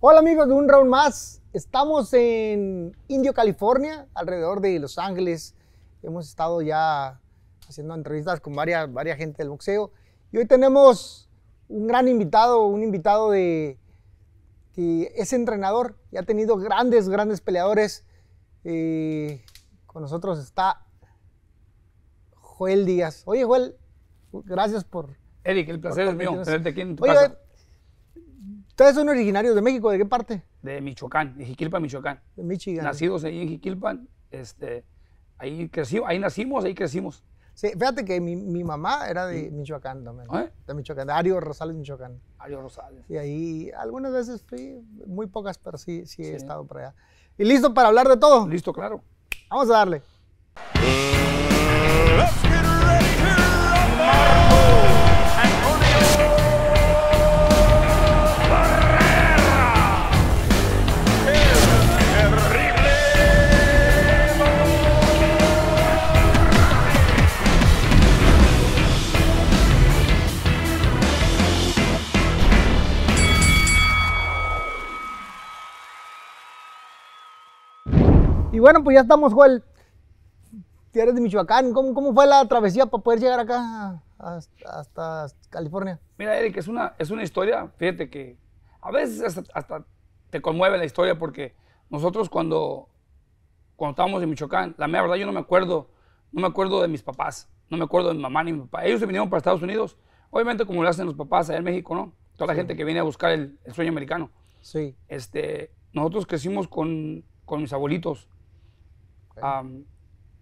Hola amigos de Un Round Más. Estamos en Indio, California, alrededor de Los Ángeles. Hemos estado ya haciendo entrevistas con varias, varias gente del boxeo. Y hoy tenemos un gran invitado, un invitado de que es entrenador y ha tenido grandes, grandes peleadores. Eh, con nosotros está Joel Díaz. Oye Joel, gracias por... Eric, el placer es mío aquí en tu ¿Ustedes son originarios de México? ¿De qué parte? De Michoacán, de Jiquilpan, Michoacán. De Michigan. Nacidos ahí en Jiquilpan, este, ahí, ahí nacimos, ahí crecimos. Sí, fíjate que mi, mamá era de ¿Mm? Michoacán también. ¿Eh? De Michoacán, de Ario Rosales, Michoacán. Ario Rosales. Y ahí algunas veces fui, muy pocas, pero sí, sí. he estado por allá. ¿Y listo para hablar de todo? Listo, claro. Vamos a darle. Eh, Y bueno, pues ya estamos, Joel. el de Michoacán, ¿cómo, cómo fue la travesía para poder llegar acá hasta, California? Mira, Eric, es una, es una historia, fíjate que a veces hasta, te conmueve la historia porque nosotros cuando, cuando estábamos en Michoacán, la verdad yo no me acuerdo, no me acuerdo de mis papás, no me acuerdo de mi mamá ni mi papá. Ellos se vinieron para Estados Unidos, obviamente como lo hacen los papás allá en México, ¿no? Toda la gente que viene a buscar el, sueño americano. Sí. Este, nosotros crecimos con, con mis abuelitos,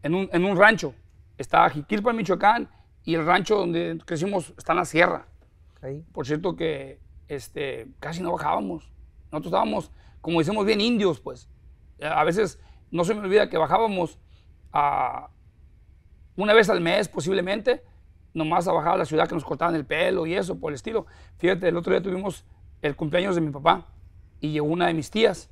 en, un, en, un, rancho. Está Jiquilpa, Michoacán, y el rancho donde crecimos está en la sierra. Por cierto que este, casi no bajábamos. Nosotros estábamos, como decimos bien, indios, pues. A veces no se me olvida que bajábamos una vez al mes posiblemente, nomás a bajar a la ciudad que nos cortaban el pelo y eso, por el estilo. Fíjate, el otro día tuvimos el cumpleaños de mi papá y llegó una de mis tías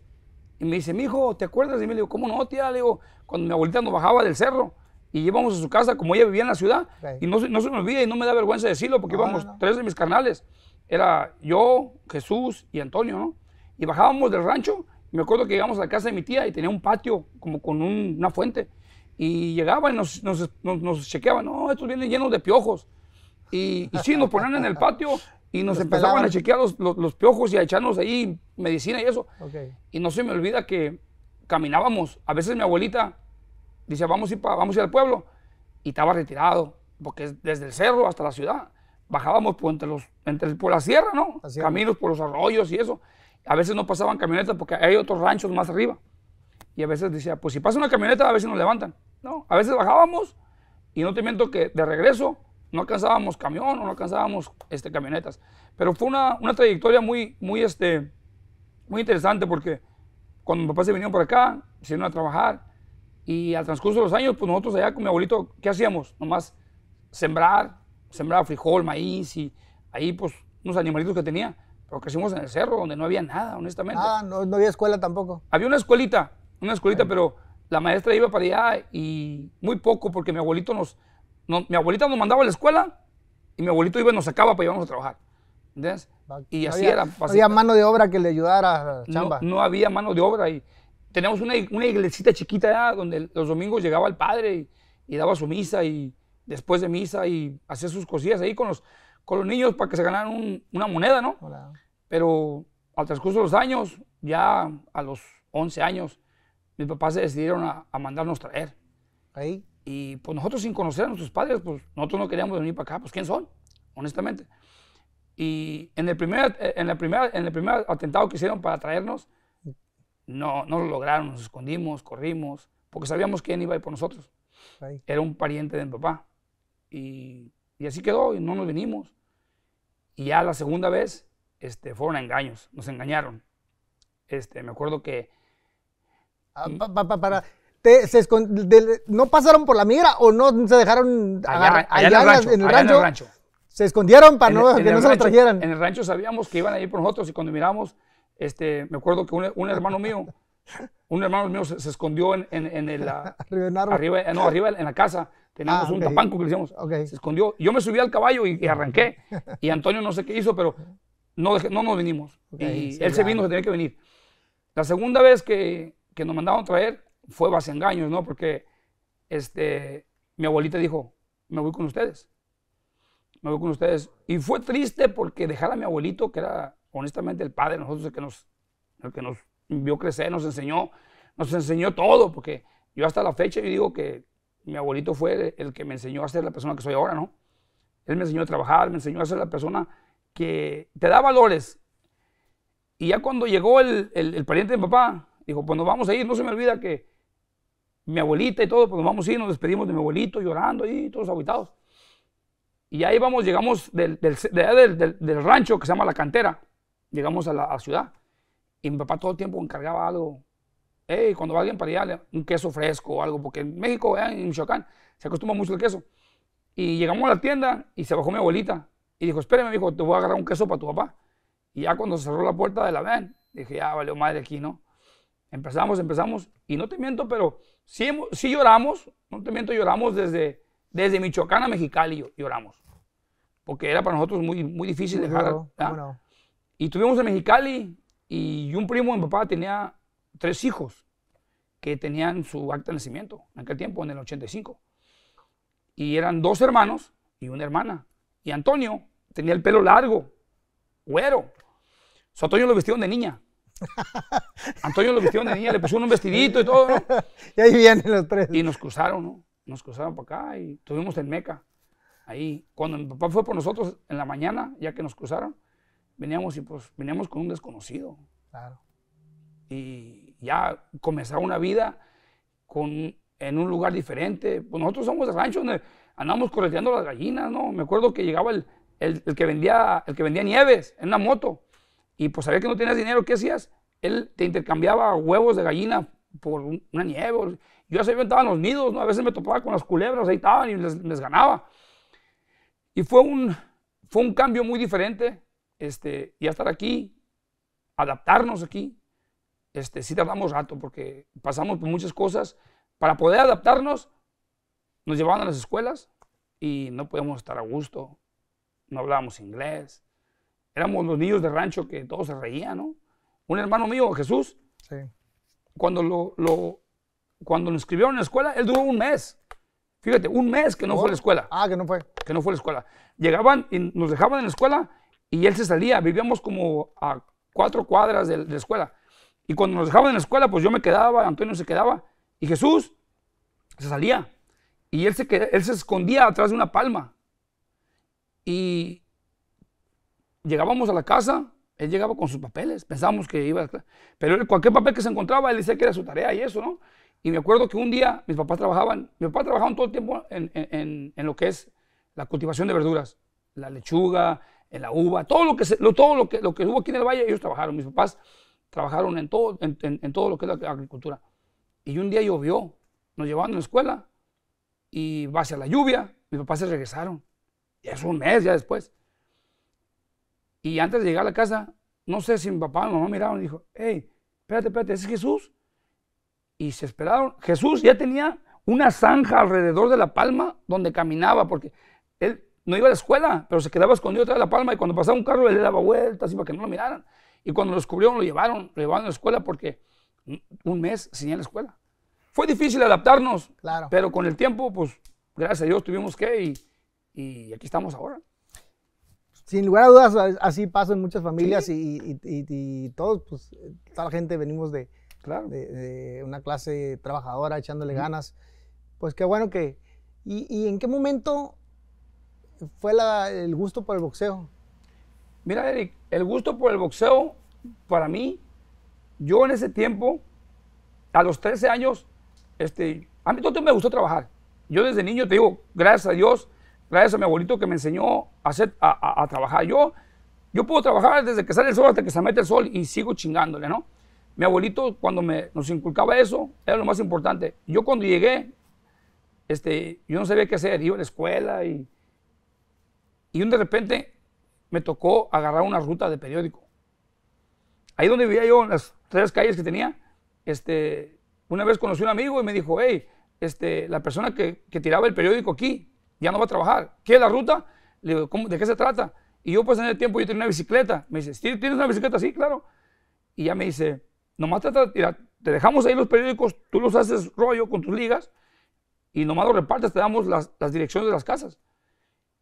y me dice, mi hijo, ¿te acuerdas? Y me digo, ¿cómo no, tía? Le digo, cuando mi abuelita nos bajaba del cerro y íbamos a su casa, como ella vivía en la ciudad, y no, no, se me olvida y no me da vergüenza decirlo, porque íbamos tres de mis carnales, era yo, Jesús y Antonio, ¿no? Y bajábamos del rancho, me acuerdo que llegamos a la casa de mi tía y tenía un patio como con una fuente, y llegaban y nos, nos, chequeaban, no, estos vienen llenos de piojos. Y, y sí, nos ponían en el patio y nos empezaban a chequear los, los, piojos y a echarnos ahí medicina y eso. Y no se me olvida que caminábamos. A veces mi abuelita dice, vamos a ir, vamos al pueblo. Y estaba retirado, porque desde el cerro hasta la ciudad bajábamos por, entre los, entre, por la sierra, ¿no? Caminos por los arroyos y eso. A veces no pasaban camionetas porque hay otros ranchos más arriba. Y a veces decía, pues si pasa una camioneta, a veces nos levantan. No, a veces bajábamos y no te miento que de regreso no alcanzábamos camión o no alcanzábamos este, camionetas. Pero fue una, trayectoria muy, muy, este, muy interesante porque cuando mi papá se vinieron por acá, se vinieron a trabajar y al transcurso de los años, pues nosotros allá con mi abuelito, ¿qué hacíamos? Nomás sembrar, sembrar frijol, maíz y ahí pues unos animalitos que tenía. Pero crecimos en el cerro donde no había nada, honestamente. Ah, no, había escuela tampoco. Había una escuelita, una escuelita, pero la maestra iba para allá y muy poco porque mi abuelito nos, no, mi abuelita nos mandaba a la escuela y mi abuelito iba y nos sacaba para íbamos a trabajar. ¿Entiendes? Y así era. había mano de obra que le ayudara a chamba. No, había mano de obra. Y teníamos una, una iglesita chiquita allá ¿eh? donde los domingos llegaba el padre y, daba su misa y después de misa y hacía sus cosillas ahí con los, con niños para que se ganaran una moneda, ¿no? Pero al transcurso de los años, ya a los 11 años, mis papás se decidieron a, a mandarnos traer. Ahí. Y pues nosotros sin conocer a nuestros padres, pues nosotros no queríamos venir para acá, pues ¿quién son? Honestamente. Y en el primer, en la primera, en el primer atentado que hicieron para traernos, no, no lo lograron, nos escondimos, corrimos, porque sabíamos quién iba a ir por nosotros. Era un pariente de mi papá. Y, y, así quedó, y no nos vinimos. Y ya la segunda vez este, fueron engaños, nos engañaron. Este, me acuerdo que... Ah, para no pasaron por la mira o no se dejaron en, el rancho, Se escondieron para que no se lo trajeran. En el rancho sabíamos que iban a ir por nosotros y cuando miramos, este, me acuerdo que un, hermano mío, un hermano se, escondió en, el, ah, arriba, no, en la casa. Teníamos ah, un tapanco que le decíamos. Se escondió. Yo me subí al caballo y, arranqué. Y Antonio no sé qué hizo, pero no, no nos vinimos. y él se vino, se tenía que venir. La segunda vez que, que nos mandaron traer, fue base engaños, ¿no? Porque este, mi abuelita dijo, me voy con ustedes, me voy con ustedes. Y fue triste porque dejar a mi abuelito, que era honestamente el padre de nosotros, el que nos, que nos vio crecer, nos enseñó, nos enseñó todo, porque yo hasta la fecha yo digo que mi abuelito fue el, que me enseñó a ser la persona que soy ahora, ¿no? Él me enseñó a trabajar, me enseñó a ser la persona que te da valores. Y ya cuando llegó el, pariente de mi papá, dijo, pues vamos a ir, no se me olvida que mi abuelita y todo, pues nos vamos a ir, nos despedimos de mi abuelito llorando ahí, todos aguitados. Y ahí vamos, llegamos del, rancho que se llama La Cantera, llegamos a la, ciudad. Y mi papá todo el tiempo encargaba algo. Hey, cuando va alguien para allá, un queso fresco o algo, porque en México, en Michoacán, se acostumbra mucho el queso. Y llegamos a la tienda y se bajó mi abuelita. Y dijo, espérame, dijo, te voy a agarrar un queso para tu papá. Y ya cuando cerró la puerta de la ven dije, ya valió madre aquí, ¿no? Empezamos, empezamos, y no te miento, pero sí, lloramos, no te miento, lloramos desde, desde Michoacán a Mexicali, lloramos. Porque era para nosotros muy, muy difícil dejarlo dejar. ¿ah? Y tuvimos en Mexicali, y un primo de mi papá tenía tres hijos que tenían su acta de nacimiento en aquel tiempo, en el 85. Y eran dos hermanos y una hermana. Y Antonio tenía el pelo largo, güero. Su Antonio lo vestían de niña. Antonio lo vistió de niña, le puso un vestidito y todo, Y ahí vienen los tres. Y nos cruzaron, ¿no? Nos cruzaron para acá y tuvimos el Meca. Ahí, cuando mi papá fue por nosotros en la mañana, ya que nos cruzaron, veníamos y pues veníamos con un desconocido. Claro. Y ya comenzaba una vida con, en un lugar diferente. Pues nosotros somos de rancho donde andamos correteando las gallinas, ¿no? Me acuerdo que llegaba el, el, que, vendía, el que vendía nieves en una moto. Y pues sabía que no tenías dinero, ¿qué hacías? Él te intercambiaba huevos de gallina por una nieve. Yo así en los nidos, ¿no? a veces me topaba con las culebras, ahí estaban y les, ganaba. Y fue un, fue un cambio muy diferente. Este, y estar aquí, adaptarnos aquí, este, sí tardamos rato porque pasamos por muchas cosas. Para poder adaptarnos, nos llevaban a las escuelas y no podíamos estar a gusto. No hablábamos inglés, éramos los niños de rancho que todos se reían, ¿no? Un hermano mío, Jesús, cuando, lo, lo, cuando lo inscribieron en la escuela, él duró un mes. Fíjate, un mes que no fue a la oh. escuela. Ah, que no fue. Que no fue a la escuela. Llegaban y nos dejaban en la escuela y él se salía. Vivíamos como a cuatro cuadras de, la escuela. Y cuando nos dejaban en la escuela, pues yo me quedaba, Antonio se quedaba y Jesús se salía. Y él se, él se escondía atrás de una palma. Y, llegábamos a la casa, él llegaba con sus papeles, pensábamos que iba a... Pero cualquier papel que se encontraba, él decía que era su tarea y eso, ¿no? Y me acuerdo que un día mis papás trabajaban, mi papá trabajaba todo el tiempo en, lo que es la cultivación de verduras, la lechuga, eh, la uva, todo lo que, todo lo que, lo que hubo aquí en el valle, ellos trabajaron, mis papás trabajaron en todo, en, todo lo que es la agricultura. Y un día llovió, nos llevaban a la escuela y va hacia la lluvia, mis papás se regresaron. Y es un mes ya después. Y antes de llegar a la casa, no sé si mi papá o mi mamá miraron y dijo, hey, espérate, espérate, es Jesús? Y se esperaron. Jesús ya tenía una zanja alrededor de la palma donde caminaba, porque él no iba a la escuela, pero se quedaba escondido detrás de la palma y cuando pasaba un carro le daba vueltas para que no lo miraran. Y cuando lo descubrieron lo llevaron, lo llevaron a la escuela porque un mes sin ir a la escuela. Fue difícil adaptarnos, pero con el tiempo, pues gracias a Dios tuvimos que y, y aquí estamos ahora sin lugar a dudas, así pasa en muchas familias y, todos, pues, tal gente venimos de, una clase trabajadora, echándole ganas. Pues qué bueno que... ¿Y, en qué momento fue el gusto por el boxeo? Mira, Eric, el gusto por el boxeo, para mí, yo en ese tiempo, a los 13 años, este, a mí todo me gustó trabajar. Yo desde niño, te digo, gracias a Dios, gracias a mi abuelito que me enseñó a, hacer, a, trabajar. Yo, yo puedo trabajar desde que sale el sol hasta que se mete el sol y sigo chingándole, ¿no? Mi abuelito cuando me, nos inculcaba eso era lo más importante. Yo cuando llegué, este, yo no sabía qué hacer, iba a la escuela y, y de repente me tocó agarrar una ruta de periódico. Ahí donde vivía yo, en las tres calles que tenía, este, una vez conocí a un amigo y me dijo, hey, este, la persona que, que tiraba el periódico aquí ya no va a trabajar. ¿Qué es la ruta? Le ¿de qué se trata? Y yo pues en el tiempo yo tenía una bicicleta. Me dice, ¿tienes una bicicleta? Sí, claro. Y ya me dice, nomás te dejamos ahí los periódicos, tú los haces rollo con tus ligas y nomás los repartes, te damos las, direcciones de las casas.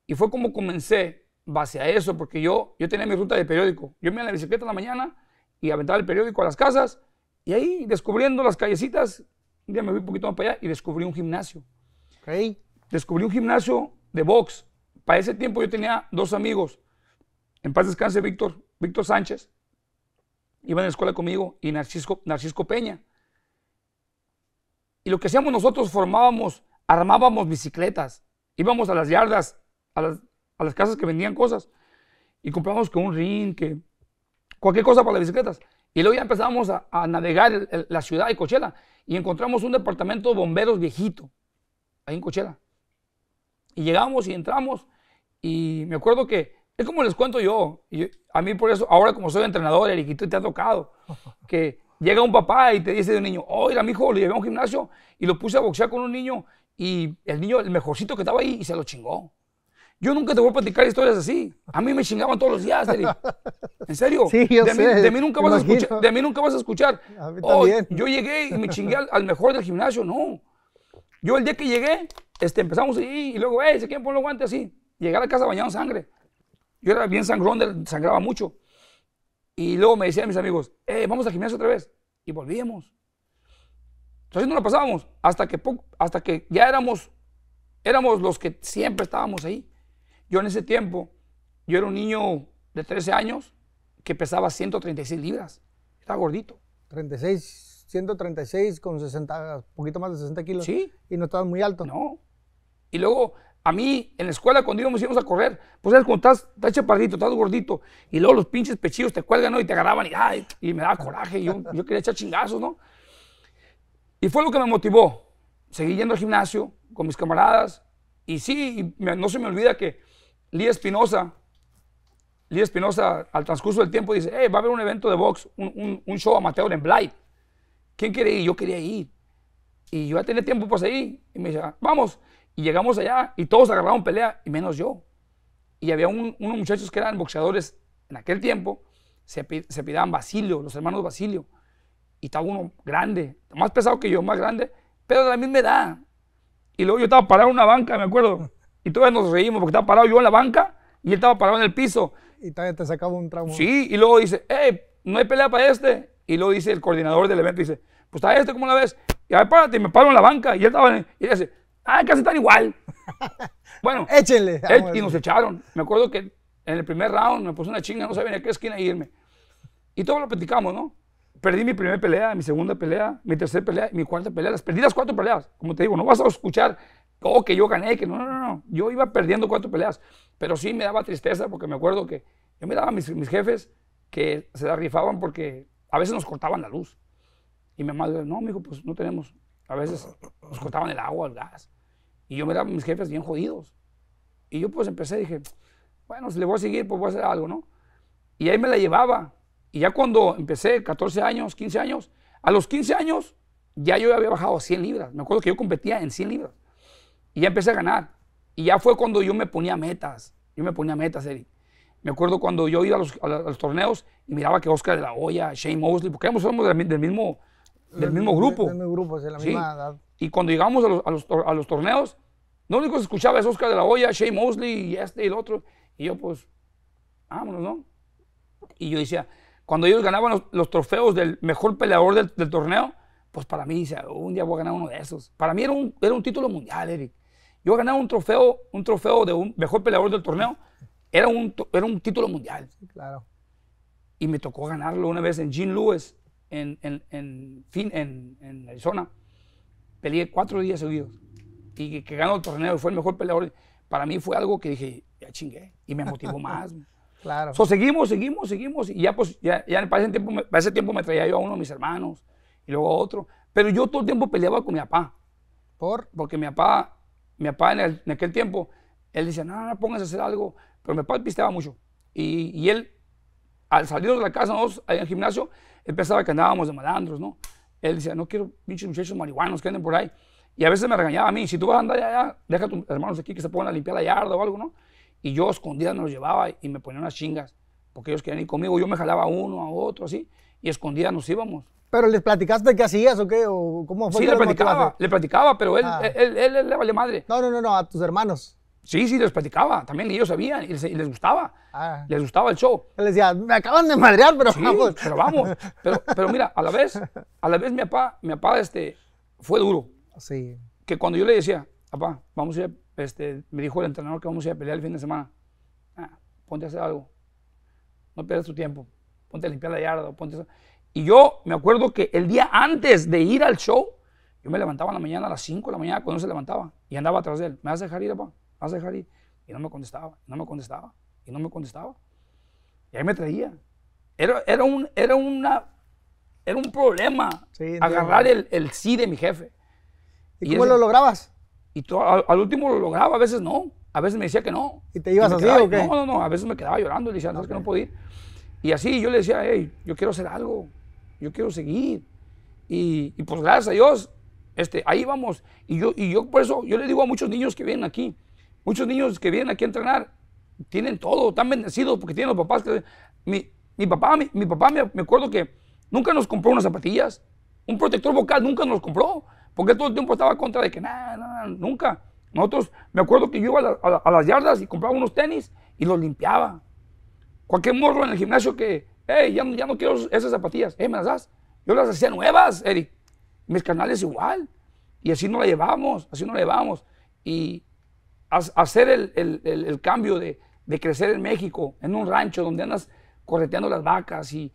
Y fue como comencé base a eso, porque yo, yo tenía mi ruta de periódico. Yo me iba en la bicicleta en la mañana y aventaba el periódico a las casas y ahí descubriendo las callecitas, un día me fui un poquito más para allá y descubrí un gimnasio. Okay descubrí un gimnasio de box. Para ese tiempo yo tenía dos amigos. En paz descanse Víctor, Víctor Sánchez. Iba a la escuela conmigo y Narcisco, Peña. Y lo que hacíamos nosotros formábamos, armábamos bicicletas. Íbamos a las yardas, a las, casas que vendían cosas. Y comprábamos con un ring, cualquier cosa para las bicicletas. Y luego ya empezábamos a, navegar la ciudad de Cochela. Y encontramos un departamento de bomberos viejito, ahí en Cochela. Y llegamos y entramos y me acuerdo que es como les cuento yo, y a mí por eso, ahora como soy entrenador, tú te ha tocado, que llega un papá y te dice de un niño, oye, mi hijo, le llevé a un gimnasio y lo puse a boxear con un niño y el niño, el mejorcito que estaba ahí, y se lo chingó. Yo nunca te voy a platicar historias así. A mí me chingaban todos los días, ¿En serio? Sí, de, mí, nunca vas a escuchar. De mí nunca vas a escuchar. mí oh, yo llegué y me chingué al mejor del gimnasio. No. Yo el día que llegué, este, empezamos y, y luego, hey, se quieren poner los guantes así. Llegar a casa bañado en sangre. Yo era bien sangrón, sangraba mucho. Y luego me decían mis amigos, ¡eh, vamos a gimnasio otra vez. Y volvíamos. Entonces no lo pasábamos hasta que, hasta que ya éramos, éramos los que siempre estábamos ahí. Yo en ese tiempo, yo era un niño de 13 años que pesaba 136 libras. Estaba gordito. 36 136 con 60, poquito más de 60 kilos. Sí. Y no estabas muy alto. No. Y luego, a mí, en la escuela, cuando íbamos, íbamos a correr, pues sabes, cuando estás, hecho chaparrito, estás gordito, y luego los pinches pechillos te cuelgan, ¿no? Y te agarraban, y, y me daba coraje, y yo, quería echar chingazos, ¿no? Y fue lo que me motivó. Seguí yendo al gimnasio con mis camaradas, y sí, no se me olvida que Lía Espinosa, Lía Espinosa, al transcurso del tiempo, dice, hey, va a haber un evento de box, un, un show amateur en Blight. ¿Quién quiere ir? Yo quería ir. Y yo ya tenía tiempo para seguir. Y me decía, vamos. Y llegamos allá y todos agarraron pelea, y menos yo. Y había unos muchachos que eran boxeadores en aquel tiempo, se, se pidaban Basilio, los hermanos Basilio. Y estaba uno grande, más pesado que yo, más grande, pero de la misma edad. Y luego yo estaba parado en una banca, me acuerdo. Y todos nos reímos porque estaba parado yo en la banca y él estaba parado en el piso. Y te sacaba un tramo. Sí, y luego dice, hey, no hay pelea para este. Y luego dice el coordinador del evento, dice, pues está este, ¿cómo la ves? Y a ver, párate, y me paro en la banca. Y él estaba, en, y dice, ah, casi están igual. bueno, échenle. y nos echaron. Me acuerdo que en el primer round me puse una chinga, no sabía ni a qué esquina irme. Y todo lo platicamos, ¿no? Perdí mi primera pelea, mi segunda pelea, mi tercera pelea, mi cuarta pelea. Las perdí las cuatro peleas. Como te digo, no vas a escuchar, oh, que yo gané, que no, no, no. Yo iba perdiendo cuatro peleas. Pero sí me daba tristeza porque me acuerdo que yo miraba a mis, mis jefes que se la rifaban porque a veces nos cortaban la luz. Y mi madre no, mijo, pues no tenemos. A veces nos cortaban el agua, el gas. Y yo me daba mis jefes bien jodidos. Y yo pues empecé, dije, bueno, si le voy a seguir, pues voy a hacer algo, ¿no? Y ahí me la llevaba. Y ya cuando empecé, 14 años, 15 años, a los 15 años ya yo había bajado a 100 libras. Me acuerdo que yo competía en 100 libras. Y ya empecé a ganar. Y ya fue cuando yo me ponía metas. Yo me ponía metas, Eric. Me acuerdo cuando yo iba a los, torneos y miraba que Oscar de la Hoya, Shane Mosley, porque ambos somos del, mismo, del mismo grupo. Del, mismo grupo, de la misma edad. Y cuando llegamos a los, torneos, lo único que se escuchaba es Oscar de la Hoya, Shane Mosley y este y el otro. Y yo, pues, vámonos, ¿no? Y yo decía, cuando ellos ganaban los, trofeos del mejor peleador del, torneo, pues para mí, un día voy a ganar uno de esos. Para mí era un, era un título mundial, Eric. Yo ganaba un trofeo, un trofeo de un mejor peleador del torneo era un, era un título mundial. claro. Y me tocó ganarlo una vez en Gene Lewis, en, en, en, en, en Arizona. Peleé cuatro días seguidos. Y que, ganó el torneo, fue el mejor peleador. Para mí fue algo que dije, ya chingué. Y me motivó más. Claro. seguimos, seguimos, seguimos. Y ya, pues, ya, ya para, ese tiempo, para ese tiempo me traía yo a uno de mis hermanos y luego a otro. Pero yo todo el tiempo peleaba con mi papá. ¿Por? Porque mi papá, mi papá en, en aquel tiempo él decía, no, no, póngase a hacer algo. Pero mi papá mucho. Y, y él, al salir de la casa, nosotros el gimnasio, empezaba que andábamos de malandros, ¿no? Él decía, no quiero pinches muchachos marihuanos que anden por ahí. Y a veces me regañaba a mí, si tú vas a andar allá, deja a tus hermanos aquí que se pongan a limpiar la yarda o algo, ¿no? Y yo escondida nos los llevaba y me ponía unas chingas, porque ellos querían ir conmigo, yo me jalaba a uno, a otro, así, y escondida nos íbamos. ¿Pero les platicaste qué hacías o qué? ¿O cómo fue sí, le platicaba, le platicaba, pero él, ah. él, le vale madre. No, no, no, no, a tus hermanos. Sí, sí, les platicaba también, ellos sabían y les, les gustaba. Ah. Les gustaba el show. Les decía, me acaban de madrear, pero vamos. Pero vamos. Pero, mira, a la vez, a la vez mi papá, mi papá este, fue duro. Sí. Que cuando yo le decía, papá, vamos a este, me dijo el entrenador que vamos a ir a pelear el fin de semana. Ah, ponte a hacer algo. No pierdas tu tiempo. Ponte a limpiar la yarda. Ponte a... Y yo me acuerdo que el día antes de ir al show, yo me levantaba en la mañana a las 5 de la mañana cuando se levantaba y andaba atrás de él. ¿Me vas a dejar ir, papá? vas a dejar ir. Y no me contestaba, no me contestaba, y no me contestaba. Y ahí me traía. Era, era, un, era, una, era un problema agarrar el, el, sí de mi jefe. ¿Y, cómo lo lograbas? Y tú al, último lo lograba, a veces no. A veces me decía que no. ¿Y te ibas así o qué? No, no, no. A veces me quedaba llorando y le decía, no, que no podía ir. Y así yo le decía, hey, yo quiero hacer algo. Yo quiero seguir. Y, y pues gracias a Dios, este, ahí vamos. Y yo, y yo por eso, yo le digo a muchos niños que vienen aquí, Muchos niños que vienen aquí a entrenar tienen todo, están bendecidos porque tienen los papás que... Mi, papá, mi, papá me, acuerdo que nunca nos compró unas zapatillas, un protector vocal nunca nos compró, porque todo el tiempo estaba contra de que nada, nada, nunca. Nosotros, me acuerdo que yo iba a, las yardas y compraba unos tenis y los limpiaba. Cualquier morro en el gimnasio que, hey, ya, no quiero esas zapatillas, hey, eh, me las das. Yo las hacía nuevas, Eric. Mis canales igual. Y así no la llevamos, así no la llevamos. Y hacer el, cambio de, crecer en México, en un rancho donde andas correteando las vacas y,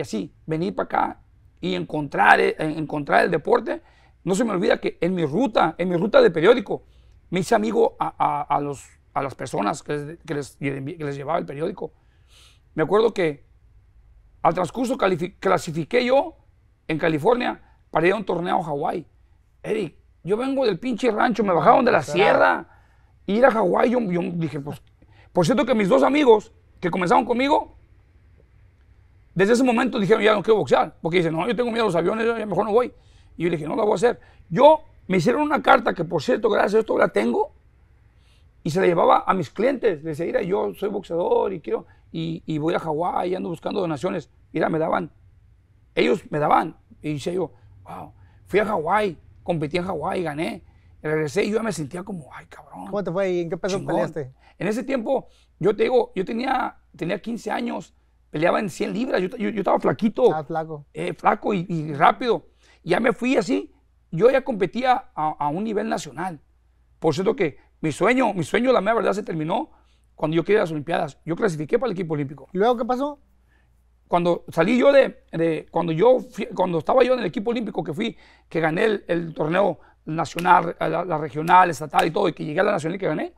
así, venir para acá y encontrar, eh, encontrar el deporte. No se me olvida que en mi ruta, en mi ruta de periódico, me hice amigo a, los, a las personas que les, que les, llevaba el periódico. Me acuerdo que al transcurso clasifiqué yo en California para ir a un torneo a Hawái. Eric, yo vengo del pinche rancho, me bajaron de la sierra ir a Hawái, yo, dije, pues, por cierto que mis dos amigos que comenzaron conmigo, desde ese momento dijeron, ya no quiero boxear, porque dicen, no, yo tengo miedo a los aviones, ya mejor no voy. Y yo dije, no lo voy a hacer. Yo me hicieron una carta que, por cierto, gracias a esto la tengo, y se la llevaba a mis clientes. Les decía, mira, yo soy boxeador y quiero, y, voy a Hawái ando buscando donaciones. Mira, me daban, ellos me daban. Y dice yo, wow, fui a Hawái, competí en Hawái, gané regresé y yo ya me sentía como, ay, cabrón. ¿Cómo te fue en qué peso peleaste? En ese tiempo, yo te digo, yo tenía, tenía 15 años, peleaba en 100 libras, yo, yo, estaba flaquito. Ah, flaco. Eh, flaco y, rápido. Ya me fui así, yo ya competía a, un nivel nacional. Por cierto que mi sueño, mi sueño, la mera verdad, se terminó cuando yo quedé las Olimpiadas. Yo clasifiqué para el equipo olímpico. ¿Y luego qué pasó? Cuando salí yo de, cuando yo, cuando estaba yo en el equipo olímpico que fui, que gané el torneo nacional, eh, la, regional, estatal y todo, y que llegué a la nacional y que gané,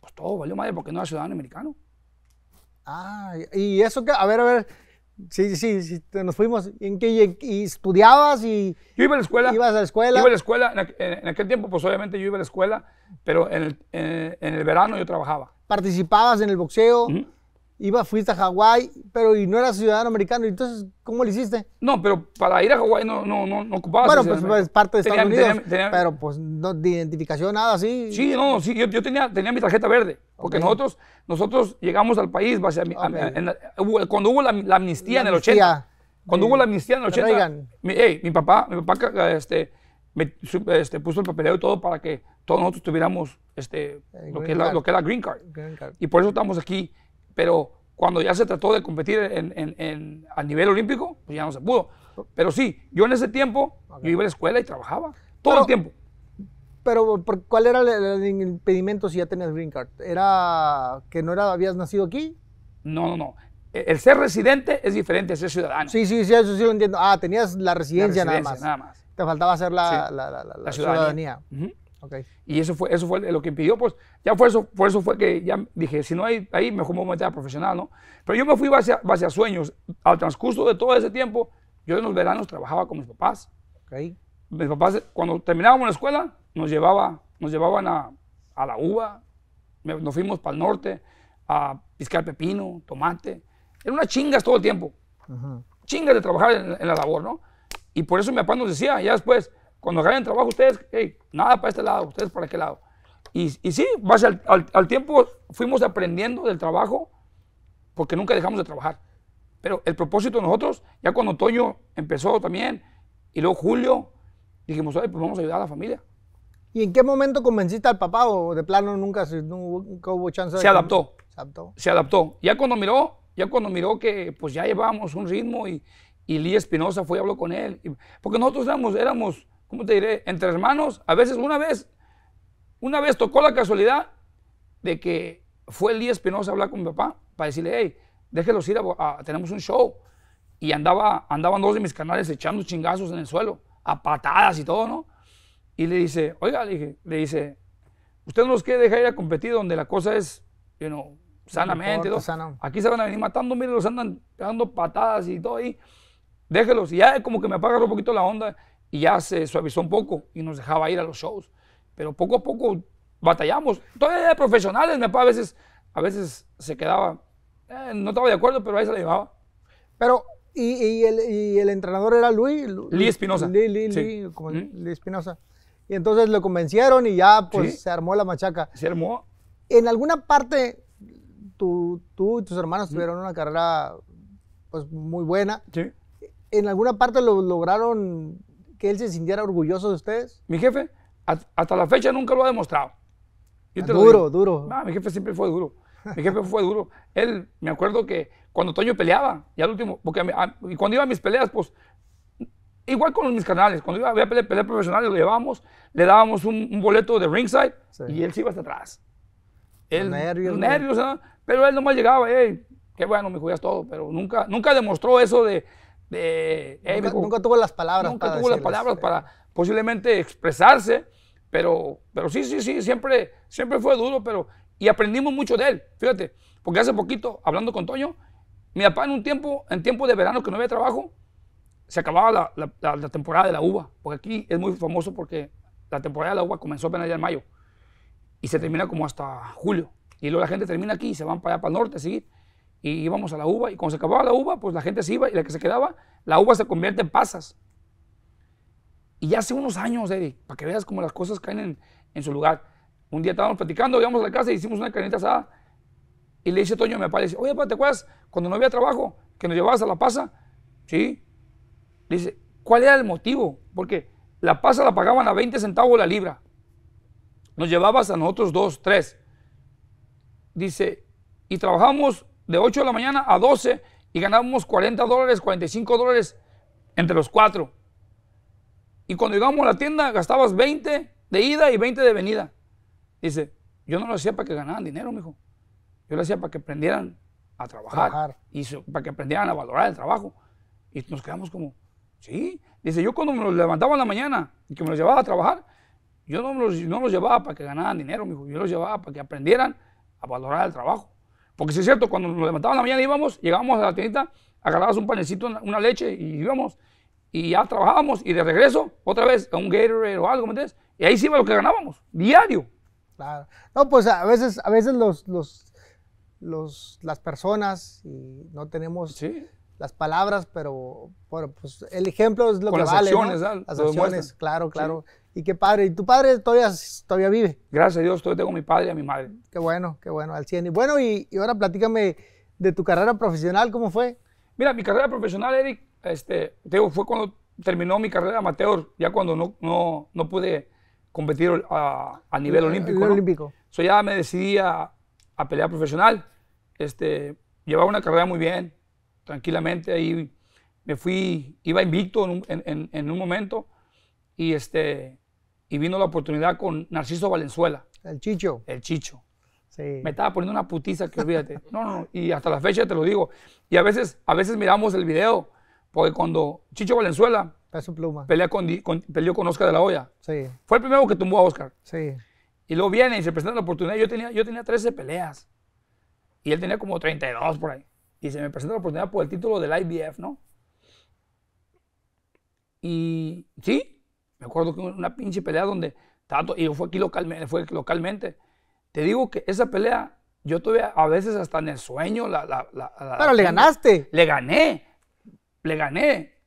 pues todo valió madre porque no era ciudadano americano. Ah, y eso que, a ver, a ver, sí, sí, sí, nos fuimos, ¿en qué, y, estudiabas y... Yo iba a la escuela. Ibas a la escuela. Iba a la escuela, en, aquel tiempo pues obviamente yo iba a la escuela, pero en el, verano yo trabajaba. ¿Participabas en el boxeo? iba, fuiste a Hawái, pero y no era ciudadano americano, entonces, ¿cómo lo hiciste? No, pero para ir a Hawái no, no, no, ocupaba. Bueno, pues, parte de Estados Unidos, pero pues no, de identificación, nada así. Sí, no, sí, yo, tenía, tenía mi tarjeta verde, porque nosotros, nosotros llegamos al país cuando hubo la, amnistía en el 80. Cuando hubo la amnistía en el 80, mi, mi papá, mi papá este, me, este, puso el papeleo y todo para que todos nosotros tuviéramos este, lo, que era green card. Y por eso estamos aquí pero cuando ya se trató de competir en, nivel olímpico, pues ya no se pudo. Pero sí, yo en ese tiempo vivía yo la escuela y trabajaba todo el tiempo. Pero ¿cuál era el, impedimento si ya tenías green card? ¿Era que no era, habías nacido aquí? No, no, no. E, el, ser residente es diferente a ser ciudadano. Sí, sí, sí, eso sí lo entiendo. Ah, tenías la residencia, nada, más. Te faltaba hacer la, ciudadanía. Y eso fue, eso fue lo que impidió, pues, ya fue eso, por eso fue que ya dije, si no hay ahí, mejor me voy a meter a profesional, ¿no? Pero yo me fui base a sueños. Al transcurso de todo ese tiempo, yo en los veranos trabajaba con mis papás. Mis papás, cuando terminábamos la escuela, nos, llevaba, nos llevaban a, a la uva, nos fuimos para el norte a piscar pepino, tomate. era unas chingas todo el tiempo. Chingas de trabajar en, en, la labor, ¿no? Y por eso mi papá nos decía, ya después, cuando ganen trabajo ustedes, hey, nada para este lado, ustedes para aquel lado. Y, y sí, al, al, tiempo fuimos aprendiendo del trabajo porque nunca dejamos de trabajar. Pero el propósito de nosotros, ya cuando Toño empezó también, y luego julio, dijimos, pues vamos a ayudar a la familia. ¿Y en qué momento convenciste al papá o de plano nunca, hubo chance? De se adaptó. Se adaptó. Se adaptó. Ya cuando miró, ya cuando miró que pues ya llevábamos un ritmo y, y Lee Espinosa fue y habló con él. porque nosotros éramos, éramos ¿cómo te diré? Entre hermanos, a veces una vez, una vez tocó la casualidad de que fue el día Espinosa a hablar con mi papá para decirle, hey, déjelos ir, a, tenemos un show. Y andaba, andaban dos de mis canales echando chingazos en el suelo, a patadas y todo, ¿no? Y le dice, oiga, le, dice, usted no los quiere dejar ir a competir donde la cosa es, you know, sanamente. No Aquí se van a venir matando, miren, los andan dando patadas y todo ahí. Déjelos. Y ya como que me apaga un poquito la onda y ya se suavizó un poco y nos dejaba ir a los shows. Pero poco a poco batallamos. Todavía de profesionales, mi papá a veces, a veces se quedaba, eh, no estaba de acuerdo, pero ahí se la llevaba. Pero, ¿y, el, y el, entrenador era Luis? Luis Espinosa. Luis sí. Luis Espinosa. Y entonces lo convencieron y ya pues se armó la machaca. Se armó. En alguna parte tú, tú y tus hermanos tuvieron una carrera pues muy buena. Sí. En alguna parte lo lograron él se sintiera orgulloso de ustedes? Mi jefe, hasta la fecha nunca lo ha demostrado. duro, duro. No, mi jefe siempre fue duro. Mi jefe fue duro. Él, me acuerdo que cuando Toño peleaba, ya al último, porque y cuando iba a mis peleas, pues, igual con mis canales, cuando iba, a pelear profesionales, lo llevábamos, le dábamos un, boleto de ringside y él se iba hasta atrás. Él, nervios, nervios ¿ah? pero él nomás llegaba, hey, qué bueno, me cuidas todo, pero nunca, nunca demostró eso de, este, nunca, tuvo las palabras para las palabras eh. para posiblemente expresarse, pero, pero sí, sí, sí, siempre, siempre fue duro, pero y aprendimos mucho de él, fíjate, porque hace poquito, hablando con Toño, mi papá en un tiempo, en tiempo de verano que no había trabajo, se acababa la, temporada de la uva, porque aquí es muy famoso porque la temporada de la uva comenzó apenas ya en mayo y se termina como hasta julio, y luego la gente termina aquí y se van para allá, para el norte, a seguir y íbamos a la uva y cuando se acababa la uva, pues la gente se iba y la que se quedaba, la uva se convierte en pasas. Y ya hace unos años, Eddie, para que veas cómo las cosas caen en, su lugar. Un día estábamos platicando, íbamos a la casa y hicimos una carnita asada. Y le dice Toño me mi papá, le dice, oye, papá, ¿te acuerdas cuando no había trabajo que nos llevabas a la pasa? Sí. Le dice, ¿cuál era el motivo? Porque la pasa la pagaban a 20 centavos la libra. Nos llevabas a nosotros dos, tres. Dice, y trabajamos de 8 de la mañana a 12 y ganábamos 40 dólares, 45 dólares entre los cuatro. Y cuando llegábamos a la tienda gastabas 20 de ida y 20 de venida. Dice, yo no lo hacía para que ganaran dinero, mijo. Yo lo hacía para que aprendieran a trabajar, trabajar. y para que aprendieran a valorar el trabajo. Y nos quedamos como, sí. Dice, yo cuando me los levantaba en la mañana y que me los llevaba a trabajar, yo no los, no los llevaba para que ganaran dinero, mijo. Yo los llevaba para que aprendieran a valorar el trabajo. Porque si es cierto, cuando nos levantábamos en la mañana íbamos, llegábamos a la tiendita, agarrabas un panecito, una leche y íbamos. Y ya trabajábamos y de regreso otra vez a un Gatorade o algo, ¿me entiendes? Y ahí sí iba lo que ganábamos, diario. Claro. No, pues a veces, a veces los, los, las personas y no tenemos... Sí las palabras, pero pues, el ejemplo es lo que vale. ¿ah? Las claro, claro. Y qué padre. ¿Y tu padre todavía, todavía vive? Gracias a Dios, todavía tengo a mi padre y a mi madre. Qué bueno, qué bueno, al 100. Y bueno, y, ahora platícame de tu carrera profesional, ¿cómo fue? Mira, mi carrera profesional, Eric, este, fue cuando terminó mi carrera amateur, ya cuando no, pude competir a, nivel olímpico. olímpico. So ya me decidí a, pelear profesional. Este, llevaba una carrera muy bien, tranquilamente ahí me fui, iba invicto en un, momento y, este, y vino la oportunidad con Narciso Valenzuela. El Chicho. El Chicho. Sí. Me estaba poniendo una putiza que olvídate. No, no, y hasta la fecha te lo digo. Y a veces, a veces miramos el video, porque cuando Chicho Valenzuela pluma. Pelea con, peleó con Oscar de la Hoya. Fue el primero que tumbó a Oscar. Y luego viene y se presenta la oportunidad. Yo tenía, yo tenía 13 peleas. Y él tenía como 32 por ahí y se me presenta la oportunidad por el título del IBF, ¿no? Y sí, me acuerdo que una pinche pelea donde tanto y fue aquí localmente, fue localmente. Te digo que esa pelea, yo tuve a veces hasta en el sueño la... la, Pero le ganaste. Le gané, le gané,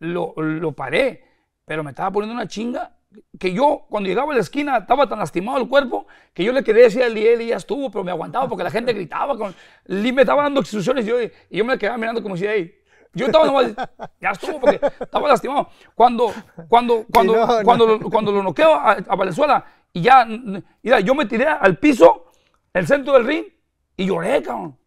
lo, lo paré, pero me estaba poniendo una chinga que yo cuando llegaba a la esquina estaba tan lastimado el cuerpo que yo le quería decir a él y ya estuvo, pero me aguantaba porque la gente gritaba, con, Lee me estaba dando instrucciones y yo, y yo me quedaba mirando como si, ahí. yo estaba ya estuvo porque estaba lastimado. Cuando, cuando, cuando, cuando, lo, cuando lo noqueo a, a, y ya, yo me tiré al piso, el centro del ring y lloré, cabrón.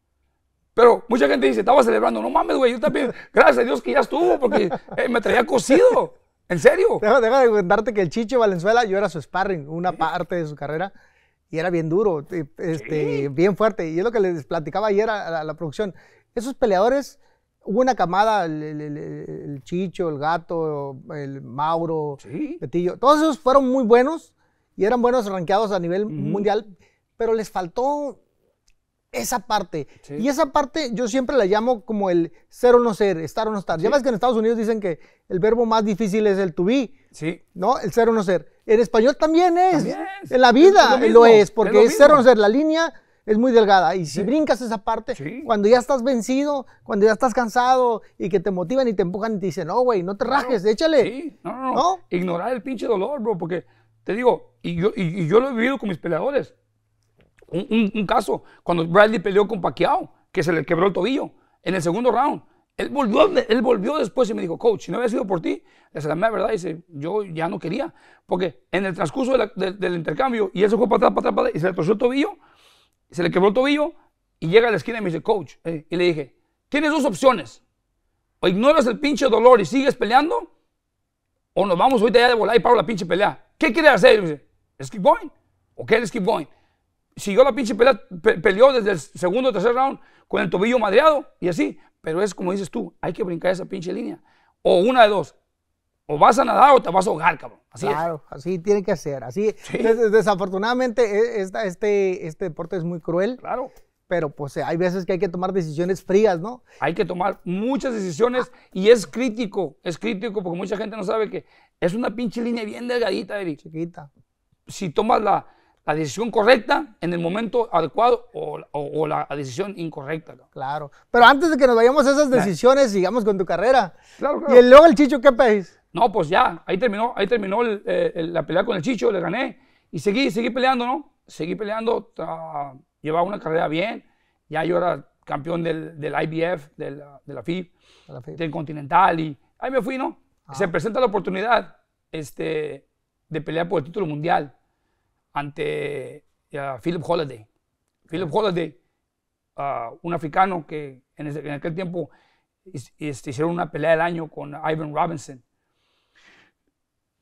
Pero mucha gente dice, estaba celebrando, no mames, güey, yo también, gracias a Dios que ya estuvo porque eh, me traía cosido. ¿En serio? Deja, de contarte que el Chicho Valenzuela, yo era su sparring, una parte de su carrera, y era bien duro, este, bien fuerte. Y es lo que les platicaba ayer a, la, producción. Esos peleadores, hubo una camada, el, Chicho, el Gato, el Mauro, Petillo, todos esos fueron muy buenos y eran buenos ranqueados a nivel mundial, pero les faltó esa parte. Y esa parte yo siempre la llamo como el ser o no ser, estar o no estar. Ya ves que en Estados Unidos dicen que el verbo más difícil es el to be. Sí. ¿No? El ser o no ser. En español también es. También En la vida lo, es, porque es, ser o no ser. La línea es muy delgada. Y si brincas esa parte, cuando ya estás vencido, cuando ya estás cansado y que te motivan y te empujan y te dicen, no, güey, no te rajes, échale. Sí, no, no, no, Ignorar el pinche dolor, bro, porque te digo, y yo, y yo lo he vivido con mis peleadores un, caso, cuando Bradley peleó con Pacquiao, que se le quebró el tobillo en el segundo round. Él volvió, él volvió después y me dijo, coach, si no hubiera sido por ti, le la verdad, yo ya no quería. Porque en el transcurso del intercambio, y él se fue para atrás, para atrás, y se le torció el tobillo, se le quebró el tobillo, y llega a la esquina y me dice, coach, eh, y le dije, tienes dos opciones. O ignoras el pinche dolor y sigues peleando, o nos vamos ahorita ya de volar y paro la pinche pelea. ¿Qué quieres hacer? Y me dice, let's keep going. Ok, let's keep going siguió la pinche pelea, peleó desde el segundo o tercer round con el tobillo madreado y así. Pero es como dices tú, hay que brincar esa pinche línea. O una de dos, o vas a nadar o te vas a ahogar, cabrón. Así claro, así tiene que ser. Así, desafortunadamente, e, esta, este, este deporte es muy cruel. Claro. Pero pues eh, hay veces que hay que tomar decisiones frías, ¿no? Hay que tomar muchas decisiones y es crítico, es crítico porque mucha gente no sabe que es una pinche línea bien delgadita, Eric. Chiquita. Si tomas la, la decisión correcta en el momento adecuado o, la decisión incorrecta. Claro. Pero antes de que nos vayamos a esas decisiones, sigamos con tu carrera. Claro, claro. ¿Y el, luego el Chicho qué pedís? No, pues ya, ahí terminó, ahí terminó eh, la pelea con el Chicho, le gané. Y seguí, seguí peleando, ¿no? Seguí peleando, llevaba una carrera bien. Ya yo era campeón del, IBF, de la, de la FIB, la del Continental. Y ahí me fui, ¿no? Ah. Se presenta la oportunidad este, de pelear por el título mundial ante Philip Holiday. Philip Holiday, ah, un africano que en, aquel tiempo hicieron una pelea del año con Ivan Robinson.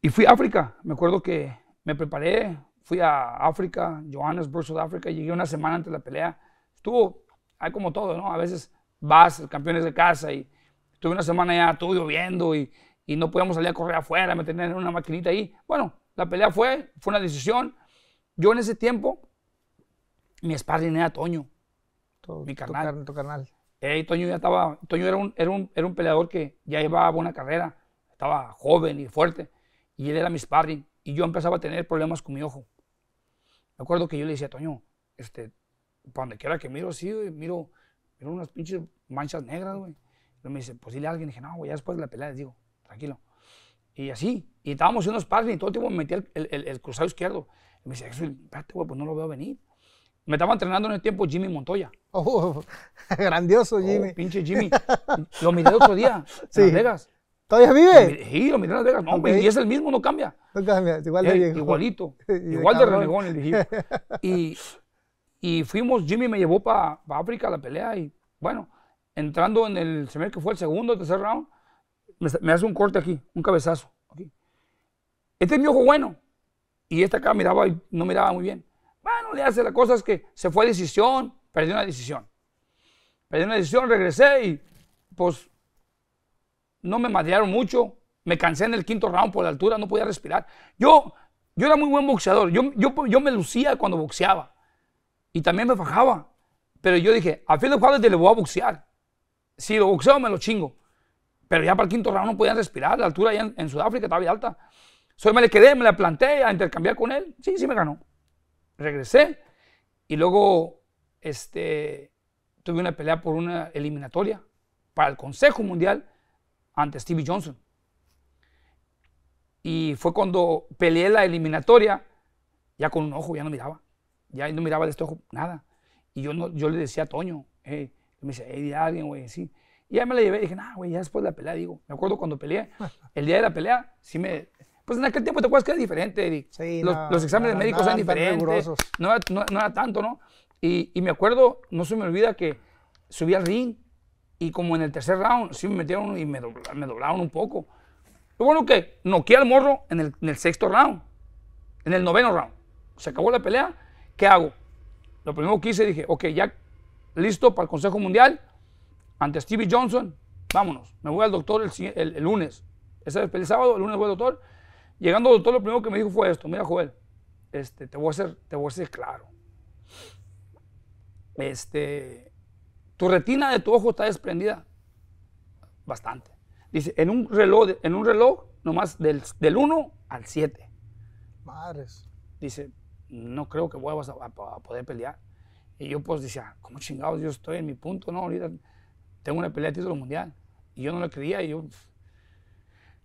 Y fui a África. Me acuerdo que me preparé, fui a África, Johannesburg, Sudáfrica. Llegué una semana antes de la pelea. Estuvo, hay como todo, ¿no? A veces vas, campeones de casa y estuve una semana ya, todo lloviendo y, no podíamos salir a correr afuera, me tenían una maquinita ahí. Bueno, la pelea fue, fue una decisión, yo en ese tiempo, mi sparring era Toño, mi carnal. Eh, Toño ya estaba, Toño era un, peleador que ya llevaba buena carrera, estaba joven y fuerte, y él era mi sparring, y yo empezaba a tener problemas con mi ojo. Me acuerdo que yo le decía, a Toño, este, para donde quiera que miro así, miro, miro unas pinches manchas negras, güey. Y me dice, pues dile a alguien, y dije, no, güey, ya después de la pelea les digo, tranquilo. Y así, y estábamos haciendo sparring, y todo el tiempo me metía el cruzado izquierdo me dice, Jesús, espérate, güey, pues no lo veo venir. Me estaba entrenando en el tiempo Jimmy Montoya. Oh, grandioso oh, Jimmy. pinche Jimmy. lo miré otro día en Las Vegas. ¿Todavía vive? Sí, lo miré en Las Vegas. No, y es el mismo, no cambia. No cambia, igual de eh, Igualito. igual de, renegón el Y, fuimos, Jimmy me llevó para pa África a la pelea y bueno, entrando en el, semestre que fue el segundo, tercer round, me, hace un corte aquí, un cabezazo. Este es mi ojo bueno. Y esta acá miraba y no miraba muy bien. Bueno, le hace la cosa es que se fue a decisión, perdí una decisión. Perdí una decisión, regresé y pues no me madrearon mucho. Me cansé en el quinto round por la altura, no podía respirar. Yo, yo era muy buen boxeador. Yo, yo, me lucía cuando boxeaba. Y también me fajaba. Pero yo dije, a fin de cuentas le voy a boxear. Si lo boxeo, me lo chingo. Pero ya para el quinto round no podían respirar. La altura allá en, en Sudáfrica estaba bien alta soy me le quedé, me la planté a intercambiar con él. Sí, sí me ganó. Regresé y luego este, tuve una pelea por una eliminatoria para el Consejo Mundial ante Stevie Johnson. Y fue cuando peleé la eliminatoria, ya con un ojo, ya no miraba. Ya no miraba de este ojo, nada. Y yo, no, yo le decía a Toño, me dice, hey, alguien, güey, sí. Y ya me la llevé y dije, nah, güey, ya después de la pelea, digo. Me acuerdo cuando peleé, el día de la pelea, sí me, pues en aquel tiempo te acuerdas que era diferente, los, exámenes médicos eran diferentes. No, era tanto, ¿no? Y, me acuerdo, no se me olvida que subí al ring y como en el tercer round, sí me metieron y me, doblaron, me doblaron un poco. Lo bueno que noqué al morro en el, sexto round, en el noveno round. Se acabó la pelea, ¿qué hago? Lo primero que hice, dije, ok, ya listo para el Consejo Mundial, ante Stevie Johnson, vámonos. Me voy al doctor el, el lunes. Ese es el sábado, el lunes voy al doctor Llegando al doctor, lo primero que me dijo fue esto: Mira, Joel, este, te, voy a hacer te voy a claro. Este, tu retina de tu ojo está desprendida bastante. Dice, en un reloj, en un reloj nomás del, del 1 al 7. Madres. Dice, no creo que vuelvas a, poder pelear. Y yo pues decía, ¿cómo chingados? Yo estoy en mi punto, ¿no? Ahorita tengo una pelea de título mundial. Y yo no lo creía y yo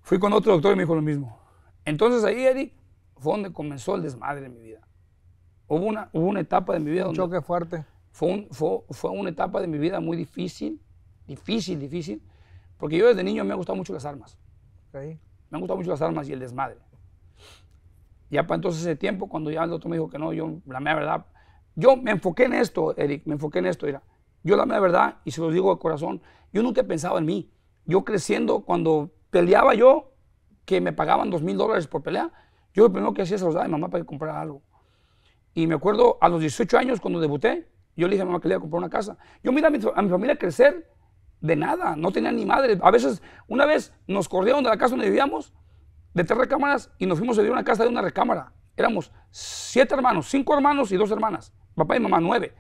fui con otro doctor y me dijo lo mismo. Entonces ahí, Eric, fue donde comenzó el desmadre de mi vida. Hubo una, una etapa de mi vida... Un choque fuerte. Fue, fue, una etapa de mi vida muy difícil, difícil, difícil, porque yo desde niño me han gustado mucho las armas. Me han gustado mucho las armas y el desmadre. Ya para entonces ese tiempo, cuando ya el otro me dijo que no, yo la verdad, yo me enfoqué en esto, Eric, me enfoqué en esto, era, yo la mera verdad, y se lo digo de corazón, yo nunca pensaba en mí. Yo creciendo, cuando peleaba yo, que me pagaban dos mil dólares por pelea, yo lo primero que hacía es los a mi mamá para que comprara algo. Y me acuerdo a los 18 años cuando debuté, yo le dije a mi mamá que le iba a comprar una casa. Yo miraba a mi, familia crecer de nada, no tenía ni madre. A veces, una vez nos corrieron de la casa donde vivíamos, de tres recámaras, y nos fuimos a vivir a una casa de una recámara. Éramos siete hermanos, cinco hermanos y dos hermanas, papá y mamá, nueve.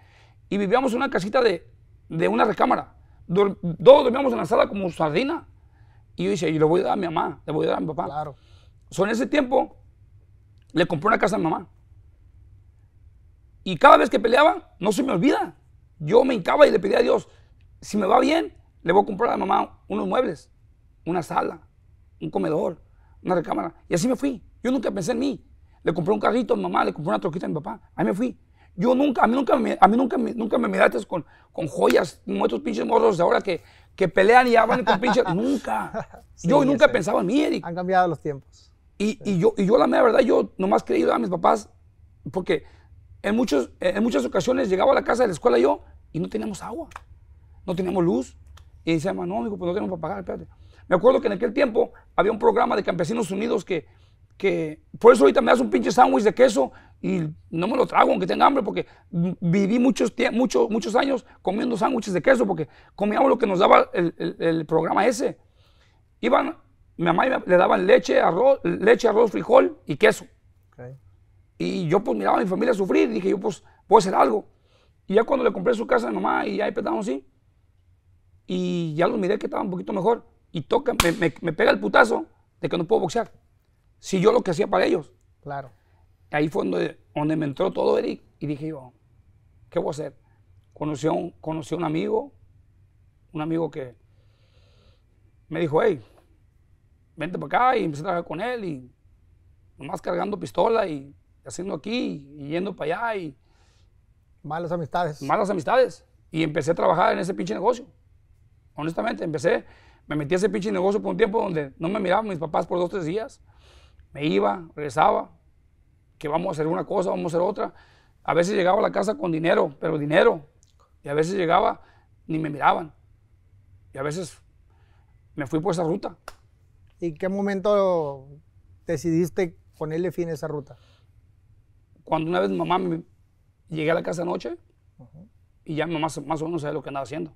Y vivíamos en una casita de, de una recámara. todos dormíamos en la sala como sardina. Y yo dije, yo le voy a dar a mi mamá, le voy a dar a mi papá. Claro. So, en ese tiempo, le compré una casa a mi mamá. Y cada vez que peleaba, no se me olvida. Yo me hincaba y le pedía a Dios, si me va bien, le voy a comprar a mi mamá unos muebles, una sala, un comedor, una recámara. Y así me fui. Yo nunca pensé en mí. Le compré un carrito a mi mamá, le compré una troquita a mi papá. Ahí me fui. Yo nunca, a mí nunca, me, a mí nunca, me miraste con, con joyas, con estos pinches morros de ahora que que pelean y hablan con pinches. nunca. yo nunca he pensaba en mí, Eric. Han cambiado los tiempos. Y, yo, y yo, la verdad, yo nomás creído a mis papás, porque en, muchos, en muchas ocasiones llegaba a la casa de la escuela yo y no teníamos agua, no teníamos luz. Y decía, no, pues no tenemos para pagar, espérate. Me acuerdo que en aquel tiempo había un programa de Campesinos Unidos que, que por eso ahorita me das un pinche sándwich de queso y no me lo trago aunque tenga hambre porque viví muchos, muchos, muchos años comiendo sándwiches de queso porque comíamos lo que nos daba el, el, programa ese. Iban, mi mamá le daban leche, arroz, leche, arroz, frijol y queso. Y yo pues miraba a mi familia sufrir y dije yo pues puedo hacer algo. Y ya cuando le compré su casa a mi mamá y ya empezamos así, y ya los miré que estaba un poquito mejor y toca, me, me, me pega el putazo de que no puedo boxear. Si yo lo que hacía para ellos. Claro ahí fue donde, donde me entró todo Eric y dije yo, ¿qué voy a hacer? Conocí a un, conocí un amigo, un amigo que me dijo, hey, vente para acá y empecé a trabajar con él y nomás cargando pistola y haciendo aquí y yendo para allá y... Malas amistades. Malas amistades. Y empecé a trabajar en ese pinche negocio. Honestamente, empecé, me metí a ese pinche negocio por un tiempo donde no me miraban mis papás por dos, tres días. Me iba, regresaba, que vamos a hacer una cosa, vamos a hacer otra. A veces llegaba a la casa con dinero, pero dinero. Y a veces llegaba, ni me miraban. Y a veces me fui por esa ruta. ¿Y qué momento decidiste ponerle fin a esa ruta? Cuando una vez mamá me... llegué a la casa anoche y ya mamá más o menos sabía lo que andaba haciendo.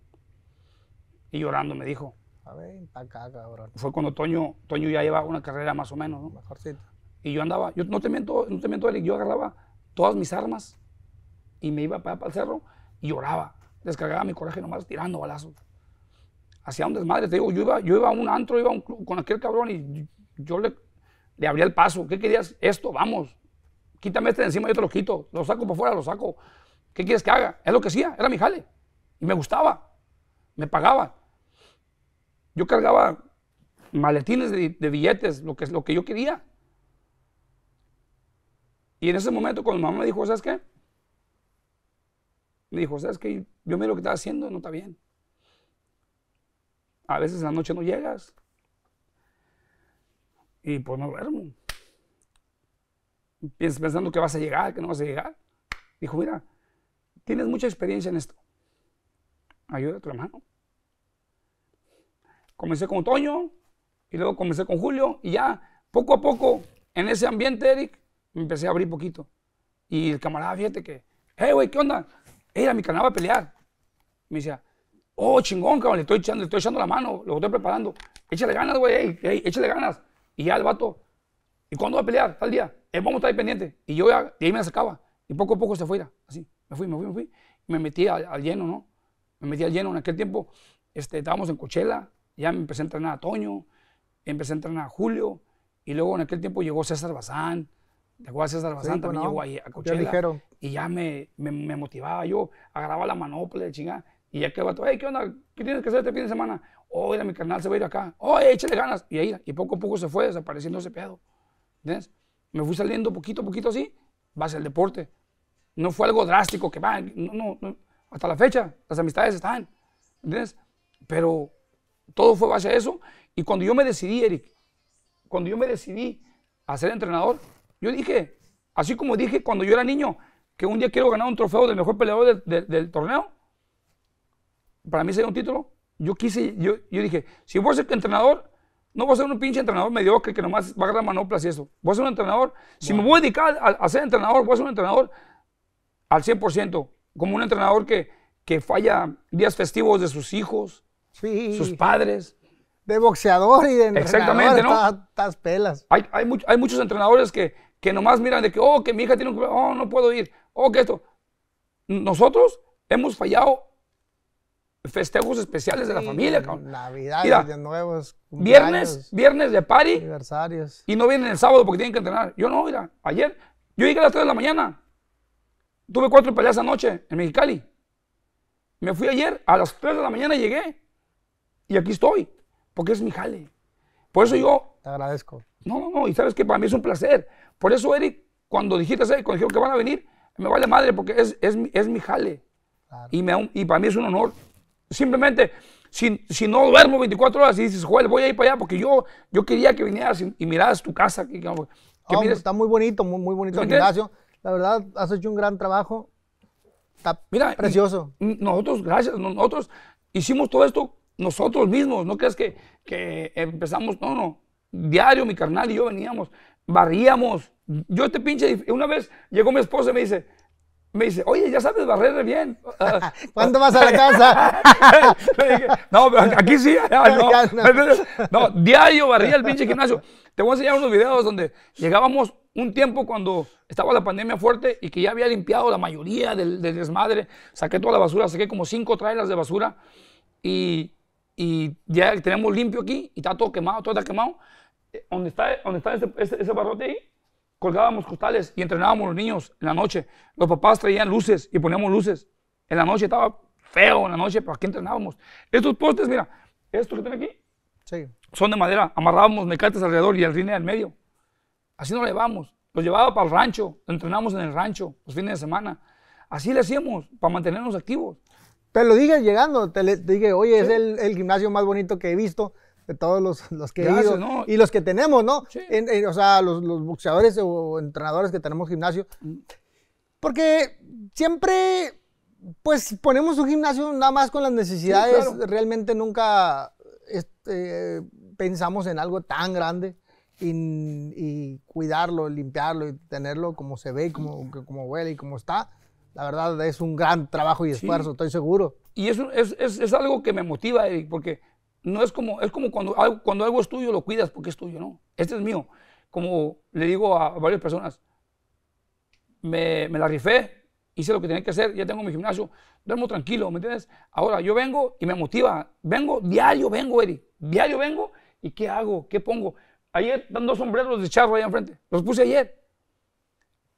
Y llorando me dijo. A ver, acá, cabrón. Fue cuando Toño, Toño ya llevaba una carrera más o menos, ¿no? Y yo andaba, yo no te miento, no te miento, yo agarraba todas mis armas y me iba para, para el cerro y lloraba. Descargaba mi coraje nomás tirando balazos. Hacía un desmadre, te digo, yo iba, yo iba a un antro, iba a un con aquel cabrón y yo le, le abría el paso. ¿Qué querías? Esto, vamos. Quítame este de encima, yo te lo quito. Lo saco para fuera, lo saco. ¿Qué quieres que haga? Es lo que hacía, era mi jale. Y me gustaba, me pagaba. Yo cargaba maletines de, billetes, lo que, lo que yo quería, y en ese momento, cuando mamá me dijo, ¿sabes qué? Me dijo, ¿sabes qué? Yo miro lo que estás haciendo, no está bien. A veces en la noche no llegas. Y pues no duermo. Pensando que vas a llegar, que no vas a llegar. Dijo, mira, tienes mucha experiencia en esto. Ayuda a tu hermano. Comencé con Toño y luego comencé con Julio y ya, poco a poco, en ese ambiente, Eric, me empecé a abrir poquito. Y el camarada, fíjate que, hey, güey, ¿qué onda? Era mi canal va a pelear. Me decía, oh, chingón, cabrón, le estoy echando, le estoy echando la mano, lo estoy preparando. Échale ganas, güey, hey, échale ganas. Y ya el vato, ¿y cuándo va a pelear? Tal día. Eh, vamos a estar ahí pendiente. Y yo ya, de ahí me sacaba. Y poco a poco se fuera, así. Me fui, me fui, me fui. me metí al, lleno, ¿no? Me metí al lleno. En aquel tiempo este, estábamos en Coachella, ya me empecé a entrenar a Toño, empecé a entrenar a Julio, y luego en aquel tiempo llegó César Bazán, ¿Te acuerdas César Bazán? Sí, también ahí a Coachella. Y ya me, me, motivaba yo, agarraba la manopla de chingada. Y ya que todo, ¿qué onda? ¿Qué tienes que hacer este fin de semana? Oye, oh, mi carnal se va a ir acá. Oye, échale ganas. Y ahí, y poco a poco se fue desapareciendo ese pedo. ¿Entiendes? Me fui saliendo poquito a poquito así, base hacia el deporte. No fue algo drástico que va, hasta la fecha, las amistades están. ¿Entiendes? Pero todo fue base a eso. Y cuando yo me decidí, Eric, cuando yo me decidí a ser entrenador, yo dije, así como dije cuando yo era niño, que un día quiero ganar un trofeo del mejor peleador del, torneo. Para mí sería un título. Yo quise, yo, dije, si voy a ser entrenador, no voy a ser un pinche entrenador mediocre que nomás va a agarrar manoplas y eso. Voy a ser un entrenador. Si me voy a dedicar a, ser entrenador, voy a ser un entrenador al 100%. Como un entrenador que, falla días festivos de sus hijos, sus padres. De boxeador y de entrenador. Exactamente, ¿no? pelas. Hay, hay muchos entrenadores que, que nomás miran de que, oh, que mi hija tiene un problema. oh, no puedo ir, oh, que esto. Nosotros hemos fallado festejos especiales de la familia, cabrón. Navidad, de nuevos. Viernes, viernes de party. Aniversarios. Y no vienen el sábado porque tienen que entrenar. Yo no, mira, ayer, yo llegué a las 3 de la mañana. Tuve cuatro peleas anoche en Mexicali. Me fui ayer, a las 3 de la mañana llegué. Y aquí estoy, porque es mi jale. Por eso yo. Te agradezco. No, no, no, y sabes que para mí es un placer. Por eso, Eric, cuando dijiste, cuando dijeron que van a venir, me vale madre porque es, es, es mi jale. Y, me, y para mí es un honor. Simplemente, si, no duermo 24 horas y dices, joder, voy a ir para allá, porque yo, yo quería que vinieras y, miraras tu casa. Que, está muy bonito, muy, bonito el gimnasio. La verdad, has hecho un gran trabajo. Está precioso. nosotros, gracias, nosotros hicimos todo esto nosotros mismos. No crees que, que empezamos, no, no. Diario, mi carnal y yo veníamos, barríamos, yo este pinche, una vez llegó mi esposa y me dice, me dice, oye, ya sabes barrer bien. ¿Cuándo vas a la casa? no, aquí sí. Ah, no, diario barría el pinche gimnasio. Te voy a enseñar unos videos donde llegábamos un tiempo cuando estaba la pandemia fuerte y que ya había limpiado la mayoría del, desmadre. Saqué toda la basura, saqué como cinco trailers de basura y, y ya tenemos limpio aquí y está todo quemado, todo está quemado. Eh, ¿Dónde está, dónde está ese, ese, ese barrote ahí? colgábamos costales y entrenábamos los niños en la noche. Los papás traían luces y poníamos luces. En la noche estaba feo, en la noche, ¿para aquí entrenábamos? Estos postes, mira, estos que tienen aquí, son de madera. Amarrábamos mecates alrededor y el rine al medio. Así nos lo llevamos. Los llevaba para el rancho, entrenábamos en el rancho los fines de semana. Así le hacíamos, para mantenernos activos. te lo dije llegando, te, dije, oye, es el, el, gimnasio más bonito que he visto de todos los, los que y los que tenemos, ¿no? o sea, los, los, boxeadores o entrenadores que tenemos gimnasio. Mm. Porque siempre, pues ponemos un gimnasio nada más con las necesidades, realmente nunca este, pensamos en algo tan grande. Y, y, cuidarlo, limpiarlo y tenerlo como se ve, como, mm. como huele y como está. La verdad es un gran trabajo y esfuerzo, estoy seguro. Y eso es, es, es algo que me motiva, porque no es como, es como cuando, algo, cuando algo es tuyo, lo cuidas porque es tuyo, ¿no? Este es mío. Como le digo a varias personas, me, la rifé, hice lo que tenía que hacer, ya tengo mi gimnasio, duermo tranquilo, ¿me entiendes? Ahora yo vengo y me motiva, vengo, diario vengo, Eri, diario vengo y ¿qué hago? ¿Qué pongo? Ayer dando sombreros de charro allá enfrente, los puse ayer.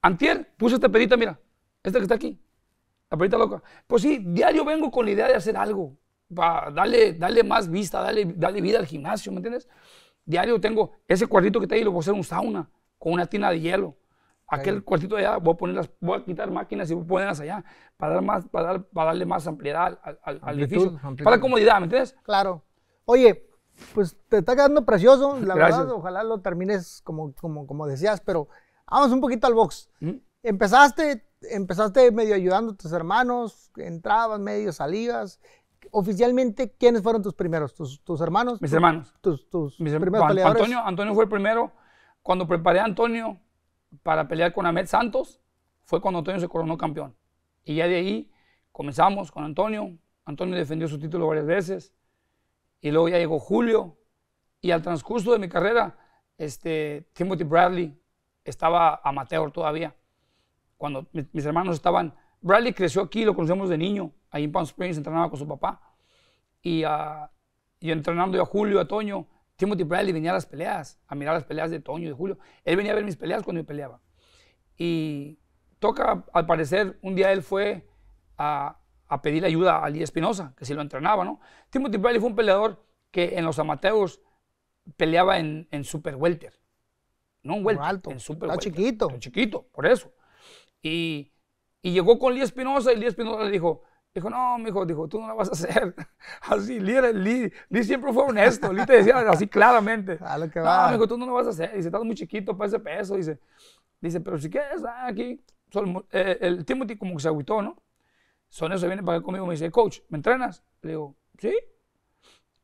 Antier puse esta perita, mira, esta que está aquí, la perita loca. Pues sí, diario vengo con la idea de hacer algo, para darle, más vista, darle, vida al gimnasio, ¿me entiendes? Diario tengo ese cuartito que está ahí, lo voy a hacer un sauna con una tina de hielo. Aquel cuartito allá, voy a, poner las, voy a quitar máquinas y voy a ponerlas allá para, dar más, para, dar, para darle más ampliedad al, edificio. Para la comodidad, ¿me entiendes? Claro. Oye, pues te está quedando precioso, la verdad, ojalá lo termines como, como, como decías, pero vamos un poquito al box. ¿Mm? Empezaste, empezaste medio ayudando a tus hermanos, entrabas, medio salías, oficialmente, ¿quiénes fueron tus primeros? ¿Tus, tus hermanos? Mis hermanos. Tus, tus Mis primeros peleadores. Antonio, Antonio fue el primero. Cuando preparé a Antonio para pelear con Ahmed Santos, fue cuando Antonio se coronó campeón. Y ya de ahí comenzamos con Antonio. Antonio defendió su título varias veces. Y luego ya llegó Julio. Y al transcurso de mi carrera, este, Timothy Bradley estaba amateur todavía. Cuando mis hermanos estaban... Bradley creció aquí, lo conocemos de niño ahí en Palm Springs entrenaba con su papá. Y ah, yo entrenando yo a Julio, a Toño, Timothy Bradley venía a las peleas, a mirar las peleas de Toño y de Julio. Él venía a ver mis peleas cuando yo peleaba. Y toca, al parecer, un día él fue a, a pedir ayuda a Lee Espinosa, que si lo entrenaba, ¿no? Timothy Bradley fue un peleador que en los amateurs peleaba en, en super welter. No en welter, alto, en super está chiquito. Está chiquito, por eso. Y, y llegó con Lee Espinosa y Lee Espinosa le dijo, Dijo, no, mijo, dijo, tú no lo vas a hacer. Así, Lee, siempre fue honesto. Lee te decía así claramente. A lo que no, va. hijo, tú no lo vas a hacer. Dice, estás muy chiquito para ese peso. Dice, dice pero si quieres, ah, aquí. Eh, el Timothy como que se agüitó, ¿no? Sonia se viene para acá conmigo me dice, coach, ¿me entrenas? Le digo, sí.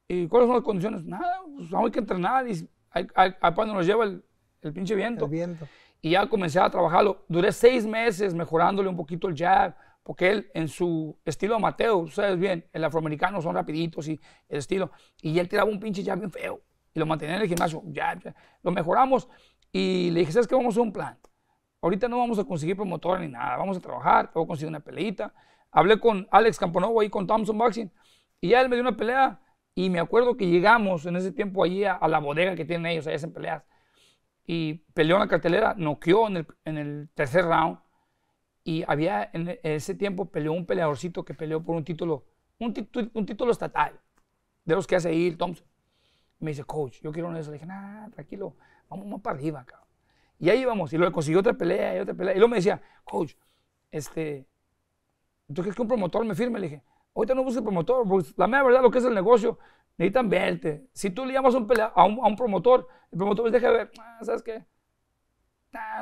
¿Y cuáles son las condiciones? Nada, pues, hay que entrenar. dice hay, cuando nos lleva el, el pinche viento. El viento. Y ya comencé a trabajarlo. Duré seis meses mejorándole un poquito el jab porque él en su estilo amateur, Mateo, ustedes bien, el afroamericano son rapiditos y el estilo, y él tiraba un pinche ya bien feo y lo mantenía en el gimnasio, ya, ya. lo mejoramos y le dije, ¿sabes qué? Vamos a un plan. Ahorita no vamos a conseguir promotor ni nada, vamos a trabajar, te conseguir una peleita. Hablé con Alex Camponovo ahí con Thompson Boxing y ya él me dio una pelea y me acuerdo que llegamos en ese tiempo allí a, la bodega que tienen ellos, allá hacen peleas. Y peleó en la cartelera, noqueó en en el tercer round y había en ese tiempo peleó un peleadorcito que peleó por un título, un, título estatal, de los que hace ir Thompson. Me dice, coach, yo quiero uno de esos. Le dije, nah, tranquilo, vamos más para arriba, cabrón. Y ahí íbamos, y luego consiguió otra pelea y otra pelea. Y luego me decía, coach, este, ¿tú crees que un promotor me firme? Le dije, ahorita no busques promotor, porque la mera verdad lo que es el negocio, necesitan verte. Si tú le llamas a un, promotor, el promotor les deja ver, ah, ¿sabes qué?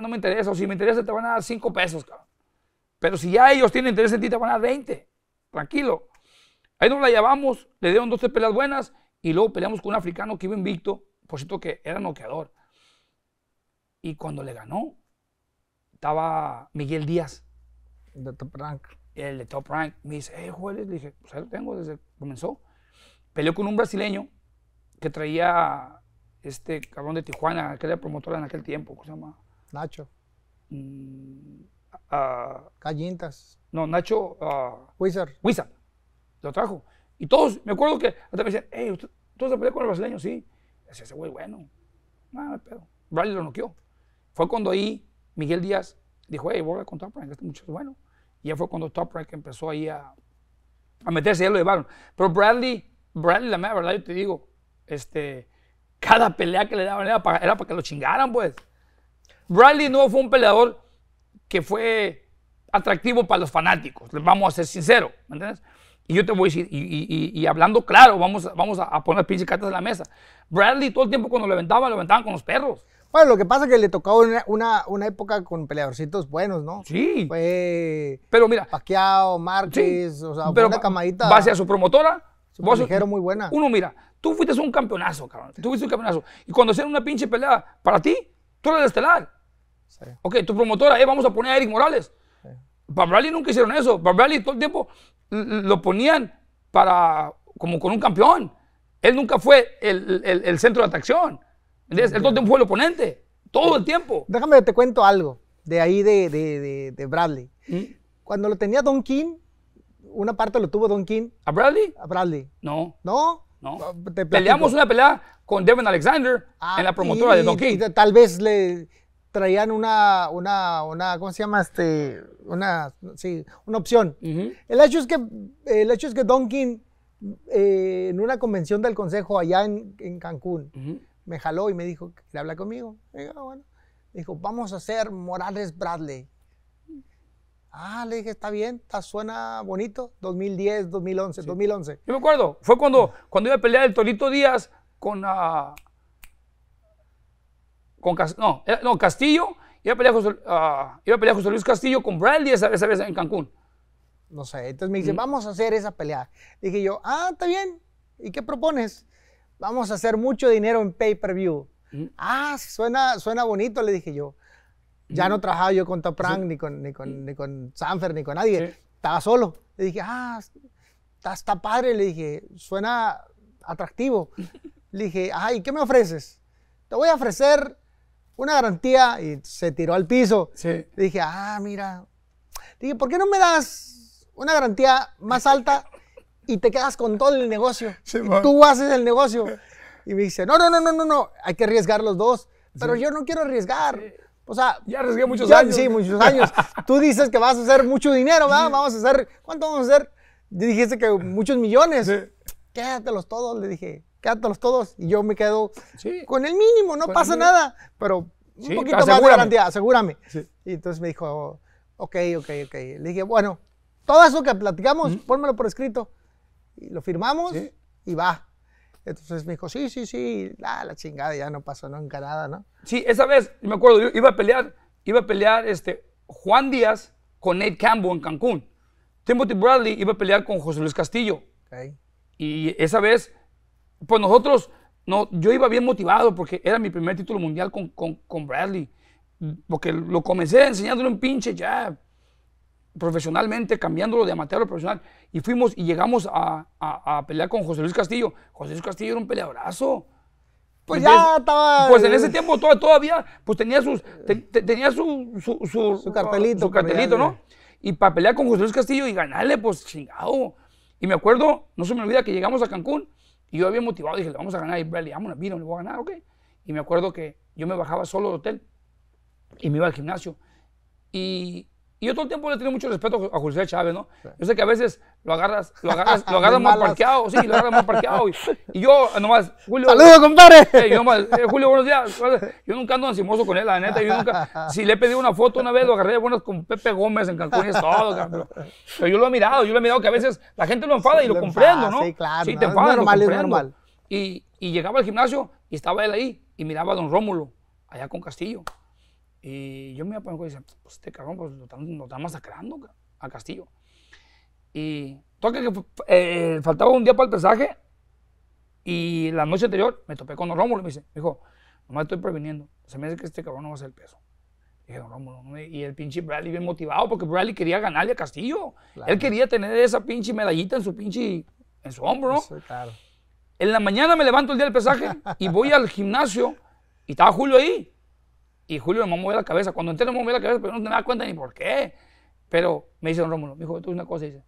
no me interesa, o si me interesa te van a dar cinco pesos, cabrón. Pero si ya ellos tienen interés en ti, te van a dar 20. Tranquilo. Ahí nos la llevamos, le dieron 12 pelas peleas buenas y luego peleamos con un africano que iba invicto, por cierto que era noqueador. Y cuando le ganó, estaba Miguel Díaz. De Top Rank. El de Top Rank. Me dice, hey, eh, jueves le dije, pues ahí lo tengo desde que comenzó. Peleó con un brasileño que traía este cabrón de Tijuana, que era promotor en aquel tiempo, ¿cómo se llama? Nacho. Mm, a... Callintas. No, Nacho... a Wizard. Wizard. Lo trajo. Y todos, me acuerdo que hasta me decían, hey, se pelear con los brasileño? Sí. Decía, ese güey, bueno. no pedo. Bradley lo noqueó. Fue cuando ahí Miguel Díaz dijo, hey, voy a con Top Rank, este muchacho es bueno. Y ya fue cuando Top Rank empezó ahí a, a meterse, ya lo llevaron. Pero Bradley, Bradley, la mera verdad, yo te digo, este, cada pelea que le daban era para que lo chingaran, pues. Bradley no fue un peleador que fue atractivo para los fanáticos, vamos a ser sinceros, ¿me entiendes? Y yo te voy a decir, y, hablando claro, vamos, vamos a, poner pinche cartas en la mesa. Bradley todo el tiempo cuando lo aventaban, lo aventaban con los perros. Bueno, lo que pasa es que le tocaba una, época con peleadorcitos buenos, ¿no? Sí. Fue pero mira. Paqueado, Márquez, o sea, una camadita. Base a su promotora. Su muy buena. Uno, mira, tú fuiste un campeonazo, cabrón. Tú fuiste un campeonazo. Y cuando hicieron una pinche pelea para ti, tú eres el estelar. Ok, tu promotora, eh, vamos a poner a Eric Morales. Para Bradley nunca hicieron eso. Para Bradley todo el tiempo lo ponían para, como con un campeón. Él nunca fue el, centro de atracción. Él todo el tiempo fue el oponente. Todo el tiempo. Déjame, te cuento algo de ahí de, Bradley. ¿Mm? Cuando lo tenía Don King, una parte lo tuvo Don King. ¿A Bradley? A Bradley. No. ¿No? No. Peleamos una pelea con Devin Alexander ah, en la promotora de Don King. tal vez le, traían una, una, una, ¿cómo se llama? Este, una, sí, una opción. el, hecho es que, el hecho es que Donkin, eh, en una convención del consejo allá en, Cancún, me jaló y me dijo, ¿le hablar conmigo? Ah, me Dijo, vamos a hacer Morales Bradley. Ah, le dije, está bien, está, suena bonito. 2010, 2011, 2011. Yo me acuerdo, fue cuando, cuando iba a pelear el Torito Díaz con uh, no, eh, no, Castillo, ah, iba a, pelear José, Luis Castillo con Bradley esa, vez en Cancún. No sé, entonces me dice, vamos a hacer esa pelea. Dije yo, ah, está bien, ¿y qué propones? Vamos a hacer mucho dinero en pay-per-view. Ah, suena, suena bonito, le dije yo. Ya no trabajaba yo con Top Rank, ni con, ni con, Sanfer, ni con nadie. Estaba solo. Le dije, ah, está, está padre, le dije, suena atractivo. le dije, ay, ah, ¿qué me ofreces? Te voy a ofrecer una garantía y se tiró al piso. Dije, ah, mira. Dije, ¿por qué no me das una garantía más alta y te quedas con todo el negocio? tú haces el negocio. Y me dice, no, no, no, no, no, no, hay que arriesgar los dos. Pero yo no quiero arriesgar. O sea, ya arriesgué muchos años. Sí, muchos años. tú dices que vas a hacer mucho dinero, ¿verdad? Vamos a hacer, ¿cuánto vamos a hacer? dijiste que muchos millones. Quédatelos todos, le dije quédatelos todos y yo me quedo con el mínimo, no pasa nada, pero un poquito más de garantía, asegúrame. Y entonces me dijo, ok, ok, ok. Le dije, bueno, todo eso que platicamos, ¿Mm? por escrito. Y lo firmamos y va. Entonces me dijo, sí, sí, sí, la chingada, ya no pasó nunca nada, ¿no? Sí, esa vez, me acuerdo, yo iba a pelear, iba a pelear este, Juan Díaz con Nate Campbell en Cancún. Timothy Bradley iba a pelear con José Luis Castillo. Y esa vez pues nosotros, no, yo iba bien motivado porque era mi primer título mundial con, con, Bradley. Porque lo comencé enseñándole un pinche ya profesionalmente, cambiándolo de amateur a profesional. Y fuimos y llegamos a, a, pelear con José Luis Castillo. José Luis Castillo era un peleadorazo. Pues ya estaba. Pues en ese tiempo todavía pues tenía, sus, tenía su, su, cartelito. Su cartelito, ¿no? Y para pelear con José Luis Castillo y ganarle, pues chingado. Y me acuerdo, no se me olvida que llegamos a Cancún y yo había motivado, dije, vamos a ganar a Bradley, vamos a mira, le voy a ganar, ok. Y me acuerdo que yo me bajaba solo del hotel y me iba al gimnasio. Y y yo todo el tiempo le tengo mucho respeto a José Chávez, ¿no? Yo sé que a veces lo agarras, lo agarras, lo agarras mal parqueado, sí, lo agarras mal parqueado. Y, yo nomás, Julio. ¡Saludos, compadre! yo nomás, eh, Julio, buenos días. Yo nunca ando ansioso con él, la neta. Yo nunca, si le he pedido una foto una vez, lo agarré de buenas con Pepe Gómez en Cancún y todo, pero, yo lo he mirado, yo lo he mirado que a veces la gente lo enfada y lo, comprendo, ¿no? Sí, claro. Sí, te enfada, normal, lo Es normal. y llegaba al gimnasio y estaba él ahí y miraba a don Rómulo, allá con Castillo. Y yo me iba a y dice pues, este cabrón, pues lo están, masacrando a Castillo. Y toque que eh, faltaba un día para el pesaje y la noche anterior me topé con Don Rómulo y me dice, dijo, nomás estoy previniendo, se me dice que este cabrón no va a hacer el peso. Y el pinche Bradley bien motivado porque Bradley quería ganarle a Castillo. Él quería tener esa pinche medallita en su pinche, en su hombro. En la mañana me levanto el día del pesaje y voy al gimnasio y estaba Julio ahí. Y Julio me mueve la cabeza. Cuando entré, me movió la cabeza, pero no me da cuenta ni por qué. Pero me dice don Rómulo, me dijo, tú una cosa, dice,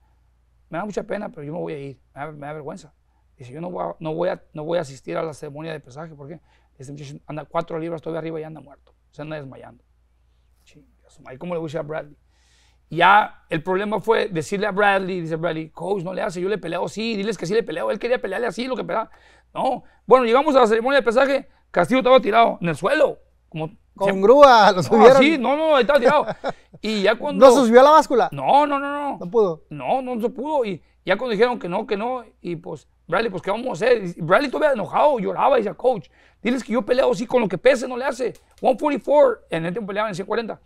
me da mucha pena, pero yo me voy a ir, me da, vergüenza. Dice, yo no voy, a, no, voy a, no voy a asistir a la ceremonia de pesaje, porque este muchacho anda cuatro libras todavía arriba y anda muerto, se anda desmayando. Ahí como le voy a decir a Bradley. Ya el problema fue decirle a Bradley, dice Bradley, coach, no le hace, yo le peleo sí así, diles que sí le peleo, él quería pelearle así, lo que peleaba. No, bueno, llegamos a la ceremonia de pesaje, Castillo estaba tirado en el suelo, como con grúa, lo subieron. No, sí, no, no, estaba tirado. y ya cuando. ¿No subió a la báscula? No, no, no, no. No pudo. No, no, no se pudo. Y ya cuando dijeron que no, que no, y pues, Bradley, pues, ¿qué vamos a hacer? Y Bradley todavía enojado, lloraba y decía, coach, diles que yo peleo así con lo que pese, no le hace. 144, en el tiempo peleaba en 140.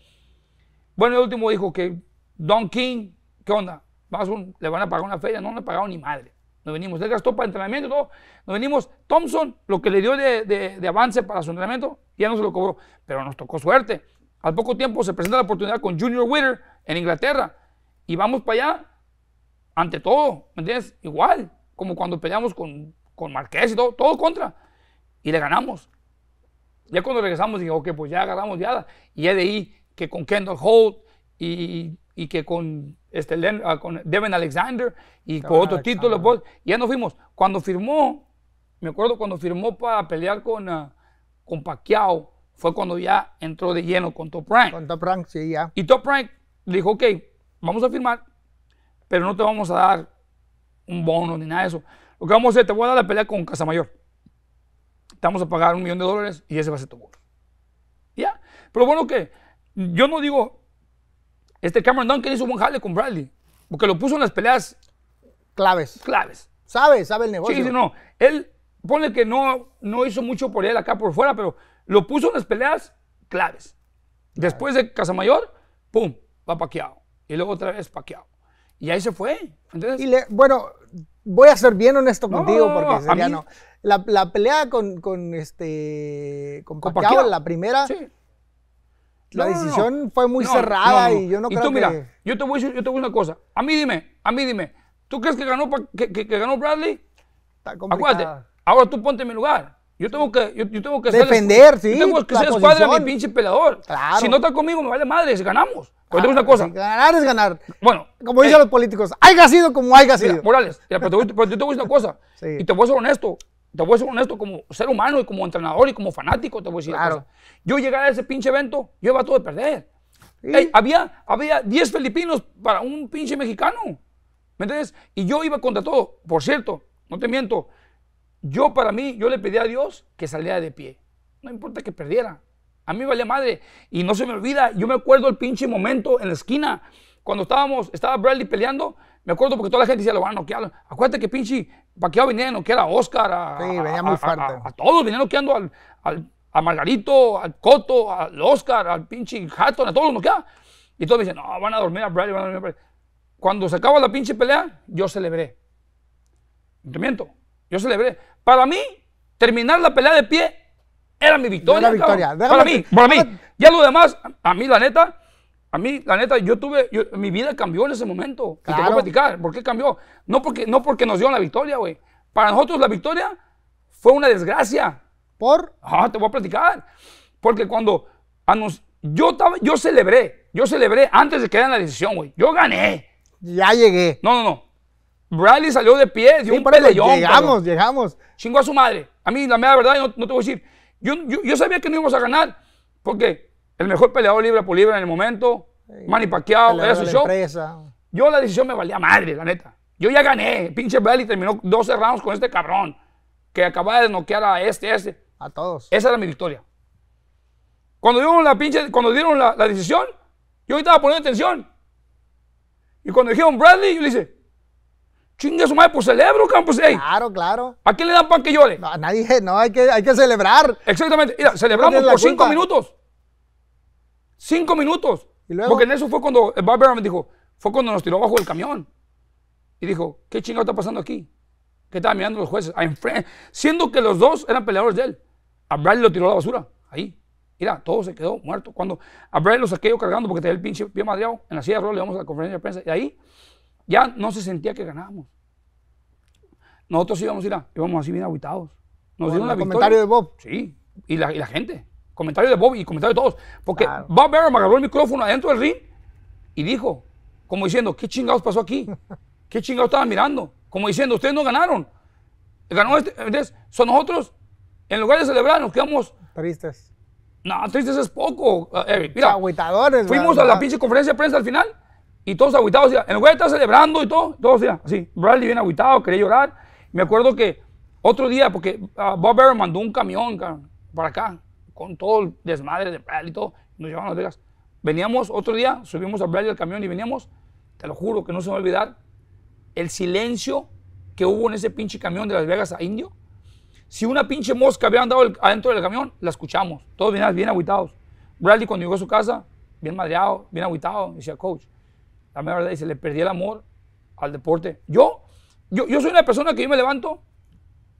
Bueno, el último dijo que Don King, ¿qué onda? Vas le van a pagar una feria, no le pagado ni madre. Nos venimos. Él gastó para entrenamiento y todo. Nos venimos. Thompson, lo que le dio de, avance para su entrenamiento, ya no se lo cobró. Pero nos tocó suerte. Al poco tiempo se presenta la oportunidad con Junior Witter en Inglaterra. Y vamos para allá, ante todo, ¿me entiendes? Igual, como cuando peleamos con, con Marqués y todo, todo contra. Y le ganamos. Ya cuando regresamos dije, ok, pues ya agarramos ya. Y es de ahí, que con Kendall Holt y y que con, este, ah, con Devin Alexander y con otro título, pues, ya nos fuimos. Cuando firmó, me acuerdo cuando firmó para pelear con, ah, con Pacquiao, fue cuando ya entró de lleno con Top Rank. Con Top Rank, sí, ya. Y Top Rank dijo, ok, vamos a firmar, pero no te vamos a dar un bono ni nada de eso. Lo que vamos a hacer, te voy a dar la pelea con Casamayor. Te vamos a pagar un millón de dólares y ese va a ser tu bono. ¿Ya? Pero bueno que yo no digo, este Cameron Duncan hizo un jale con Bradley, porque lo puso en las peleas claves. Claves. Sabe, sabe el negocio. Sí, sí, no. Él pone que no, no hizo mucho por él acá por fuera, pero lo puso en las peleas claves. Después de Casamayor, pum, va paqueado. Y luego otra vez paqueado. Y ahí se fue. Y bueno, voy a ser bien honesto contigo porque sería no. La, pelea con, este con Pacquiao, la primera la decisión fue muy cerrada y yo no y creo tú, que... mira, yo te, voy, yo te voy a decir una cosa. A mí dime, a mí dime, ¿tú crees que ganó, que, ganó Bradley? Está Acuérdate, ahora tú ponte en mi lugar. Yo tengo que, yo, tengo que defender, sí. Yo tengo que ser escuadra a mi pinche pelador. Claro. Si no está conmigo, me vale madre, si ganamos. Pero claro, una cosa. ganar es ganar. Bueno. Como dicen eh, los políticos, haya sido como haya sido. Morales, pero, yo te voy a decir una cosa. Sí. Y te voy a ser honesto te voy a ser honesto, como ser humano y como entrenador y como fanático, te voy a decir. Claro. Yo llegar a ese pinche evento, yo iba todo de perder. había, había 10 filipinos para un pinche mexicano. ¿Me entiendes? Y yo iba contra todo. Por cierto, no te miento. Yo, para mí, yo le pedí a Dios que saliera de pie. No importa que perdiera. A mí valía madre. Y no se me olvida, yo me acuerdo el pinche momento en la esquina cuando estábamos, estaba Bradley peleando, me acuerdo porque toda la gente decía, lo van a noquear. Acuérdate que pinche Paquiao venía a noquear a Oscar, a, sí, venía muy fuerte. A, todos, venía noqueando al, al, a Margarito, al Coto, al Oscar, al pinche Hatton, a todos los noqueados. Y todos me dicen, no, van a dormir a Bradley, van a dormir a Bradley. Cuando se acaba la pinche pelea, yo celebré. No te miento, yo celebré. Para mí, terminar la pelea de pie era mi victoria. Era victoria. para mí, para mí. Ya lo demás, a mí la neta, a mí, la neta, yo tuve, mi vida cambió en ese momento. Y te voy a platicar, ¿por qué cambió? No porque, no porque nos dio la victoria, güey. Para nosotros la victoria fue una desgracia. ¿Por? Ah, te voy a platicar. Porque cuando yo, estaba yo celebré, yo celebré antes de que en la decisión, güey. Yo gané. Ya llegué. No, no, no. Bradley salió de pie, dio un peleón. Llegamos, llegamos. Chingó a su madre. A mí, la verdad, no, te voy a decir. Yo, sabía que no íbamos a ganar porque el mejor peleador libre por libre en el momento, Manny Pacquiao, era su Yo la decisión me valía madre, la neta. Yo ya gané. Pinche Bradley terminó 12 rounds con este cabrón que acababa de noquear a este, a este. A todos. Esa era mi victoria. Cuando dieron la pinche, cuando dieron la, decisión, yo estaba poniendo atención. Y cuando dijeron Bradley, yo le dije, chingue su madre, pues celebro, Campos. Pues, claro, claro. ¿A quién le dan pan que llore? le a nadie, no, hay que, hay que celebrar. Exactamente. Mira, celebramos por cinco minutos. Cinco minutos. Porque en eso fue cuando el dijo, fue cuando nos tiró bajo el camión. Y dijo, ¿qué chingado está pasando aquí? ¿Qué estaban mirando los jueces? Siendo que los dos eran peleadores de él. A Bradley lo tiró a la basura. Ahí. Mira, todo se quedó muerto. Cuando a Bradley lo saqué cargando porque tenía el pinche pie madreado. En la silla de le vamos a la conferencia de prensa. Y ahí ya no se sentía que ganábamos. Nosotros íbamos, a ir, íbamos así bien aguitados. Nos bueno, dieron la victoria. comentario de Bob? Sí. y la gente. Comentario de Bobby y comentario de todos. Porque Bob Bob me agarró el micrófono adentro del ring y dijo, como diciendo, ¿qué chingados pasó aquí? ¿Qué chingados estaban mirando? Como diciendo, ustedes no ganaron. Ganó este. Entonces, son nosotros, en lugar de celebrar, nos quedamos. Tristes. No, tristes es poco, eh, Eric. Mira, Fuimos a la pinche conferencia de prensa al final y todos aguitados, En lugar de estar celebrando y todo, todos así. Bradley bien aguitado, quería llorar. Me acuerdo que otro día, porque ah, Bob Barron mandó un camión para acá, con todo el desmadre de Bradley y todo, nos llevaban a Las Vegas. Veníamos otro día, subimos a Bradley al camión y veníamos, te lo juro que no se me va a olvidar, el silencio que hubo en ese pinche camión de Las Vegas a Indio. Si una pinche mosca había andado adentro del camión, la escuchamos. Todos bien, bien aguitados. Bradley cuando llegó a su casa, bien madreado, bien aguitado, decía, coach, la verdad, dice, le perdí el amor al deporte. Yo, yo, yo soy una persona que yo me levanto,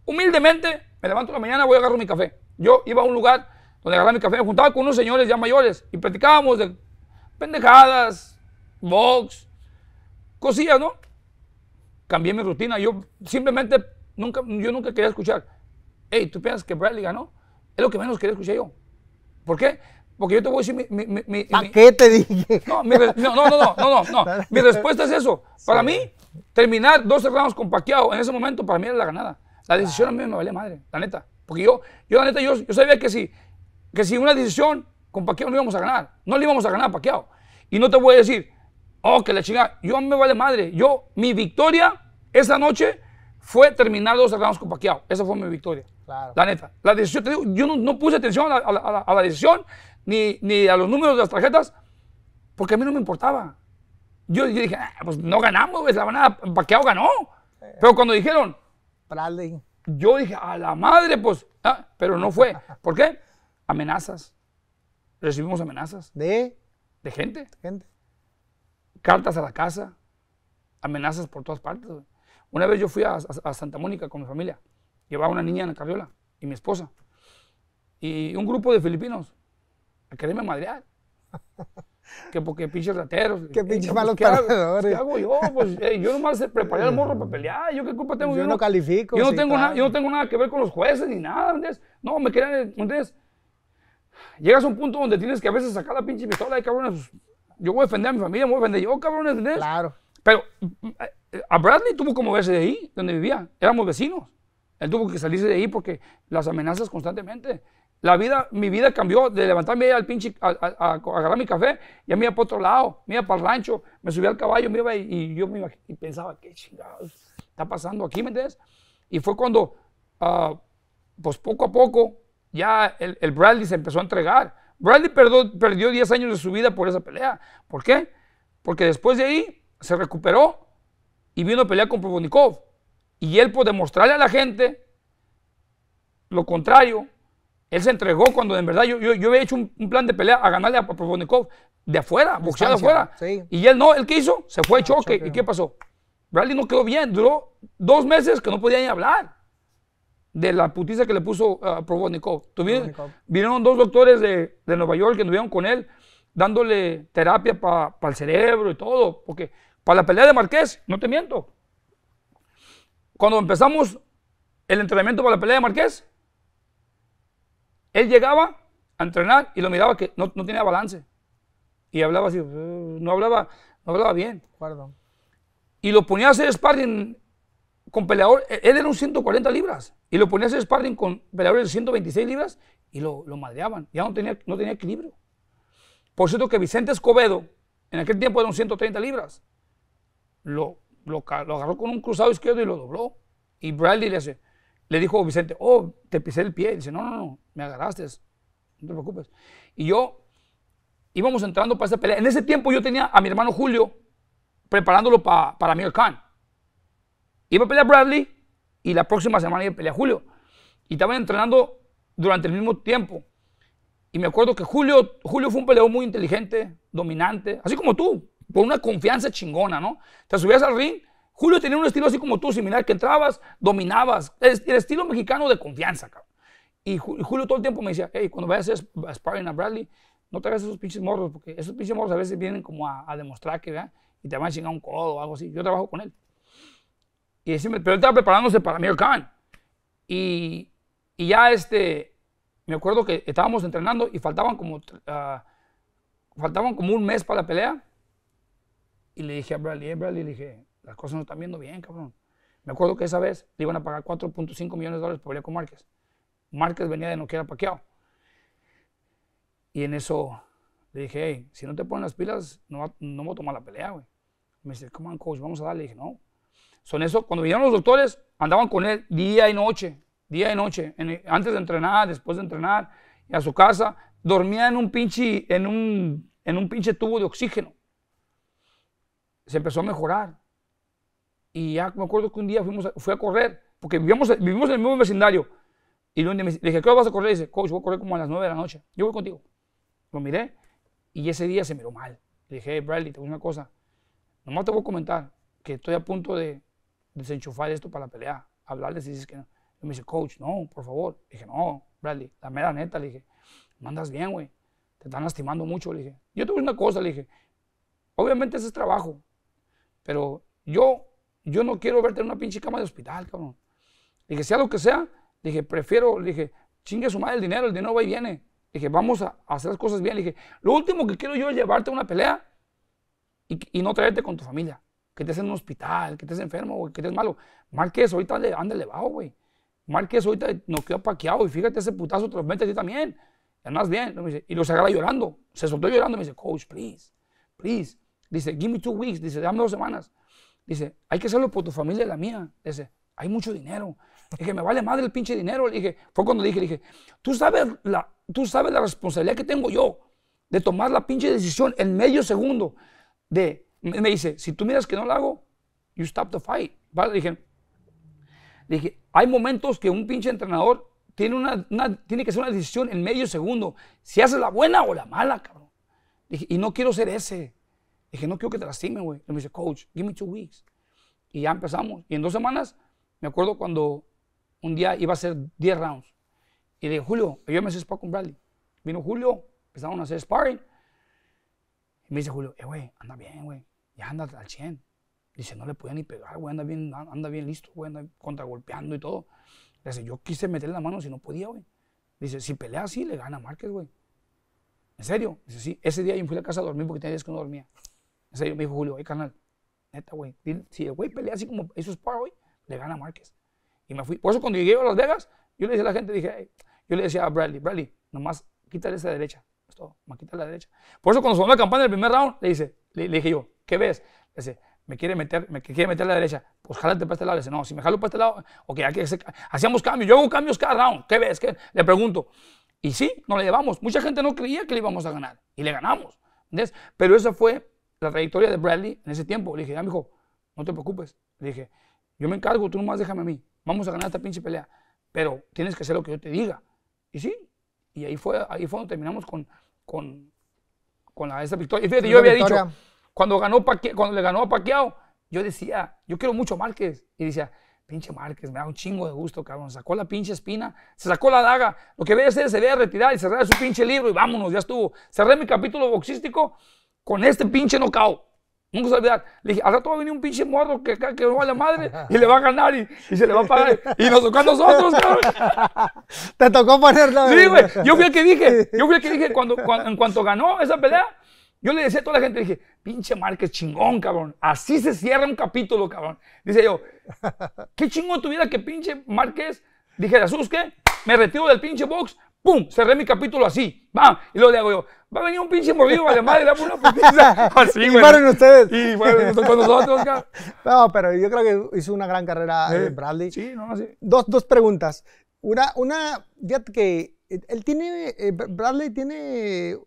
humildemente, me levanto la mañana, voy a agarrar mi café. Yo iba a un lugar donde agarraba mi café, me juntaba con unos señores ya mayores y platicábamos de pendejadas, box, cosillas, ¿no? Cambié mi rutina, yo simplemente nunca, yo nunca quería escuchar, hey, ¿tú piensas que Bradley ganó? Es lo que menos quería escuchar yo. ¿Por qué? Porque yo te voy a decir mi... mi, qué te dije? No, no, no, no, no, no, no, Mi respuesta es eso. Para mí, terminar 12 rounds con paqueado en ese momento, para mí era la ganada. La decisión a mí me valía madre, la neta. Porque yo, yo la neta, yo, yo sabía que si que si una decisión con Paquiao no íbamos a ganar. No le íbamos a ganar a Paquiao. Y no te voy a decir, oh, que la chingada. Yo me vale madre. Yo, mi victoria esa noche fue terminar dos cerrados con Paquiao. Esa fue mi victoria. Claro. La neta. La decisión, te digo, yo no, puse atención a, la, decisión ni, ni, a los números de las tarjetas porque a mí no me importaba. Yo, dije, ah, pues no ganamos, la Paquiao ganó. Eh. Pero cuando dijeron, yo dije, a la madre, pues, ah", pero no fue. ¿Por qué? amenazas. Recibimos amenazas. ¿De? De gente. Cartas a la casa. Amenazas por todas partes. Una vez yo fui a, a, Santa Mónica con mi familia. Llevaba una niña en la carriola y mi esposa. Y un grupo de filipinos a quererme madrear. que porque pinches rateros. Que eh, pinches pues, malos que hago, ¿Qué hago yo? Pues eh, yo nomás preparé al morro para pelear. ¿Yo qué culpa tengo? Yo, yo no, califico. Yo no, tengo nada, yo no tengo nada que ver con los jueces ni nada. No, me querían, llegas a un punto donde tienes que a veces sacar la pinche pistola y cabrones, pues, yo voy a defender a mi familia, me voy a defender yo, cabrones, ¿entendés? Claro. Pero eh, a Bradley tuvo como verse de ahí, donde vivía. Éramos vecinos. Él tuvo que salirse de ahí porque las amenazas constantemente. La vida, mi vida cambió de levantarme al pinche, a, agarrar mi café, ya me iba para otro lado, me iba para el rancho, me subía al caballo, me iba y, yo me iba, y pensaba, ¿qué chingados está pasando aquí, me entiendes? Y fue cuando, ah, pues poco a poco, ya el, Bradley se empezó a entregar. Bradley perdió, perdió 10 años de su vida por esa pelea. ¿Por qué? Porque después de ahí se recuperó y vino a pelear con Provodnikov. Y él, por demostrarle a la gente lo contrario, él se entregó cuando en verdad yo, yo, yo había hecho un, plan de pelea a ganarle a Provodnikov de afuera, boxeado afuera. Y él no, él qué hizo? Se fue de choque. ¿Y qué pasó? Bradley no quedó bien, duró dos meses que no podía ni hablar de la putiza que le puso a Provodnikov. Tuvieron, Vinieron dos doctores de, Nueva York que estuvieron con él, dándole terapia para el cerebro y todo, porque para la pelea de Marqués, no te miento. Cuando empezamos el entrenamiento para la pelea de Marqués, él llegaba a entrenar y lo miraba que no, tenía balance. Y hablaba así, no hablaba, no hablaba bien. Y lo ponía a hacer sparring con peleador, e-, él era un 140 libras y lo ponía a hacer sparring con peleadores de 126 libras y lo, lo madreaban. Ya no tenía, no tenía equilibrio. Por cierto que Vicente Escobedo, en aquel tiempo era un 130 libras, lo, lo, lo agarró con un cruzado izquierdo y lo dobló. Y Bradley le, dijo a Vicente, oh, te pisé el pie. Y dice, no, no, no, me agarraste, no te preocupes. Y yo íbamos entrando para esa pelea. En ese tiempo yo tenía a mi hermano Julio preparándolo para para Amir Khan. Iba a pelear Bradley y la próxima semana iba a pelear Julio. Y estaban entrenando durante el mismo tiempo. Y me acuerdo que Julio, Julio fue un peleador muy inteligente, dominante, así como tú, por una confianza chingona, ¿no? Te subías al ring, Julio tenía un estilo así como tú, similar, que entrabas, dominabas, el, estilo mexicano de confianza, cabrón. Y Julio todo el tiempo me decía, hey, cuando vayas a sparring a Bradley, no te hagas esos pinches morros, porque esos pinches morros a veces vienen como a, demostrar que, ¿verdad? Y te van a chingar un codo o algo así. Yo trabajo con él. Y pero él estaba preparándose para Amir Khan. Y, y, ya este, me acuerdo que estábamos entrenando y faltaban como, ah, faltaban como un mes para la pelea. Y le dije a Bradley, eh, Bradley, le dije, las cosas no están viendo bien, cabrón. Me acuerdo que esa vez le iban a pagar 4.5 millones de dólares por pelear con Márquez. Márquez venía de no quedar paqueado. Y en eso le dije, hey, si no te ponen las pilas, no, me no voy a tomar la pelea, güey. Me dice, come on, coach, vamos a darle. Le dije, no, son eso, cuando vinieron los doctores, andaban con él día y noche, día y noche, antes de entrenar, después de entrenar, y a su casa, dormía en un pinche, en un, en un pinche tubo de oxígeno. Se empezó a mejorar. Y ya me acuerdo que un día fuimos a, fui a correr, porque vivíamos, vivimos en el mismo vecindario. Y le dije, ¿qué vas a correr? Y dice, coach, voy a correr como a las 9 de la noche. Yo voy contigo. Lo miré y ese día se miró mal. Le dije, hey, Bradley, te voy a una cosa. Nomás te voy a comentar que estoy a punto de desenchufar esto para la pelea, hablarles y dices que no. Yo me dice, coach, no, por favor. dije, no, Bradley, la mera neta, le dije, mandas bien, güey, te están lastimando mucho, le dije. Yo te voy a decir una cosa, le dije, obviamente ese es trabajo, pero yo, yo no quiero verte en una pinche cama de hospital, cabrón. Le dije, sea lo que sea, le dije, prefiero, le dije, chingue su madre el dinero, el dinero va y viene. Le dije, vamos a hacer las cosas bien. Le dije, lo último que quiero yo es llevarte a una pelea y no traerte con tu familia que estés en un hospital, que estés enfermo, güey, que estés malo. Márquez ahorita anda elevado, güey. Márquez ahorita nos quedó paqueado y fíjate ese putazo, te lo mete a ti también. Y andas bien. y lo agarra llorando. Se soltó llorando. Me dice, coach, please, please. Dice, give me two weeks. Dice, dame dos semanas. Dice, hay que hacerlo por tu familia y la mía. Dice, hay mucho dinero. dije, me vale madre el pinche dinero. Le dije, fue cuando dije, dije, tú sabes la, tú sabes la responsabilidad que tengo yo de tomar la pinche decisión en medio segundo de me dice, si tú miras que no lo hago, you stop the fight. Dije, dije, hay momentos que un pinche entrenador tiene, una, tiene que hacer una decisión en medio segundo, si haces la buena o la mala, cabrón. Dije, y no quiero ser ese. Dije, no quiero que te lastimen, güey. Y me dice, coach, give me two weeks. Y ya empezamos. Y en dos semanas, me acuerdo cuando un día iba a hacer 10 rounds. Y dije, Julio, yo me hice sparring con Bradley. Vino Julio, empezaron a hacer sparring. Y me dice Julio, eh, güey, anda bien, güey ya anda al 100. Dice, no le podía ni pegar, güey, anda bien, anda bien listo, güey, anda contragolpeando y todo. dice, yo quise meterle la mano si no podía, güey. Dice, si pelea así, le gana a Márquez, güey. ¿En serio? Dice, sí. Ese día yo me fui a la casa a dormir porque tenía días que no dormía. En serio, me dijo Julio, hey, canal, neta, güey, si el güey pelea así como hizo Spar, güey, le gana a Márquez. Y me fui. Por eso cuando llegué a Las Vegas, yo le dije a la gente, dije, yo le decía a Bradley, Bradley, nomás quítale esa derecha. Es todo, más quítale la derecha. Por eso cuando sonó la campana del primer round, le, dice, le dije yo, ¿qué ves? dice, me quiere meter, me quiere meter a la derecha, pues jálate para este lado. dice, no, si me jalo para este lado, ok, hacíamos cambios, yo hago cambios cada round, ¿qué ves? Le pregunto. Y sí, nos le llevamos. Mucha gente no creía que le íbamos a ganar y le ganamos. Pero esa fue la trayectoria de Bradley en ese tiempo. Le dije, ya, ah, no te preocupes. Le dije, yo me encargo, tú nomás déjame a mí. Vamos a ganar esta pinche pelea. Pero tienes que hacer lo que yo te diga. Y sí, y ahí fue, ahí donde terminamos con, con, esa victoria. fíjate, yo había dicho cuando, ganó cuando le ganó a Paquiao, yo decía, yo quiero mucho a Márquez. Y decía, pinche Márquez, me da un chingo de gusto, cabrón. Sacó la pinche espina, se sacó la daga. Lo que a hacer se vea retirar y cerrar su pinche libro y vámonos, ya estuvo. Cerré mi capítulo boxístico con este pinche knockout. Nunca se olvidar. Le dije, al rato va a venir un pinche morro que, que no vale madre y le va a ganar y, se le va a pagar. Y nos tocó a nosotros, cabrón. Te tocó ponerlo Sí, güey. Yo fui el que dije, yo fui el que dije, cuando, en cuanto ganó esa pelea, yo le decía a toda la gente, dije, pinche Márquez, chingón, cabrón. Así se cierra un capítulo, cabrón. Dice yo, qué chingón tuviera que pinche Márquez dije ¿sus qué? Me retiro del pinche box, ¡pum! Cerré mi capítulo así, ¡bam! Y luego le hago yo, va a venir un pinche morrido, vale madre, le damos una putiza. Así, y fueron ustedes. Y fueron con nosotros, cabrón. No, pero yo creo que hizo una gran carrera eh, Bradley. Sí, no, así. Dos, dos preguntas. Una, una, fíjate que eh, él tiene, eh, Bradley tiene,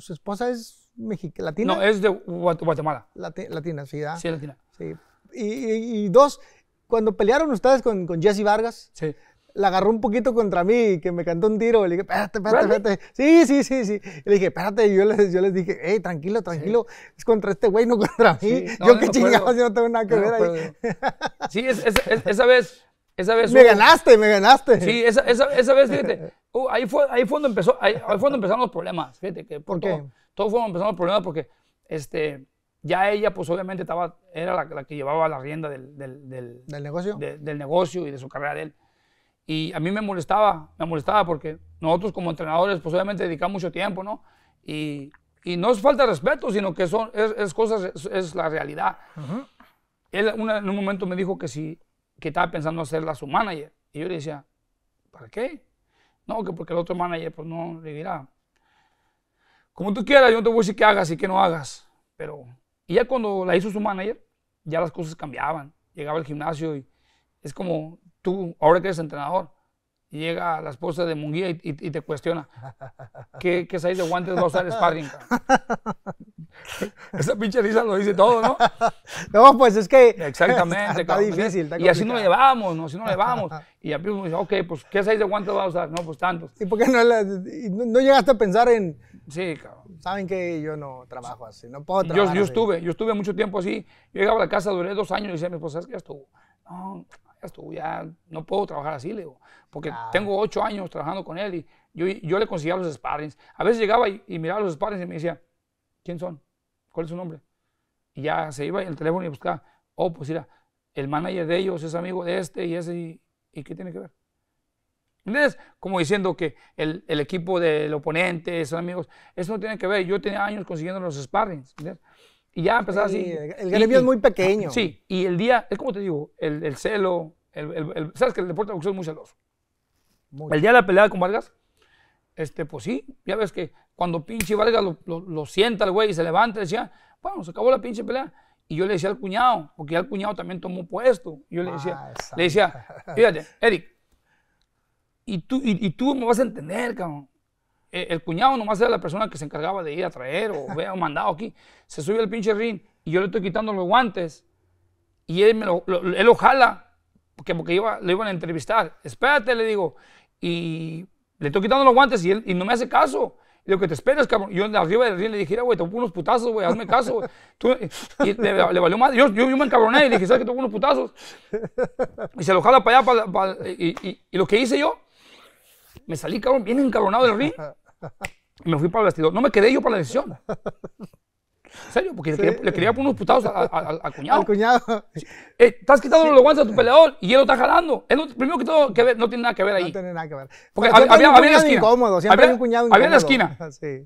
su esposa es México, latina. No, es de Guatemala. latina, sí, Sí, latina. Sí. Y, dos, cuando pelearon ustedes con, Jesse Vargas, sí. la agarró un poquito contra mí, que me cantó un tiro. Le dije, espérate, espérate, espérate. Sí, sí, sí, sí. le dije, espérate, y yo les, yo les dije, hey, tranquilo, tranquilo, es contra este güey, no contra mí. yo qué chingados, yo no tengo nada que ver ahí. sí, esa vez, esa vez. Me ganaste, me ganaste. Sí, esa, esa, esa vez, fíjate. Uh, ahí, fue, ahí, fue donde empezó, ahí, fue empezaron los problemas, fíjate, que ¿Por qué? Todo fue donde empezaron los problemas porque este, ya ella, pues obviamente, estaba, era la, que llevaba la rienda del, del, del, negocio? del negocio y de su carrera de él. Y a mí me molestaba, me molestaba porque nosotros como entrenadores, pues obviamente dedicamos mucho tiempo, ¿no? Y, y no es falta de respeto, sino que son, es, cosas, es, la realidad. Él en un momento me dijo que si, que estaba pensando hacerla su manager. Y yo le decía, ¿para qué? No, que porque el otro manager pues no le dirá. Como tú quieras, yo no te voy a decir qué hagas y qué no hagas. Pero, y ya cuando la hizo su manager, ya las cosas cambiaban. Llegaba al gimnasio y es como tú, ahora que eres entrenador, y llega la esposa de Munguía y, te cuestiona ¿qué, qué seis de guantes va a usar Sparring. Esa pinche risa lo dice todo, ¿no? No, pues es que. Exactamente. Está, está difícil. y así no le vamos ¿no? Así no le vamos y al me dice, ok, pues ¿qué seis de guantes va a usar? No, pues tantos. ¿Y por qué no, no, llegaste a pensar en.? Sí, cabrón. Saben que yo no trabajo así, no puedo trabajar. Yo, yo estuve, yo estuve mucho tiempo así. Yo llegaba a la casa, duré dos años y decía, pues, ¿sabes qué? Estuvo. No, ya no puedo trabajar así, le porque tengo ocho años trabajando con él y yo, yo le conseguía los sparrings. A veces llegaba y, miraba los sparrings y me decía, ¿quién son? ¿Cuál es su nombre? Y ya se iba en el teléfono y buscaba, oh, pues mira, el manager de ellos es amigo de este y ese, y, qué tiene que ver? entonces Como diciendo que el, equipo del oponente son amigos. Eso no tiene que ver. Yo tenía años consiguiendo los sparrings. Y ya empezaba así. El gremio es muy pequeño. Sí, y el día, es como te digo, el, celo, el, sabes que el deporte de boxeo es muy celoso. el día de la pelea con Vargas, este, pues sí, ya ves que cuando pinche Vargas lo, lo, sienta el güey y se levanta, decía, bueno, se acabó la pinche pelea. Y yo le decía al cuñado, porque ya el cuñado también tomó puesto. Yo le decía, ah, le decía, fíjate, Eric, y tú, y tú me vas a entender, cabrón. Eh, el cuñado nomás era la persona que se encargaba de ir a traer o vea, mandado aquí. Se subió al pinche ring y yo le estoy quitando los guantes y él, me lo, él lo jala porque, porque iba, lo iban a entrevistar. Espérate, le digo. Y le estoy quitando los guantes y, él, y no me hace caso. Le lo que te esperas, cabrón. Yo arriba del ring le dije, güey, te pongo unos putazos, güey, hazme caso, Y le, valió más. Yo, yo, me encabroné y le dije, ¿sabes que tengo unos putazos? Y se lo jala para allá. y lo que hice yo me salí, cabrón, bien encabronado del ring. Y me fui para el vestidor. No me quedé yo para la decisión. En serio, porque le, quería, poner unos putados al cuñado. Al cuñado. Eh, estás quitando los guantes a tu peleador y él lo está jalando. primero que todo, no tiene nada que ver ahí. No tiene nada que ver. Porque, había había, la esquina. Incómodo, siempre había, un cuñado Había en la esquina. Sí.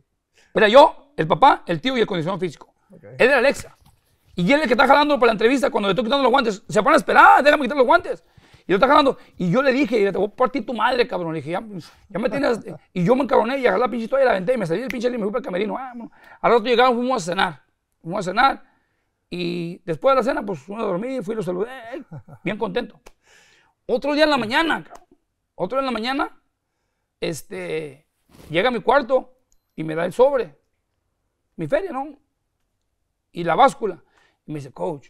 Era yo, el papá, el tío y el condicionador físico. Él era Alexa. Y él es el que está jalando para la entrevista cuando le estoy quitando los guantes. Se van a esperar, déjame quitar los guantes. Y lo estaba hablando Y yo le dije, te voy a partir tu madre, cabrón. Le dije, ya, pues, me tienes. Y yo me encabroné y agarré la pinche toalla y la aventé y me salí del pinche y me fui para el camerino. Ah, bueno. Al rato llegamos, fuimos a cenar. Fuimos a cenar. Y después de la cena, pues uno dormí, fui y lo saludé. Bien contento. Otro día en la mañana, cabrón. Otro día en la mañana, este, llega a mi cuarto y me da el sobre. Mi feria, ¿no? Y la báscula. Y me dice, coach,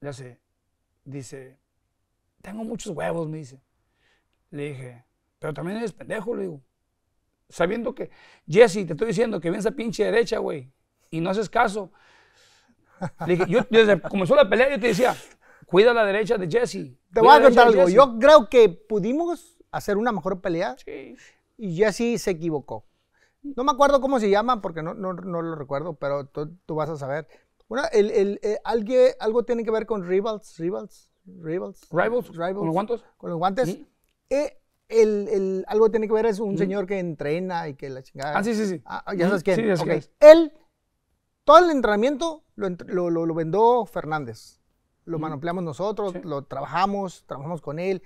ya hace, dice, tengo muchos huevos, me dice. Le dije, pero también eres pendejo, le digo. Sabiendo que, Jesse, te estoy diciendo que vienes esa pinche derecha, güey, y no haces caso. dije, yo desde comenzó la pelea, yo te decía, cuida la derecha de Jesse. Te voy a contar algo. Yo creo que pudimos hacer una mejor pelea sí. y Jesse se equivocó. No me acuerdo cómo se llama porque no, no, lo recuerdo, pero tú, tú, vas a saber. Bueno, el, el, eh, algo tiene que ver con Rivals. Rivals. Rivals. Rivals. Con los guantes. Con los guantes. Eh, el, el, algo tiene que ver es un señor que entrena y que la chingada. Ah, sí, sí, sí. Ah, ya sabes quién. Sí, okay. Él, todo el entrenamiento lo, lo, lo, vendó Fernández. Lo manompleamos nosotros, lo trabajamos, trabajamos con él.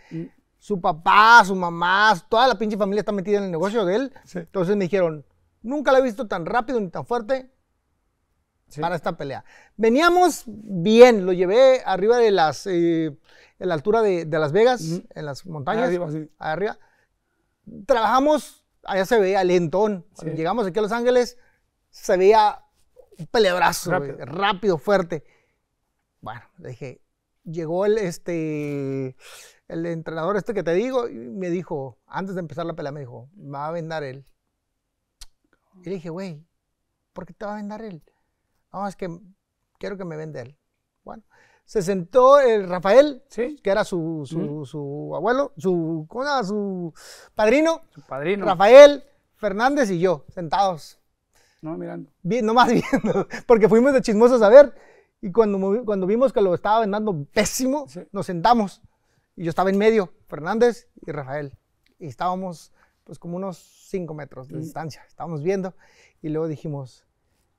Su papá, su mamá, toda la pinche familia está metida en el negocio de él. Entonces me dijeron, nunca la he visto tan rápido ni tan fuerte para esta pelea. Veníamos bien, lo llevé arriba de las, en eh, la altura de, de Las Vegas, en las montañas, arriba, arriba. Trabajamos, allá se veía lentón. llegamos aquí a Los Ángeles, se veía un pelebrazo, rápido, fuerte. Bueno, le dije, llegó el, este, el entrenador este que te digo, y me dijo, antes de empezar la pelea, me dijo, me va a vendar él. Y le dije, güey, ¿por qué te va a vendar él? No, es que quiero que me venda él. Bueno, se sentó el Rafael, que era su, su, abuelo, su, su padrino. Su padrino. Rafael, Fernández y yo, sentados. No, mirando. No más viendo, porque fuimos de chismosos a ver. Y cuando, cuando vimos que lo estaba vendando pésimo, nos sentamos. Y yo estaba en medio, Fernández y Rafael. Y estábamos pues como unos 5 metros de mm. distancia. Estábamos viendo. Y luego dijimos,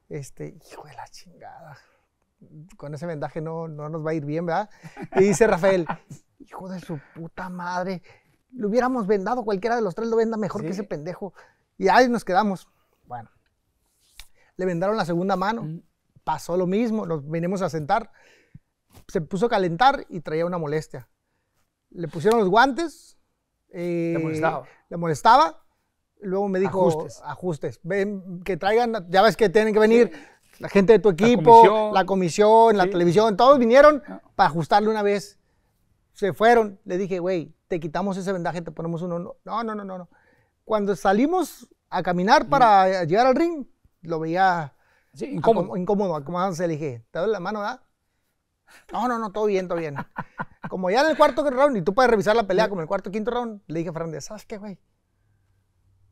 este, hijo de la chingada, con ese vendaje no, nos va a ir bien, ¿verdad? Y dice Rafael, hijo de su puta madre, lo hubiéramos vendado, cualquiera de los tres lo venda mejor que ese pendejo. Y ahí nos quedamos. Bueno, le vendaron la segunda mano, mm. pasó lo mismo, nos vinimos a sentar, se puso a calentar y traía una molestia. Le pusieron los guantes. Eh, le molestaba Luego me dijo ajustes. ajustes. Ven, que traigan, ya ves que tienen que venir la gente de tu equipo, la comisión, la, televisión, todos vinieron ah. para ajustarle una vez. Se fueron. Le dije, güey, te quitamos ese vendaje, te ponemos uno. No, no, no, no, no. Cuando salimos a caminar para llegar al ring, lo veía incómodo. incómodo. Como se le dije, te doy la mano, ¿verdad? No, no, no, todo bien, todo bien. Como ya en el cuarto round, y tú puedes revisar la pelea como en el cuarto quinto round, le dije a Fernández, ¿sabes qué, güey?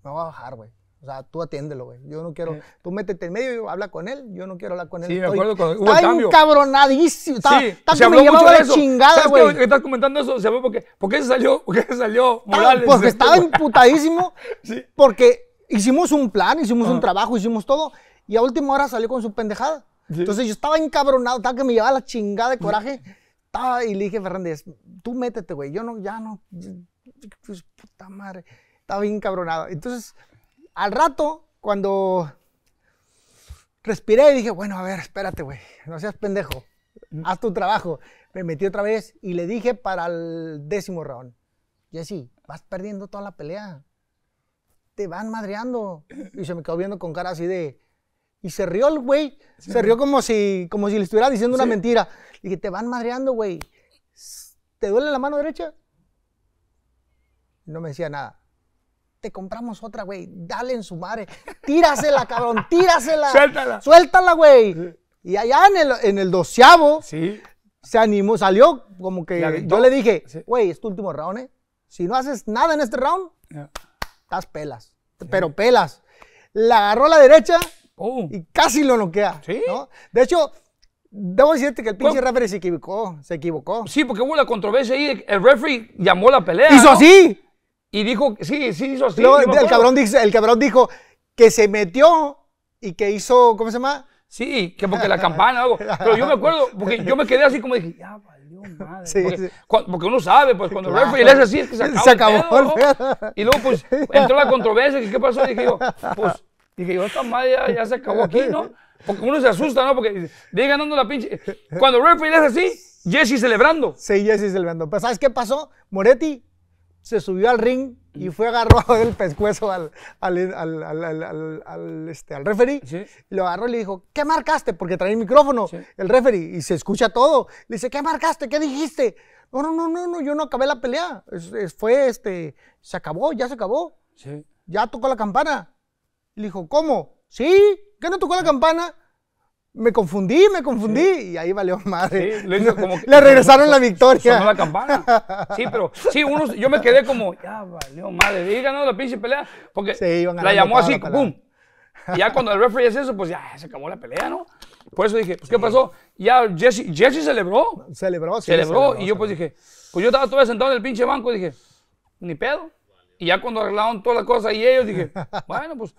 no va a bajar, güey. O sea, tú atiéndelo, güey. Yo no quiero. Tú métete en medio y habla con él. Yo no quiero hablar con él. Sí, me acuerdo cuando hubo está cambio. cabronadísimo. Está, sí, se habló me llevaba de chingada, güey. qué Estás comentando eso. Se porque, ¿Por qué se salió? ¿Por qué se salió Morales? Porque estaba imputadísimo. sí. Porque hicimos un plan, hicimos un ah. trabajo, hicimos todo. Y a última hora salió con su pendejada. Entonces yo estaba encabronado, estaba que me llevaba la chingada de coraje. estaba, y le dije, Fernández, tú métete, güey. Yo no, ya no. Pues, puta madre. Estaba bien cabronado. Entonces, al rato, cuando respiré y dije, bueno, a ver, espérate, güey, no seas pendejo, haz tu trabajo. Me metí otra vez y le dije para el décimo round, así, vas perdiendo toda la pelea. Te van madreando. Y se me quedó viendo con cara así de... Y se rió el güey, se rió como si, como si le estuviera diciendo una mentira. Y dije, te van madreando, güey. ¿Te duele la mano derecha? No me decía nada te compramos otra, güey. Dale en su madre. Tírasela, cabrón, tírasela. Suéltala. Suéltala, güey. Y allá en el, en el doceavo, sí. se animó, salió como que yo, le dije, güey, es tu último round, ¿eh? Si no haces nada en este round, estás pelas. Pero pelas. La agarró a la derecha y casi lo noquea. Sí. De hecho, Debo decirte que el pinche referee se equivocó, se equivocó. Sí, porque hubo la controversia ahí, el referee llamó la pelea. Hizo así. Y dijo, sí, sí hizo así. el, cabrón dijo, que se metió y que hizo, ¿cómo se llama? Sí, que porque la campana o algo. Pero yo me acuerdo, porque yo me quedé así como dije, ya valió madre. Sí, porque, uno sabe, pues cuando claro. el así es que se acabó. Y luego, pues, entró la controversia. ¿Qué pasó? Y dije yo, pues, dije yo, esta madre ya, se acabó aquí, ¿no? Porque uno se asusta, ¿no? Porque de ganando la pinche. Cuando el es así, Jesse celebrando. Sí, Jesse celebrando. Pero pues, ¿sabes qué pasó? Moretti se subió al ring y mm. fue agarrado del pescuezo al, este, al referee. Lo agarró y le dijo, ¿qué marcaste? Porque trae el micrófono, el referee, y se escucha todo. Le dice, ¿qué marcaste? ¿Qué dijiste? No, no, no, no, yo no acabé la pelea. fue, este, se acabó, ya se acabó. Sí. Ya tocó la campana. Le dijo, ¿cómo? ¿Sí? ¿Qué no tocó la campana? me confundí, me confundí, y ahí valió madre. Le regresaron la victoria. Sonó la campana. Sí, pero sí, uno, yo me quedé como, ya valió madre, y ganó la pinche pelea, porque la llamó así, ¡pum! Y ya cuando el referee hace eso, pues ya se acabó la pelea, ¿no? Por eso dije, ¿qué pasó? Ya Jesse, Jesse celebró. Celebró, sí. Celebró, y yo pues dije, pues yo estaba todavía sentado en el pinche banco y dije, ni pedo. Y ya cuando arreglaron todas las cosas y ellos, dije, bueno, pues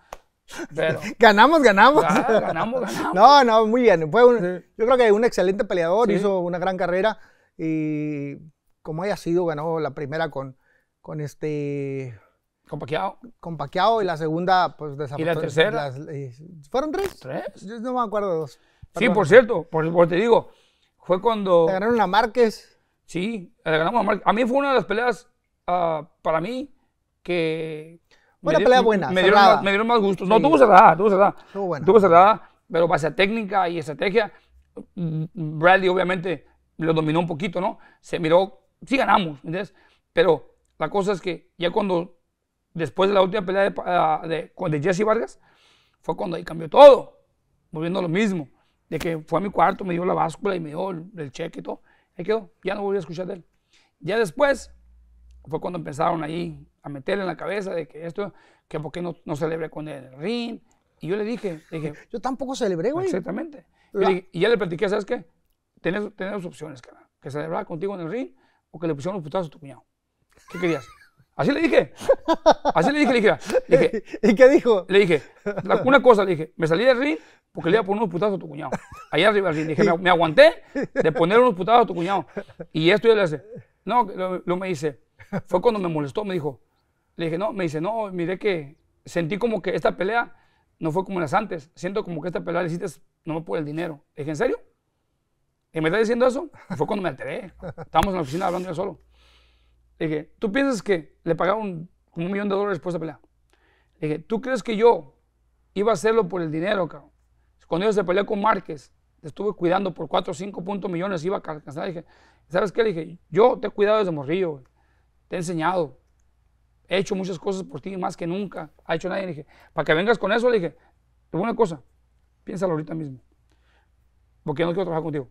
ganamos, ganamos. ganamos, ganamos. No, no, muy bien. Yo creo que un excelente peleador, hizo una gran carrera y como haya sido, ganó la primera con, con este... Con paqueado, Con Paquiao y la segunda, pues desapareció. ¿Y la tercera? Eh, ¿Fueron tres? ¿Tres? Yo no me acuerdo dos. Sí, por cierto, por, te digo, fue cuando... ganaron a Márquez. Sí, ganamos a mí fue una de las peleas, ah, para mí, que una pelea buena, me dieron, más, me dieron más gustos. No, tuvo cerrada, tuvo cerrada. Tuvo, cerrada, pero base a técnica y estrategia, Bradley obviamente lo dominó un poquito, ¿no? Se miró, sí ganamos, ¿entiendes? Pero la cosa es que ya cuando, después de la última pelea de, ah, de, de, Jesse Vargas, fue cuando ahí cambió todo, volviendo a lo mismo, de que fue a mi cuarto, me dio la báscula y me dio el, el cheque y todo. Ahí quedó, ya no volví a escuchar de él. Ya después fue cuando empezaron ahí meterle en la cabeza de que esto, que por qué no, no celebre con el ring. Y yo le dije, dije. Yo tampoco celebré, güey. Exactamente. Y, ya le platiqué, ¿sabes qué? Tenés, tenés dos opciones, cara. Que celebrar contigo en el ring o que le pusieron los putazos a tu cuñado. ¿Qué querías? Así le dije. Así le dije, le dije, ¿Y qué dijo? Le dije, una cosa, le dije, me salí del ring porque le iba a poner unos putazos a tu cuñado. Allá arriba del Le dije, me, aguanté de poner unos putazos a tu cuñado. Y esto ya le hace. No, lo, lo me dice, fue cuando me molestó, me dijo, le dije, no, me dice, no, miré que sentí como que esta pelea no fue como las antes. Siento como que esta pelea la hiciste no por el dinero. Le dije, ¿en serio? ¿Y me está diciendo eso? Fue cuando me enteré Estábamos en la oficina hablando yo solo. Le dije, ¿tú piensas que le pagaron un millón de dólares por esta pelea? Le dije, ¿tú crees que yo iba a hacerlo por el dinero, cabrón? Cuando yo se peleó con Márquez, te estuve cuidando por 4 o 5 puntos millones, iba a alcanzar. Le dije, ¿sabes qué? Le dije, yo te he cuidado desde morrillo, te he enseñado, he hecho muchas cosas por ti, más que nunca ha hecho nadie. Le dije, para que vengas con eso, le dije, te una cosa, piénsalo ahorita mismo, porque yo no quiero trabajar contigo.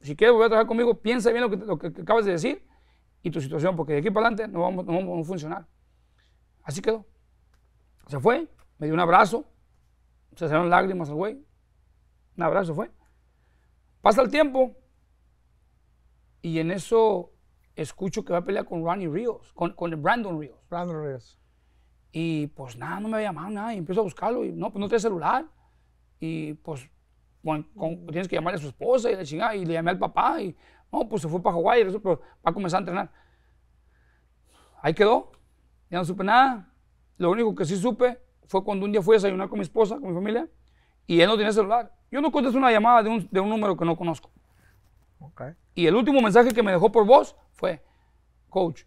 Si quieres volver a trabajar conmigo, piensa bien lo que, acabas de decir y tu situación, porque de aquí para adelante no vamos, vamos a funcionar. Así quedó. Se fue, me dio un abrazo, se salieron lágrimas al güey, un abrazo fue. Pasa el tiempo y en eso escucho que va a pelear con Ronnie Rios, con, con Brandon Rios. Brandon Rios. Y pues nada, no me había llamado nada. Y empiezo a buscarlo. Y no, pues no tiene celular. Y pues bueno, tienes que llamarle a su esposa y Y le llamé al papá. Y no, pues se fue para Hawái. Eso, pero va a comenzar a entrenar. Ahí quedó. Ya no supe nada. Lo único que sí supe fue cuando un día fui a desayunar con mi esposa, con mi familia. Y él no tenía celular. Yo no contesto una llamada de un, de un número que no conozco. Y el último mensaje que me dejó por voz fue, coach,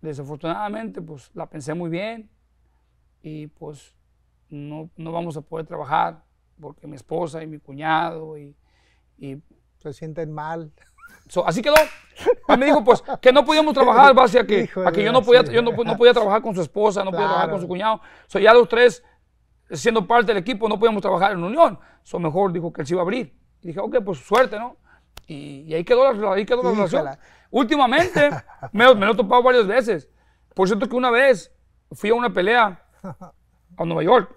desafortunadamente pues la pensé muy bien y pues no, no vamos a poder trabajar porque mi esposa y mi cuñado y... Se sienten mal. así quedó. Y me dijo, pues, que no podíamos trabajar base a que, que yo, no podía, yo no, no, podía trabajar con su esposa, no podía trabajar con su cuñado. Soy ya los tres, siendo parte del equipo, no podíamos trabajar en unión. So, mejor dijo que él se iba a abrir. Y dije, ok, pues suerte, ¿no? Y, ahí quedó la, relación. Últimamente me, me, lo he topado varias veces. Por cierto que una vez fui a una pelea a Nueva York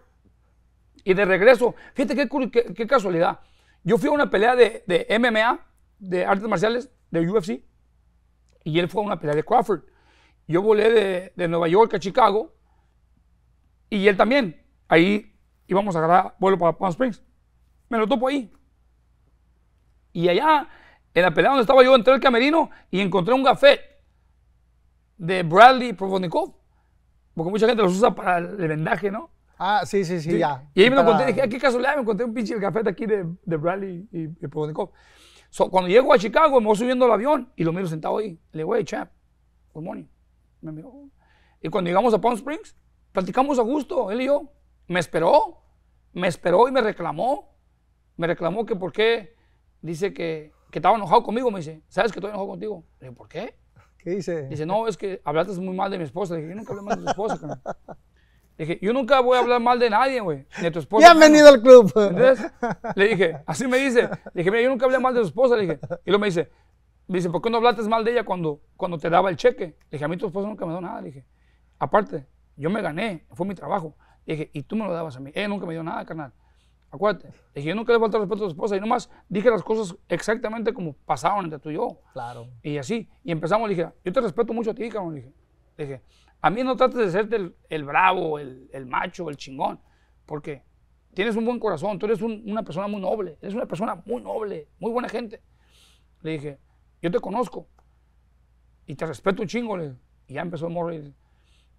y de regreso, fíjate qué, casualidad. Yo fui a una pelea de, de MMA, de artes marciales, de UFC, y él fue a una pelea de Crawford. Yo volé de, de Nueva York a Chicago y él también. Ahí íbamos a agarrar vuelo para Palm Springs. Me lo topo ahí. Y allá en la pelea donde estaba yo, entré al camerino y encontré un café de Bradley Provodnikov. Porque mucha gente los usa para el vendaje, ¿no? Ah, sí, sí, sí, Y ahí me lo encontré, dije, ah, qué casualidad, me encontré un pinche café aquí de, Bradley y, Provodnikov. cuando llego a Chicago, me voy subiendo al avión y lo miro sentado ahí. Le digo, hey, champ, good morning. Me miró. Y cuando llegamos a Palm Springs, platicamos a gusto, él y yo. Me esperó, me esperó y me reclamó. Me reclamó que por qué dice que que estaba enojado conmigo, me dice, ¿sabes que estoy enojado contigo? Le dije, ¿por qué? ¿Qué dice? Dice, no, es que hablaste muy mal de mi esposa. Le dije, yo nunca hablé mal de tu esposa, carnal. Le dije, yo nunca voy a hablar mal de nadie, güey, ni de tu esposa. Bienvenido venido al club. ¿Entendés? Le dije, así me dice. Le dije, mira, yo nunca hablé mal de tu esposa. Le dije, y luego me dice, me dice, ¿por qué no hablaste mal de ella cuando, cuando te daba el cheque? Le dije, a mí tu esposa nunca me dio nada. Le dije, aparte, yo me gané, fue mi trabajo. Le dije, y tú me lo dabas a mí. Ella nunca me dio nada, carnal. Acuérdate, dije, yo nunca le falta respeto a tu esposa. Y nomás dije las cosas exactamente como pasaban entre tú y yo. Claro. Y así. Y empezamos, le dije, yo te respeto mucho a ti, cabrón. Le dije, a mí no trates de serte el, bravo, el, macho, el chingón. Porque tienes un buen corazón, tú eres una persona muy noble. Eres una persona muy noble, muy buena gente. Le dije, yo te conozco. Y te respeto un chingo. Le Y ya empezó el morro.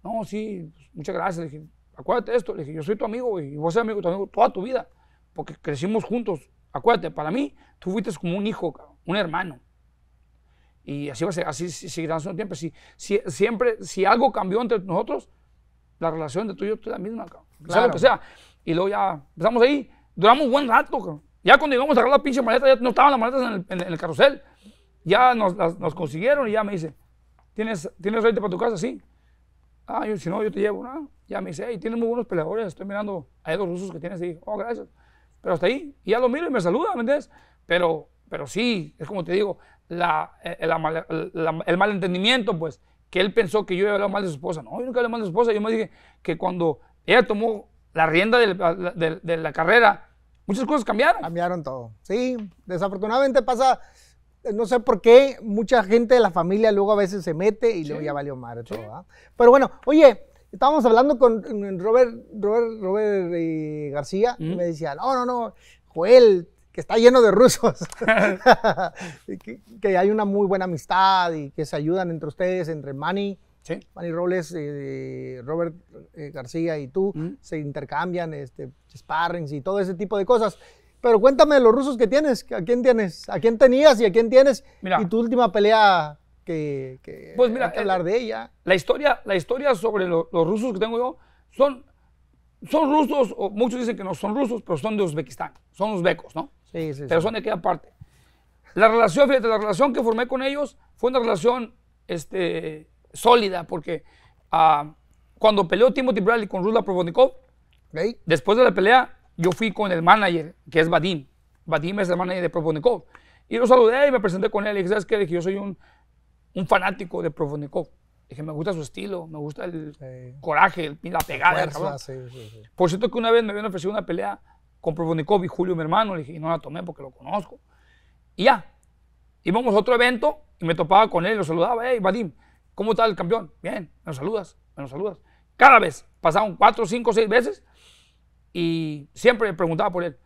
no, sí, muchas gracias. Le dije, acuérdate esto. Le dije, yo soy tu amigo y vos eres amigo de tu amigo toda tu vida porque crecimos juntos. Acuérdate, para mí, tú fuiste como un hijo, un hermano. Y así va a ser, así seguirá haciendo tiempo. Si, siempre, si algo cambió entre nosotros, la relación de tú y yo es la misma, cabrón. Claro. Sea lo que sea. Y luego ya empezamos ahí, duramos un buen rato, Ya cuando íbamos a agarrar la pinche maleta, ya no estaban las maletas en el, en, carrusel. Ya nos, consiguieron y ya me dice, ¿tienes, ¿tienes para tu casa? Sí. Ah, yo, si no, yo te llevo, Ya me dice, hey, tienes muy buenos peleadores, estoy mirando a esos rusos que tienes ahí. Oh, gracias pero hasta ahí. Y ya lo miro y me saluda, ¿me entiendes? Pero, pero sí, es como te digo, la, eh, el malentendimiento, pues, que él pensó que yo había hablado mal de su esposa. No, yo nunca hablé mal de su esposa. Yo me dije que cuando ella tomó la rienda de, la carrera, muchas cosas cambiaron. Cambiaron todo. Sí, desafortunadamente pasa no sé por qué mucha gente de la familia luego a veces se mete y le luego ya valió madre ¿ah? Pero bueno, oye, Estábamos hablando con Robert, Robert, Robert eh, García y me decía, no, no, no, Joel, que está lleno de rusos, que, hay una muy buena amistad y que se ayudan entre ustedes, entre Manny, ¿Sí? Manny Robles, eh, Robert eh, García y tú, se intercambian este, sparrings y todo ese tipo de cosas. Pero cuéntame los rusos que tienes, ¿a quién tienes? ¿A quién tenías y a quién tienes? Mira, y tu última pelea que, pues mira, hablar de ella. La historia, la historia sobre los rusos que tengo yo son, son rusos, o muchos dicen que no son rusos, pero son de Uzbekistán, son uzbecos, ¿no? Sí, sí. Pero son de aquella parte. La relación, fíjate, la relación que formé con ellos fue una relación este, sólida, porque ah, cuando peleó Timothy Bradley con Rusla Provodnikov, después de la pelea, yo fui con el manager, que es Vadim. Vadim es el manager de Provodnikov. Y lo saludé y me presenté con él. Y dije, ¿sabes qué? Dije, yo soy un un fanático de Provodnikov. Dije, me gusta su estilo, me gusta el coraje, la pegada. Por cierto que una vez me habían ofrecido una pelea con Provodnikov y Julio, mi hermano. Le dije, y no la tomé porque lo conozco. Y ya, íbamos a otro evento y me topaba con él, lo saludaba. Ey, Vadim, ¿cómo está el campeón? Bien, me lo saludas, me lo saludas. Cada vez, pasaban cuatro, cinco, seis veces y siempre le preguntaba por él.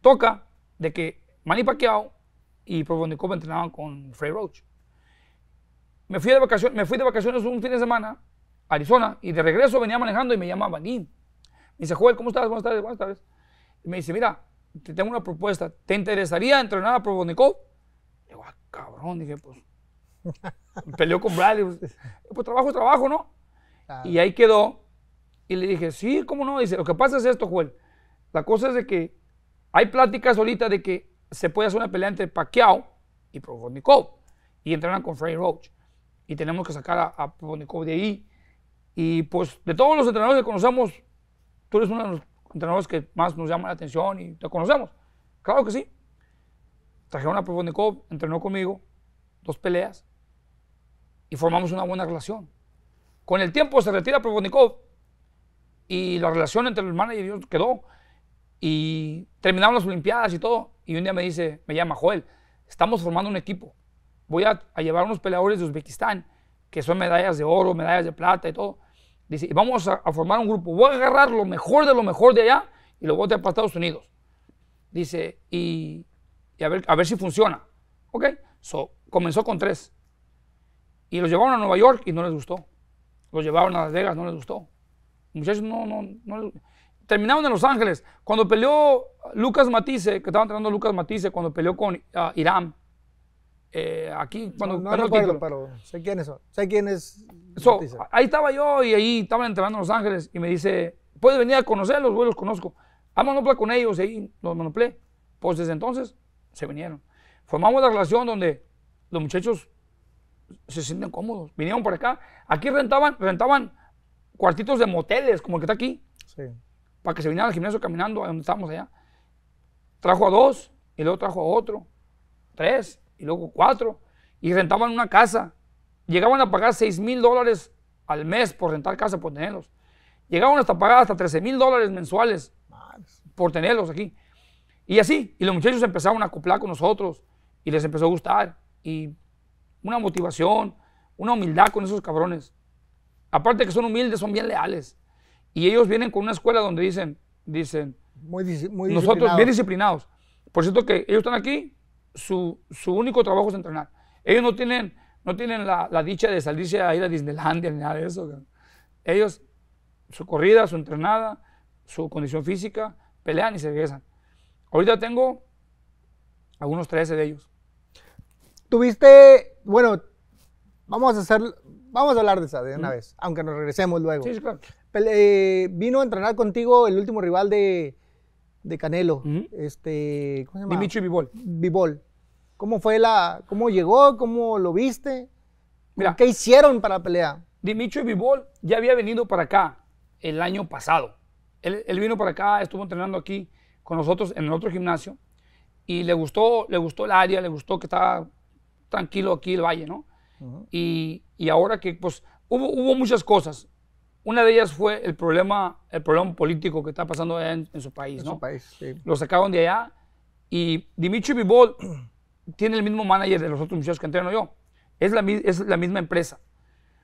Toca de que Manny Pacquiao y Provodnikov entrenaban con Frey Roach me fui de vacaciones, me fui de vacaciones un fin de semana a Arizona y de regreso venía manejando y me llamaba Nin. Me dice, Joel, ¿cómo estás? Buenas tardes, buenas tardes. Y me dice, mira, te tengo una propuesta. ¿Te interesaría entrenar a Le Digo, ah, cabrón, dije, pues. Peleó con Bradley. Pues, pues trabajo, trabajo, ¿no? Y ahí quedó. Y le dije, sí, ¿cómo no? Dice, lo que pasa es esto, Joel. La cosa es de que hay pláticas ahorita de que se puede hacer una pelea entre Pacquiao y Provodnikov y entrenan con Frank Roach y tenemos que sacar a, a de ahí. Y pues de todos los entrenadores que conocemos, tú eres uno de los entrenadores que más nos llama la atención y te conocemos. Claro que sí. Trajeron a Ponikov, entrenó conmigo, dos peleas, y formamos una buena relación. Con el tiempo se retira Provodnikov y la relación entre los managers y yo quedó. Y terminaron las Olimpiadas y todo. Y un día me dice, me llama Joel, estamos formando un equipo voy a, a llevar unos peleadores de Uzbekistán, que son medallas de oro, medallas de plata y todo. Dice, vamos a, formar un grupo, voy a agarrar lo mejor de lo mejor de allá y lo voy a traer para Estados Unidos. Dice, y, a, ver, a ver si funciona. Ok, so, comenzó con tres. Y los llevaron a Nueva York y no les gustó. Los llevaron a Las Vegas, no les gustó. Muchachos, no, no, no les terminaron en Los Ángeles. Cuando peleó Lucas Matisse, que estaba entrenando Lucas Matisse, cuando peleó con ah, Irán, eh, aquí cuando no, no recuerdo, pero sé quiénes son, sé quiénes. So, ahí estaba yo y ahí estaban entrenando en Los Ángeles y me dice, puedes venir a conocerlos, güey, los conozco. A ah, manopla con ellos, y ahí los monoplé Pues desde entonces se vinieron. Formamos la relación donde los muchachos se sienten cómodos. Vinieron por acá. Aquí rentaban, rentaban cuartitos de moteles, como el que está aquí. Para que se vinieran al gimnasio caminando, donde estábamos allá. Trajo a dos, y luego trajo a otro, tres, y luego cuatro, y rentaban una casa. Llegaban a pagar 6 mil dólares al mes por rentar casa, por tenerlos. Llegaban hasta pagar hasta 13 mil dólares mensuales por tenerlos aquí. Y así, y los muchachos empezaron a acoplar con nosotros y les empezó a gustar. Y una motivación, una humildad con esos cabrones. Aparte que son humildes, son bien leales. Y ellos vienen con una escuela donde dicen, dicen, muy, muy nosotros bien disciplinados. Por cierto que ellos están aquí, su, único trabajo es entrenar. Ellos no tienen, no tienen la, dicha de salirse a ir a Disneylandia ni nada de eso. Ellos, su corrida, su entrenada, su condición física, pelean y se regresan. Ahorita tengo algunos 13 de ellos. Tuviste, bueno, vamos a hacer, vamos a hablar de esa de una vez, aunque nos regresemos luego. Sí, claro. Eh, vino a entrenar contigo el último rival de, Canelo, este, Dimitri Bivol. Bivol. ¿Cómo fue la, cómo llegó, cómo lo viste? Mira, ¿Qué hicieron para la pelea? Dimitri Vivol ya había venido para acá el año pasado. Él, vino para acá, estuvo entrenando aquí con nosotros en el otro gimnasio y le gustó, le gustó el área, le gustó que estaba tranquilo aquí el valle, ¿no? y, y, ahora que, pues, hubo, hubo, muchas cosas. Una de ellas fue el problema, el problema político que está pasando allá en, su país, en ¿no? Su país, sí. Lo sacaron de allá y Dimitri Vivol tiene el mismo manager de los otros muchachos que entreno yo. Es la, misma empresa.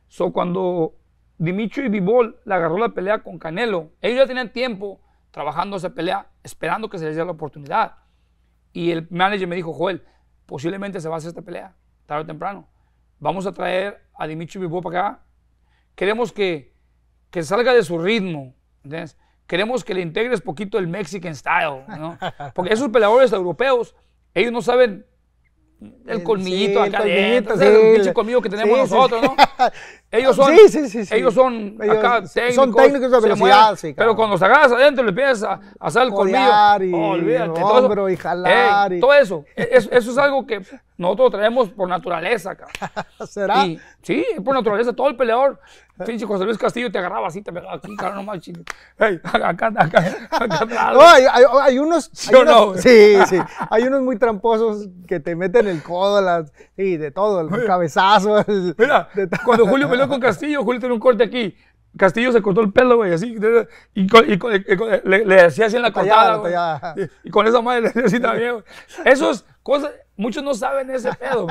So, cuando Dimitri Bibol le agarró la pelea con Canelo, ellos ya tenían tiempo trabajando esa pelea, esperando que se les diera la oportunidad. Y el manager me dijo, Joel, posiblemente se va a hacer esta pelea, tarde o temprano. Vamos a traer a Dimitri Vivol para acá. Queremos que, salga de su ritmo. Queremos que le integres poquito el Mexican style. Porque esos peleadores europeos, ellos no saben el colmillito sí, acá el colmillito, sí, el pinche colmillo que tenemos nosotros, ¿no? Ellos son, ellos son acá técnicos, son técnicos de velocidad, sí. Pero cuando se agarras adentro y le empiezas a hacer el colmillo, y, olvídate, y, todo y jalar, todo eso, eso es algo que nosotros traemos por naturaleza, ¿Será? sí, por naturaleza. Todo el peleador. Pinche José Luis Castillo te agarraba así, te pegaba aquí, cara, nomás chido. Hey, acá, acá, acá, No, hay, unos. Hay no, sí, sí. Hay unos muy tramposos que te meten el codo, las, sí, de todo, el cabezazo. mira, cuando Julio peleó con Castillo, Julio tenía un corte aquí. Castillo se cortó el pelo, güey, así. Y, y le, le, decía así en la cortada. Y, con esa madre le decía así también, güey. Esos cosas muchos no saben ese pedo.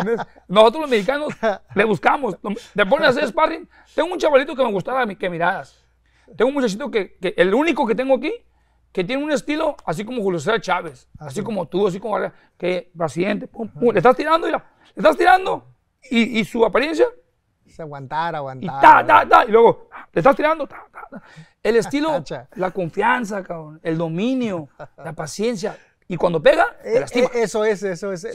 Nosotros los mexicanos le buscamos. Te pones a hacer sparring. Tengo un chavalito que me gustaba que miradas. Tengo un muchachito que, el único que tengo aquí, que tiene un estilo así como Julio César Chávez, ah, así, como tú, así como que paciente, pum, pum, le estás tirando, y le estás tirando y, su apariencia se aguantar, aguantar. Y, y luego, ah, le estás tirando. El estilo, la confianza, cabrón, el dominio, la paciencia, y cuando pega, eh, lastima. Eh, eso es, eso es.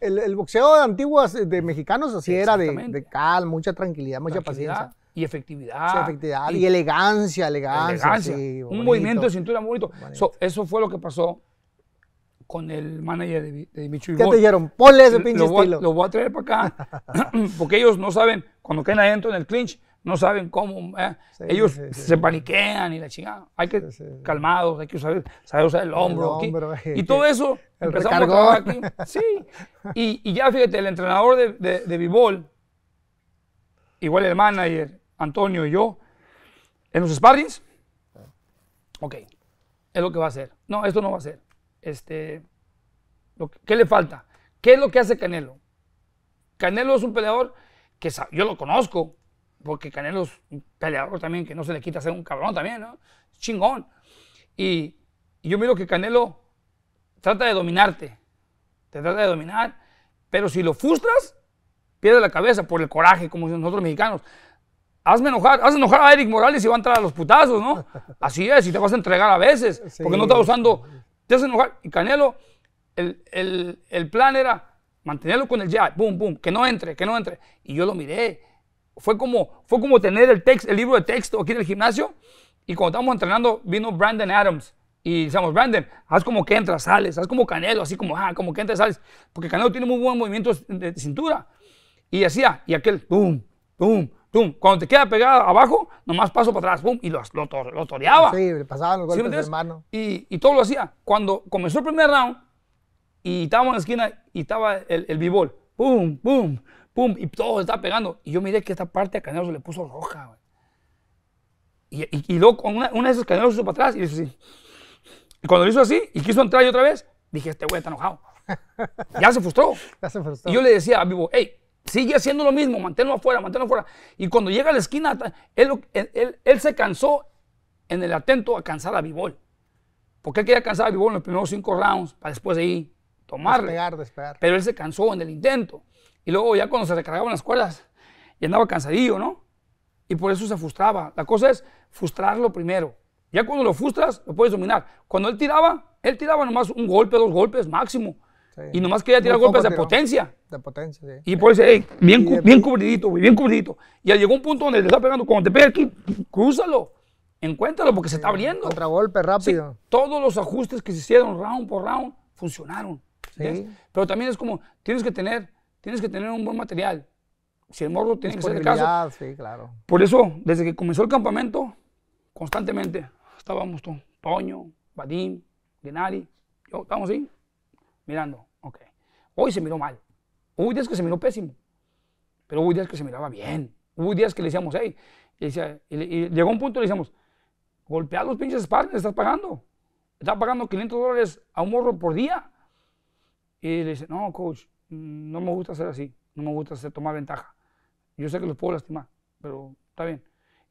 el, el, boxeo antiguo eh, de mexicanos así era de, calma, mucha tranquilidad, mucha paciencia. Y efectividad. efectividad. Y, elegancia, elegancia. un movimiento de cintura muy bonito. eso fue lo que pasó con el manager de, de Michu ¿Qué te dijeron? Ponle ese pinche estilo. lo voy a traer para acá. porque ellos no saben, cuando caen adentro en el clinch, no saben cómo. ¿eh? Ellos se paniquean y la chingada. Hay que calmados, hay que saber usar el hombro. Y todo eso empezamos a trabajar aquí. Sí. Y, ya fíjate, el entrenador de, de, igual el manager, Antonio y yo, en los sparrings, ok, es lo que va a hacer. No, esto no va a ser. Este, ¿Qué le falta? ¿Qué es lo que hace Canelo? Canelo es un peleador que yo lo conozco, porque Canelo es un peleador también, que no se le quita ser un cabrón también, ¿no? Chingón. Y, yo miro que Canelo trata de dominarte, te trata de dominar, pero si lo frustras, pierde la cabeza por el coraje, como nosotros mexicanos. Hazme enojar, haz enojar a Eric Morales y va a entrar a los putazos, ¿no? Así es, y te vas a entregar a veces, porque no está usando, te hace enojar. Y Canelo, el, el, el plan era mantenerlo con el jab, boom, boom, que no entre, que no entre. Y yo lo miré, fue como, fue como tener el, el libro de texto aquí en el gimnasio y cuando estábamos entrenando vino Brandon Adams y decíamos, Brandon, haz como que entras, sales, haz como Canelo, así como, ah, como que entras, sales, porque Canelo tiene muy buen movimiento de cintura. Y hacía, y aquel, boom, boom, boom. cuando te queda pegado abajo, nomás paso para atrás, boom. y lo, lo, toreaba. Sí, le pasaban los golpes ¿Sí mano. Y, todo lo hacía. Cuando comenzó el primer round, y estábamos en la esquina, y estaba el, el boom, boom y todo está pegando. Y yo miré que esta parte a Canelo se le puso roja, Y, y, luego una, de esas Canelos se hizo para atrás y cuando lo hizo así y quiso entrar otra vez, dije, este güey está enojado. ya se frustró. Y yo le decía a Vivo, hey, sigue haciendo lo mismo, manténlo afuera, manténlo afuera. Y cuando llega a la esquina, él, él, él, se cansó en el atento a cansar a Vivol. Porque él quería cansar a Vivol en los primeros cinco rounds para después de ahí tomarle. Despegar, despegar. Pero él se cansó en el intento. Y luego ya cuando se recargaban las cuerdas, y andaba cansadillo, ¿no? Y por eso se frustraba. La cosa es frustrarlo primero. Ya cuando lo frustras, lo puedes dominar. Cuando él tiraba, él tiraba nomás un golpe, dos golpes máximo. Y nomás quería tirar golpes de potencia. De potencia, sí. Y por eso, bien, bien cubridito, bien cubridito. Y llegó un punto donde le está pegando, cuando te pega aquí, crúzalo. Encuéntralo porque se está abriendo. Contragolpe rápido. todos los ajustes que se hicieron round por round funcionaron. Pero también es como, tienes que tener tienes que tener un buen material. Si el morro tiene que ser de casa. Sí, claro. Por eso, desde que comenzó el campamento, constantemente estábamos todos, Toño, Vadim, Genari, yo, estábamos ahí mirando. Ok. Hoy se miró mal. Hubo días que se miró pésimo, pero hubo días que se miraba bien. Hubo días que le decíamos, hey, y, llegó un punto y le decíamos, golpear los pinches le estás pagando. Estás pagando 500 dólares a un morro por día. Y le dice, no, coach, no me gusta ser así, no me gusta tomar ventaja. Yo sé que los puedo lastimar, pero está bien.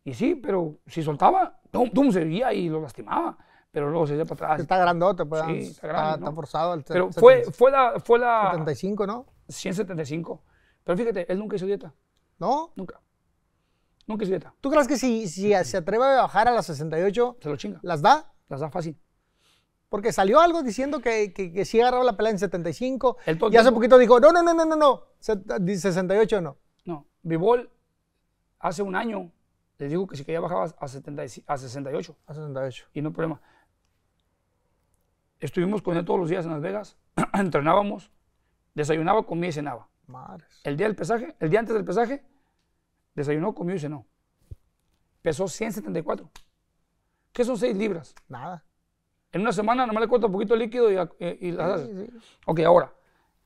Y sí, pero si soltaba, tum, se seguía y lo lastimaba, pero luego se veía para atrás. Está grandote, pues. está, está, forzado. pero fue, fue, la, fue la... 75, ¿no? 175. Pero fíjate, él nunca hizo dieta. ¿No? Nunca. Nunca hizo dieta. ¿Tú crees que si, si se atreve a bajar a las 68... Se lo chinga. ¿Las da? Las da fácil. Porque salió algo diciendo que, que, sí agarraba la pelea en 75. El y hace poquito dijo, no, no, no, no, no, no. 68 no. No, Vivol hace un año le digo que si ya ya a, 70, a 68. A 68. Y no problema. Estuvimos con él todos los días en Las Vegas, entrenábamos, desayunaba, comía y cenaba. Madres. El día del pesaje, el día antes del pesaje, desayunó, comió y cenó. Pesó 174. ¿Qué son 6 libras? Nada. En una semana nomás le cortas un poquito de líquido y, eh, y, haces. Ok, ahora,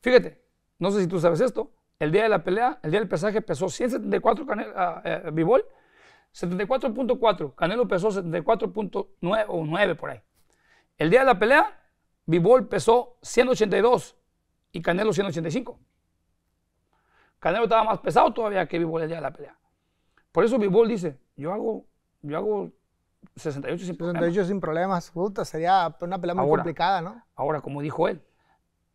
fíjate, no sé si tú sabes esto, el día de la pelea, el día del pesaje pesó 174 Canelo, 74.4, Canelo pesó 74.9 o 9 por ahí. El día de la pelea, Bivol pesó 182 y Canelo 185. Canelo estaba más pesado todavía que Bivol el día de la pelea. Por eso Bivol dice, yo hago, yo hago 68 sin 68 problemas. sin problemas, puta, sería una pelea muy complicada, ¿no? Ahora, como dijo él,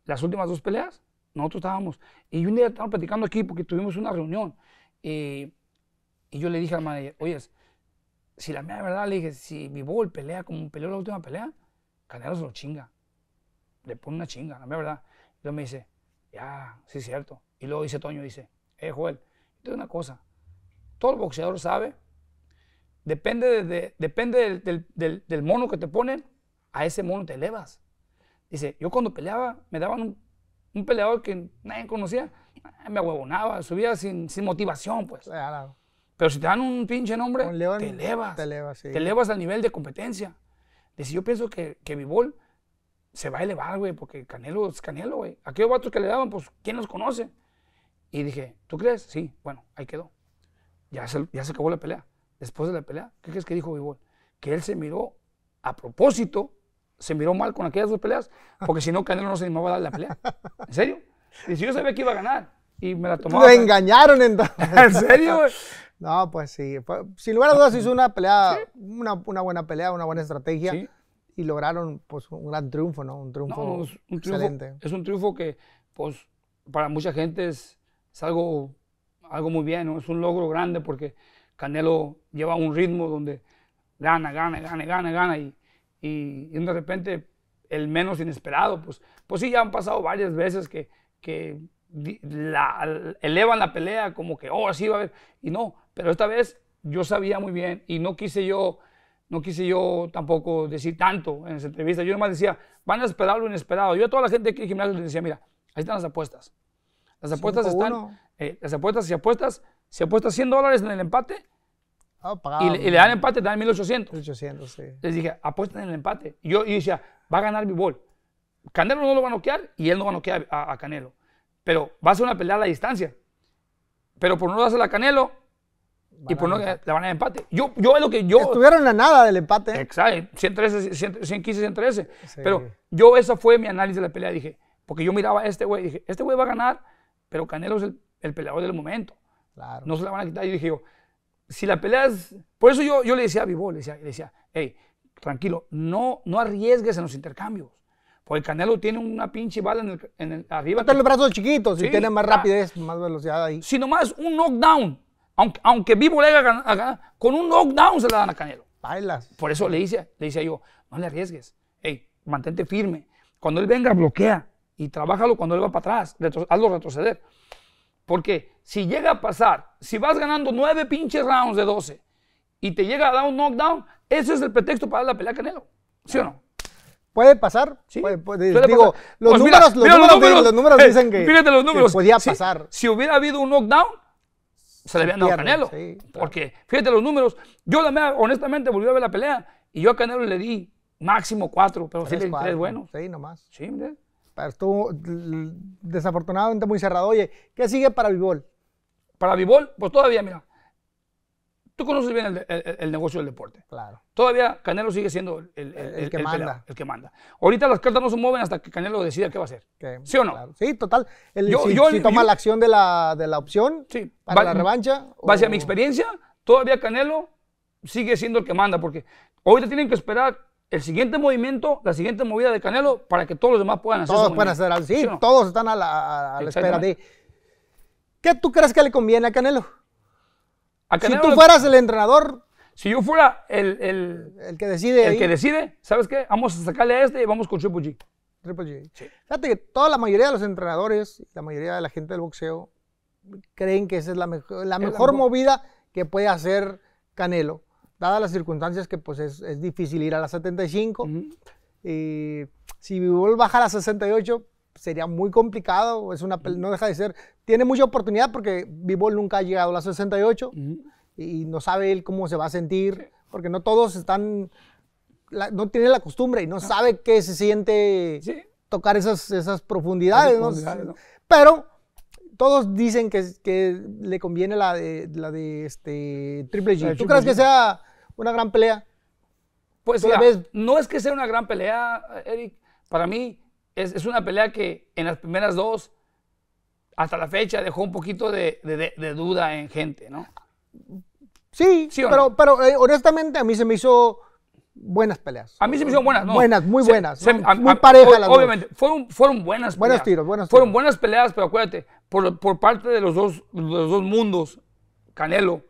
las últimas dos peleas, nosotros estábamos, y un día estábamos platicando aquí porque tuvimos una reunión, y, y yo le dije al manager, oye, si la mía verdad, le dije, si bowl pelea como peleó la última pelea, Canelo se lo chinga, le pone una chinga, la mía verdad. Y él me dice, ya, sí es cierto. Y luego dice Toño, dice, eh, Joel, te una cosa, todo el boxeador sabe Depende, de, depende del, del, del, mono que te ponen, a ese mono te elevas. Dice, yo cuando peleaba, me daban un, un peleador que nadie conocía, eh, me ahuevonaba, subía sin, sin motivación, pues. Pero si te dan un pinche nombre, te elevas. Te elevas, al nivel de competencia. Dice, yo pienso que, que bol se va a elevar, güey, porque Canelo es Canelo, güey. Aquellos vatos que le daban, pues, ¿quién los conoce? Y dije, ¿tú crees? Sí, bueno, ahí quedó. Ya se, ya se acabó la pelea después de la pelea, ¿qué crees que dijo Bivol? Que él se miró a propósito, se miró mal con aquellas dos peleas, porque si no Canelo no se animaba a dar la pelea. ¿En serio? Y si yo sabía que iba a ganar y me la tomaba. Lo engañaron entonces. ¿En serio? no, pues sí. Sin lugar a dudas ah, hizo una pelea, una, buena pelea, una buena estrategia. Y lograron pues, un gran triunfo, ¿no? Un triunfo, es un triunfo excelente. Es un triunfo que, pues, para mucha gente es, es algo, algo muy bien, ¿no? Es un logro grande porque Canelo lleva un ritmo donde gana, gana, gana, gana, gana y, y, de repente el menos inesperado, pues, pues sí, ya han pasado varias veces que, que la, elevan la pelea como que, oh, así va a ver. y no, pero esta vez yo sabía muy bien y no quise yo, no quise yo tampoco decir tanto en esa entrevista, yo nomás decía, van a esperar lo inesperado, yo a toda la gente que en decía, mira, ahí están las apuestas, las apuestas están, eh, las apuestas y apuestas se apuesta 100 dólares en el empate ah, y, le, dan empate, te dan 1800. 1800, sí. Les dije, apuesten en el empate. Y yo, decía, va a ganar mi bol Canelo no lo va a noquear y él no va a noquear a, Canelo. Pero va a ser una pelea a la distancia. Pero por no darse a Canelo, y por no le van a empate. Yo, yo es lo que yo. Estuvieron la nada del empate. Exacto. 115, eh, 113. Pero yo, esa fue mi análisis de la pelea. Dije, porque yo miraba a este güey, dije, este güey va a ganar, pero Canelo es el, peleador del momento. No se la van a quitar. Yo dije, si la peleas. Por eso yo, yo le decía a Vivo, le decía, le decía, hey, tranquilo, no, no arriesgues en los intercambios. Porque Canelo tiene una pinche bala en el, arriba. Tiene los brazos chiquitos, si tiene más rapidez, más velocidad ahí. sino más un knockdown, aunque, aunque Vivo le haga con un knockdown se la dan a Canelo. Bailas. Por eso le decía le dice yo, no le arriesgues, hey, mantente firme. Cuando él venga, bloquea y trabájalo cuando él va para atrás, hazlo retroceder. Porque si llega a pasar, si vas ganando nueve pinches rounds de 12 y te llega a dar un knockdown, ese es el pretexto para la pelea a Canelo. ¿Sí o no? Puede pasar. Sí. Puede, digo, Los, números, dicen que, fíjate los números. podía pasar. Si hubiera habido un knockdown, se le habían dado a Canelo. Porque, fíjate los números. Yo, la honestamente, volví a ver la pelea y yo a Canelo le di máximo cuatro, pero sí le Sí, nomás. Sí, Estuvo desafortunadamente muy cerrado. Oye, ¿qué sigue para el gol? Para Bibol, pues todavía, mira, tú conoces bien el, negocio del deporte. Claro. Todavía Canelo sigue siendo el, que manda. el que manda. Ahorita las cartas no se mueven hasta que Canelo decida qué va a hacer. ¿Sí o no? Sí, total. si, toma la acción de la, opción para la revancha. Base a mi experiencia, todavía Canelo sigue siendo el que manda, porque ahorita tienen que esperar el siguiente movimiento, la siguiente movida de Canelo para que todos los demás puedan hacer Todos pueden hacer, sí, ¿sí todos están a a la espera de ¿Qué tú crees que le conviene a Canelo? si tú fueras el entrenador. Si yo fuera el, el, que decide. El que decide, ¿sabes qué? Vamos a sacarle a este y vamos con Triple G. Triple G. Fíjate que toda la mayoría de los entrenadores, la mayoría de la gente del boxeo, creen que esa es la, mejor movida que puede hacer Canelo, dadas las circunstancias que pues es, es difícil ir a las 75. y si vuelve a bajar a 68, sería muy complicado, es una no deja de ser, tiene mucha oportunidad porque B-Ball nunca ha llegado a la 68 y no sabe él cómo se va a sentir, porque no todos están, no tiene la costumbre y no, sabe qué se siente tocar esas, esas profundidades, ¿no? pero todos dicen que, que, le conviene la de, la de este, Triple G. ¿Tú crees que sea una gran pelea? Pues no es que sea una gran pelea, Eric. Para mí, es, una pelea que en las primeras dos, hasta la fecha, dejó un poquito de, duda en gente, ¿no? Sí, pero, pero eh, honestamente a mí se me hizo buenas peleas. A mí se me hicieron buenas, Buenas, muy buenas. muy parejas las Obviamente, dos. Fueron, fueron buenas peleas. Buenos tiros, buenas Fueron buenas peleas, pero acuérdate, por, parte de los dos, los dos mundos, Canelo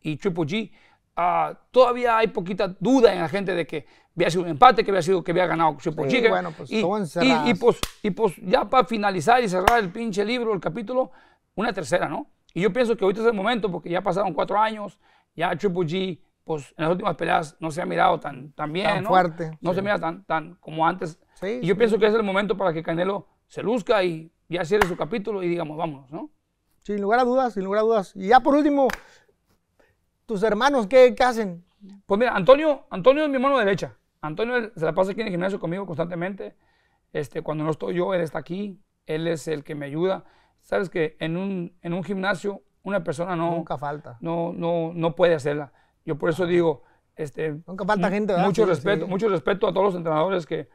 y Triple G, Ah, todavía hay poquita duda en la gente de que había sido un empate, que había sido que había ganado sí, bueno, pues, y, y, pues, y, pues, ya para finalizar y cerrar el pinche libro, el capítulo, una tercera, ¿no? Y yo pienso que ahorita es el momento porque ya pasaron cuatro años, ya Triple G, pues en las últimas peleas no se ha mirado tan, tan bien, tan ¿no? fuerte. No se mira tan, tan como antes. y yo pienso que es el momento para que Canelo se luzca y ya cierre su capítulo y digamos, vámonos, ¿no? Sin lugar a dudas, sin lugar a dudas. Y ya por último, ¿Tus hermanos qué, qué hacen? Pues mira, Antonio, Antonio es mi mano derecha. Antonio se la pasa aquí en el gimnasio conmigo constantemente. Este, cuando no estoy yo, él está aquí. Él es el que me ayuda. Sabes que en un, en un gimnasio una persona no... Nunca falta. No, no, no puede hacerla. Yo por eso ah. digo... Este, Nunca falta gente, Mucho respeto, mucho respeto a todos los entrenadores que,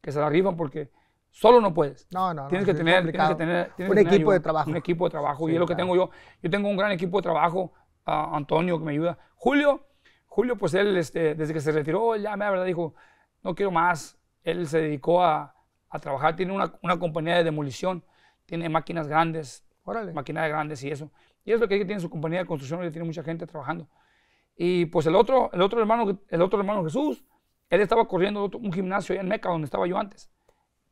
que, se la rifan porque solo no puedes. No, no, tienes, que, tener, tienes que tener, un equipo de trabajo. Un equipo de trabajo y es lo que tengo yo. Yo tengo un gran equipo de trabajo Antonio que me ayuda. Julio, Julio pues él este, desde que se retiró, ya me verdad dijo, no quiero más. Él se dedicó a, trabajar, tiene una, compañía de demolición, tiene máquinas grandes, Órale. máquinas grandes y eso. Y es lo que tiene su compañía de construcción, tiene mucha gente trabajando. Y pues el otro, el otro, hermano, el otro hermano Jesús, él estaba corriendo un gimnasio en Meca, donde estaba yo antes.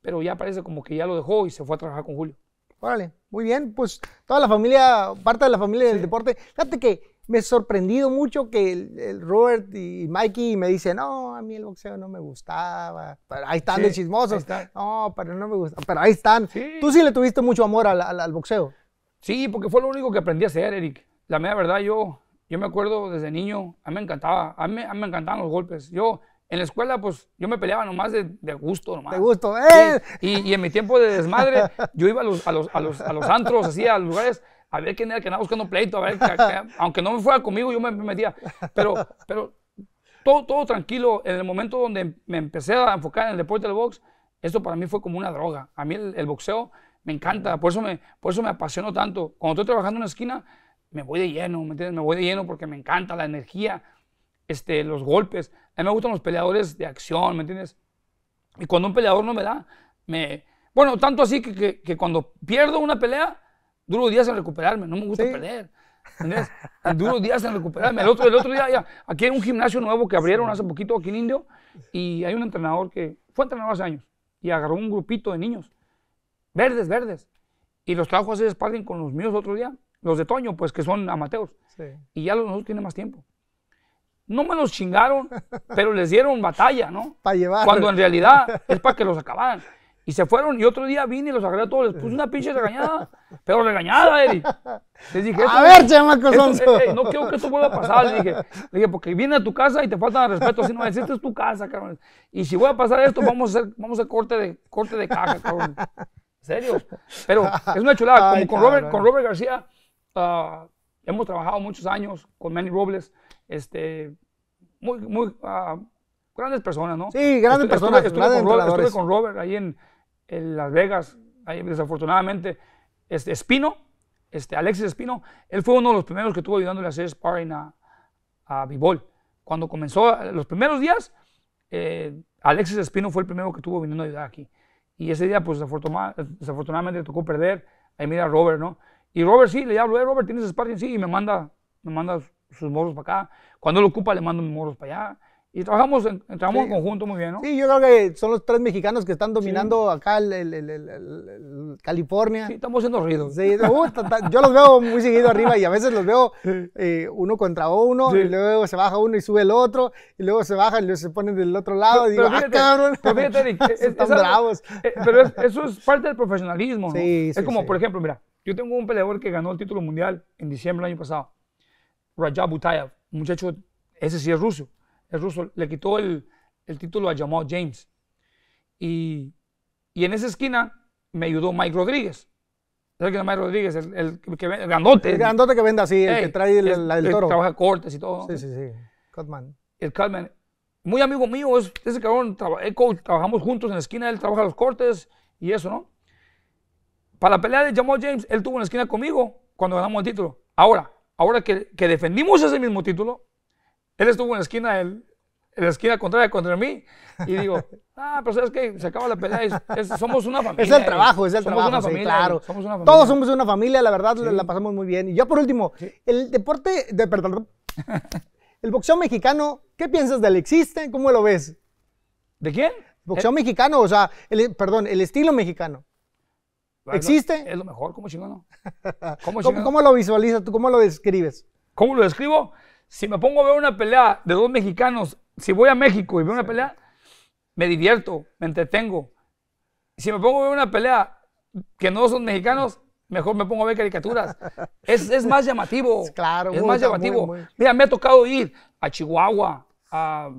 Pero ya parece como que ya lo dejó y se fue a trabajar con Julio. Órale, muy bien, pues toda la familia, parte de la familia del deporte. Fíjate que me he sorprendido mucho que el, Robert y Mikey me dicen, no, a mí el boxeo no me gustaba. Pero ahí están de chismosos. No, pero no me gusta. Pero ahí están. Tú sí le tuviste mucho amor al, boxeo. Sí, porque fue lo único que aprendí a hacer, Eric. La media verdad, yo, yo me acuerdo desde niño, a mí me encantaba, a mí, a me encantaban los golpes. Yo, en la escuela, pues yo me peleaba nomás de, gusto, nomás. De gusto, ¡eh! Y, en mi tiempo de desmadre, yo iba a los, a los, a los, a los antros, así, a los lugares, a ver quién era que andaba buscando pleito, a ver, aunque no me fuera conmigo, yo me, metía. Pero, pero todo, todo tranquilo. En el momento donde me empecé a enfocar en el deporte del box, esto para mí fue como una droga. A mí el, boxeo me encanta, por eso me, por eso me apasionó tanto. Cuando estoy trabajando en una esquina, me voy de lleno, ¿me entiendes? Me voy de lleno porque me encanta la energía este, los golpes. A mí me gustan los peleadores de acción, ¿me entiendes? Y cuando un peleador no me da, me... Bueno, tanto así que, que, cuando pierdo una pelea, duro días en recuperarme, no me gusta perder. ¿Entiendes? Duro días en recuperarme. El otro, el otro día, aquí hay un gimnasio nuevo que abrieron hace poquito aquí en Indio y hay un entrenador que fue entrenador hace años y agarró un grupito de niños, verdes, verdes, y los trajo a hacer sparring con los míos otro día, los de Toño, pues que son amateurs. Y ya los nosotros tienen más tiempo no me los chingaron, pero les dieron batalla, ¿no? Para llevar. Cuando en realidad es para que los acabaran. Y se fueron, y otro día vine y los agarré a todos, les puse una pinche regañada, pero regañada, eri Les dije, a ver, chamaco Sonso. Eh, eh, no quiero que esto vuelva a pasar, le dije, le dije, porque viene a tu casa y te faltan al respeto, así no es, esto es tu casa, cabrón. Y si voy a pasar esto, vamos a hacer, vamos a corte de, corte de caja, cabrón. En serio. Pero es una chulada, como con Robert, con Robert García, ah, hemos trabajado muchos años con Manny Robles, este, muy, muy, ah, grandes personas, ¿no? Sí, grandes personas. Estuve, con Robert, estuve, con Robert, ahí en, Las Vegas, ahí, desafortunadamente, este, Espino, este, Alexis Espino, él fue uno de los primeros que estuvo ayudándole a hacer sparring a, a ball Cuando comenzó los primeros días, eh, Alexis Espino fue el primero que estuvo viniendo a ayudar aquí. Y ese día, pues desafortunadamente, le tocó perder. Ahí mira Robert, ¿no? Y Robert sí, le hablo, eh, Robert, ¿tienes sparring? Sí, y me manda, me manda sus morros para acá. Cuando lo ocupa, le mando mis morros para allá. Y trabajamos en, en conjunto muy bien, ¿no? Sí, yo creo que son los tres mexicanos que están dominando acá California. Sí, estamos haciendo ruido. Sí, uh, yo los veo muy seguido arriba y a veces los veo eh, uno contra uno, y luego se baja uno y sube el otro, y luego se baja y se ponen del otro lado. Pero, y digo, ah, pero ¡Ah, cabrón! están bravos. Eh, pero eso es parte del profesionalismo, ¿no? es como, por ejemplo, mira, yo tengo un peleador que ganó el título mundial en diciembre del año pasado. Rajab Butayev, muchacho, ese sí es ruso, es ruso, le quitó el, el título a Jamal James. Y, y, en esa esquina me ayudó Mike Rodríguez. ¿Sabes quién es Mike Rodríguez? El, el, que, el grandote. El grandote que vende así, el que trae la del toro. El que trabaja cortes y todo. Sí, sí, sí. Cutman. El Cutman. Muy amigo mío, es, ese cabrón, traba, eh, trabajamos juntos en la esquina, él trabaja los cortes y eso, ¿no? Para la pelea de Jamal James, él tuvo la esquina conmigo cuando ganamos el título. Ahora, Ahora que, defendimos ese mismo título, él estuvo en la esquina, en la esquina contraria contra mí y digo, ah, pero sabes que se acaba la pelea, somos una familia. Es el trabajo, es el trabajo, claro. Somos una familia. Todos somos una familia, la verdad la pasamos muy bien. Y ya por último, el deporte, de, perdón, el boxeo mexicano, ¿qué piensas de él? ¿Existe? ¿Cómo lo ves? ¿De quién? Boxeo eh. mexicano, o sea, el, perdón, el estilo mexicano. ¿Existe? Es lo mejor, ¿cómo chingón? ¿Cómo, lo visualizas tú? ¿Cómo lo describes? ¿Cómo lo describo? Si me pongo a ver una pelea de dos mexicanos, si voy a México y veo una pelea, me divierto, me entretengo. Si me pongo a ver una pelea que no son mexicanos, mejor me pongo a ver caricaturas. es, más llamativo. Claro, es más llamativo. Mira, me ha tocado ir a Chihuahua, a,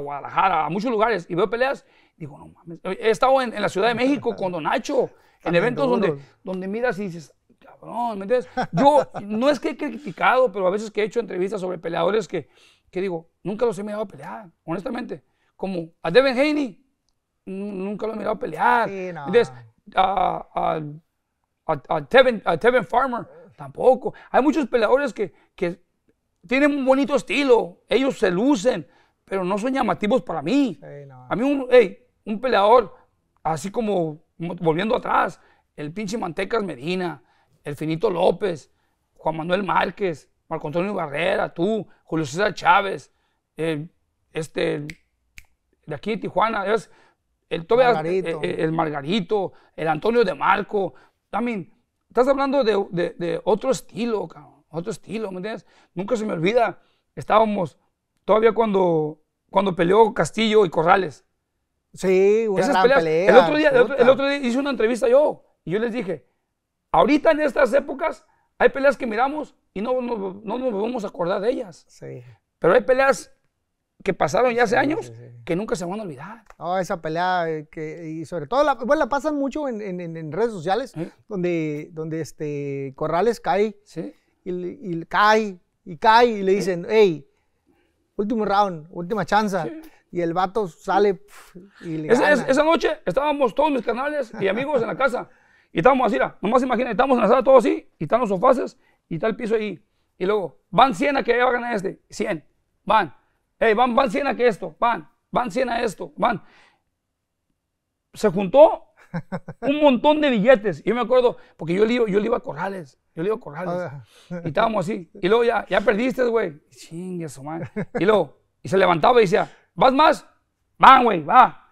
Guadalajara, a muchos lugares y veo peleas. Digo, no mames. He estado en, en la Ciudad de México con Don Nacho en eventos donde, donde miras y dices, cabrón, ¿me entiendes? Yo no es que he criticado, pero a veces que he hecho entrevistas sobre peleadores que, que digo, nunca los he mirado pelear, honestamente. Como a Devin Haney, nunca lo he mirado pelear. a, a, a, a Tevin Farmer, tampoco. Hay muchos peleadores que, tienen un bonito estilo, ellos se lucen, pero no son llamativos para mí. A mí, un, un peleador, así como volviendo atrás, el pinche Mantecas Medina, el Finito López, Juan Manuel Márquez, Marco Antonio Barrera, tú, Julio César Chávez, eh, este, de aquí de Tijuana, el, Margarito. Eh, eh, el, Margarito, el Antonio de Marco, también, estás hablando de, otro estilo, otro estilo, ¿me entiendes? Nunca se me olvida, estábamos todavía cuando, cuando peleó Castillo y Corrales, Sí, una pelea. El otro, día, el, otro, día, hice una entrevista yo y yo les dije, ahorita en estas épocas hay peleas que miramos y no, no, nos vamos a acordar de ellas. Sí. Pero hay peleas que pasaron ya hace años que nunca se van a olvidar. Oh, esa pelea eh, que, y sobre todo, la, la pasan mucho en, en, redes sociales, donde, donde este Corrales cae, y, y, cae, y cae, y le dicen, hey, último round, última chance y el vato sale y le esa, esa noche estábamos todos mis canales y amigos en la casa. Y estábamos así, la, nomás imagina, estábamos en la sala todos así, y están los sofaces, y está el piso ahí. Y luego, van 100 a que va a ganar este, 100, van, hey, van, van 100 a que esto, van, van 100 a esto, van. Se juntó un montón de billetes. Yo me acuerdo, porque yo le, yo le iba a Corrales, yo le iba a Corrales. Ah. y estábamos así. Y luego ya, ya perdiste, güey. Chingue eso, man. Y luego, y se levantaba y decía, ¿Vas más? Van, güey, va.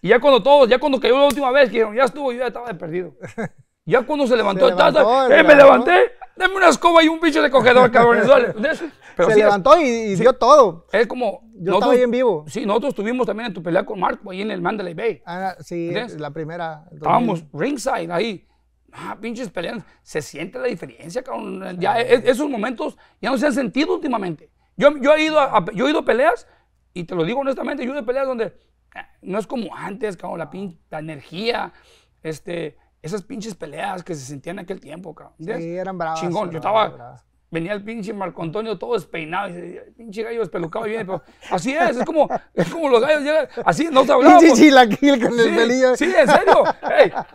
Y ya cuando todos, ya cuando cayó la última vez, dijeron, ya estuvo, yo ya estaba de perdido. Ya cuando se levantó, se eh, me levanté, dame una escoba y un bicho de cogedor, cabrón. Pero se levantó y, dio todo. Es como. Yo estaba ahí en vivo. Sí, nosotros estuvimos también en tu pelea con Marco ahí en el Mandalay Bay. Ah, sí, la primera. Estábamos ringside ahí. Ah, pinches peleas. Se siente la diferencia, cabrón. Ya, e, esos momentos ya no se han sentido últimamente. Yo, yo, he ido yo he ido a peleas y te lo digo honestamente, yo de peleas donde eh, no es como antes, cabrón, la, pin, energía, este, esas pinches peleas que se sentían en aquel tiempo, ¿sí? eran bravas. Chingón, yo estaba venía el pinche Marco Antonio todo despeinado, y decía, pinche gallo despelucado y viene, así es, es como, es como los gallos llegan, así no te hablamos. Pinche chilaquil con el Sí, en serio,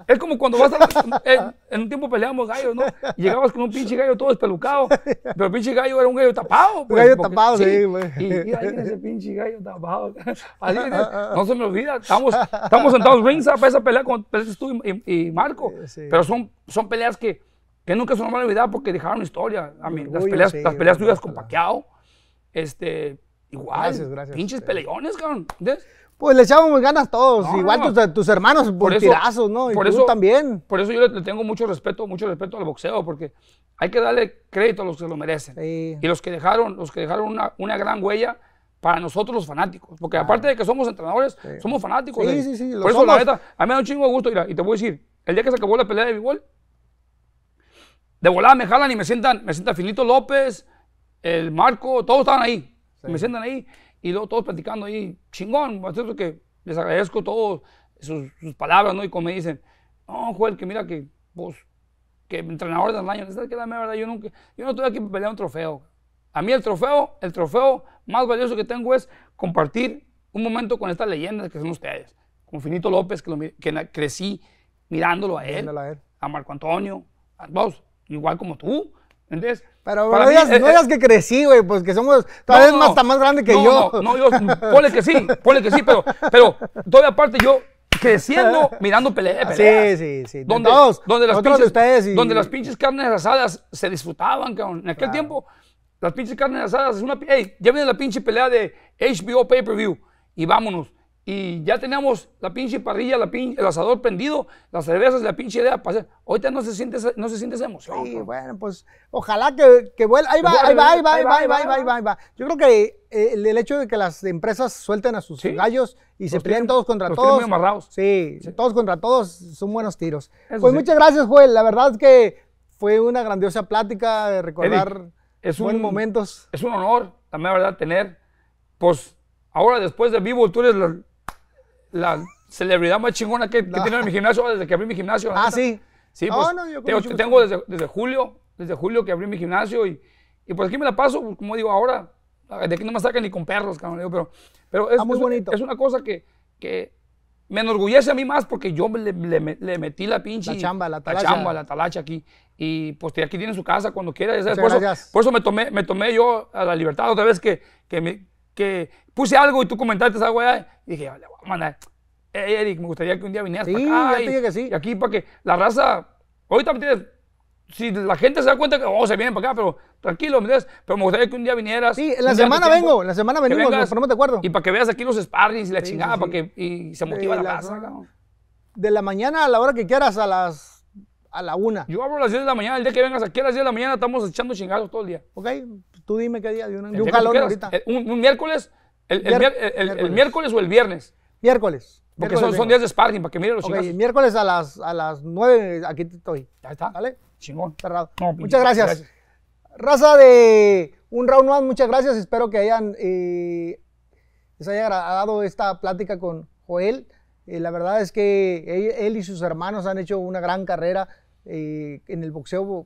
es como cuando vas a, en, un tiempo peleábamos gallos, ¿no? Y llegabas con un pinche gallo todo despelucado, pero el pinche gallo era un gallo tapado. un pues, gallo tapado, sí, Y, ahí viene ese pinche gallo tapado. Así es, ah, ah, ah. no se me olvida, estamos, estamos sentados rings para esa pelea con tú y, y, Marco, pero son, son peleas que que nunca son una mala a porque dejaron historia. las peleas, las peleas tuyas con Paqueado, este, igual, pinches peleones, cabrón. Pues le echamos ganas todos, igual tus, hermanos por, tirazos, ¿no? Y tú también. Por eso yo le, tengo mucho respeto, mucho respeto al boxeo, porque hay que darle crédito a los que lo merecen. Y los que dejaron, los que dejaron una, una gran huella para nosotros los fanáticos. Porque aparte de que somos entrenadores, somos fanáticos. Sí, sí, sí. Por eso, la neta, a mí me da un chingo de gusto. Mira, y te voy a decir, el día que se acabó la pelea de béisbol, de volada me jalan y me sientan, me sienta Finito López, el Marco, todos estaban ahí. Me sientan ahí y luego todos platicando ahí, chingón, es pues, que les agradezco todos sus, palabras, ¿no? Y como me dicen, no, Joel, que mira que vos, pues, que entrenador del año, que la verdad, yo, nunca, yo no estoy aquí para pelear un trofeo. A mí el trofeo, el trofeo más valioso que tengo es compartir un momento con estas leyendas que son ustedes. Con Finito López, que, crecí mirándolo a él, a él, a Marco Antonio, a vos, igual como tú. ¿Entiendes? Pero no, digas, que crecí, güey, pues que somos tal vez más, no, más grande que yo. No, no, yo, ponle que sí, ponle que sí, pero, pero todavía aparte yo creciendo mirando pelea, peleas. Sí, sí, sí. Donde, todos, donde, las pinches, donde las pinches carnes asadas se disfrutaban, cabrón. En aquel tiempo, las pinches carnes asadas es una... Hey, ya viene la pinche pelea de HBO Pay-Per-View y vámonos y ya teníamos la pinche parrilla, el asador prendido, las cervezas, la pinche idea para hacer. Ahorita no se siente, no se siente esa emoción. Sí, bueno, pues ojalá que, que vuelva. Ahí va, ahí va, ahí va, ahí va, ahí va, ahí va, Yo creo que eh, el, hecho de que las empresas suelten a sus gallos y se peleen todos contra todos. Muy amarrados. Sí, todos contra todos son buenos tiros. pues muchas gracias, Joel. La verdad es que fue una grandiosa plática de recordar es buenos momentos. Es un honor, también, la verdad, tener, pues, ahora después de vivo, tú eres la, la celebridad más chingona que, tiene en mi gimnasio desde que abrí mi gimnasio. Ah, sí. Sí, pues, tengo, desde, desde, julio, desde julio que abrí mi gimnasio y, y pues aquí me la paso, pues, como digo ahora, de aquí no me sacan ni con perros, cabrón, pero, pero es, ah, muy es una cosa que, que me enorgullece a mí más porque yo le, le, metí la pinche... La chamba, la talacha. La chamba, la talacha aquí. Y pues aquí tiene su casa cuando quiera. por, eso, por, eso, me tomé, me tomé yo a la libertad otra vez que, que, me, que puse algo y tú comentaste esa weá. Y dije, vale, ah, voy a mandar. Eh, Eric, me gustaría que un día vinieras sí, para acá. Ya te dije que sí. aquí para que la raza. Ahorita me tienes, Si la gente se da cuenta que oh, se vienen para acá, pero tranquilo, ¿me entiendes? Pero me gustaría que un día vinieras. Sí, en la semana vengo, la semana venimos, pero nos ponemos acuerdo. Y para que veas aquí los sparrings y la chingada, para que y se motiva la, raza. De la mañana a la hora que quieras, a las a la una. Yo abro las 10 de la mañana, el día que vengas aquí a las 10 de la mañana estamos echando chingados todo el día. Ok dime qué día de un, calor Un, miércoles, el, miércoles o el viernes. Miércoles. Porque son, días de sparring, para que miren los chicos. miércoles a las, a las 9, aquí estoy. Ya está. ¿Vale? Chingón. Cerrado. Pues, muchas gracias. Raza de un round más, muchas gracias. Espero que hayan eh, les haya agradado esta plática con Joel. Eh, la verdad es que él, y sus hermanos han hecho una gran carrera eh, en el boxeo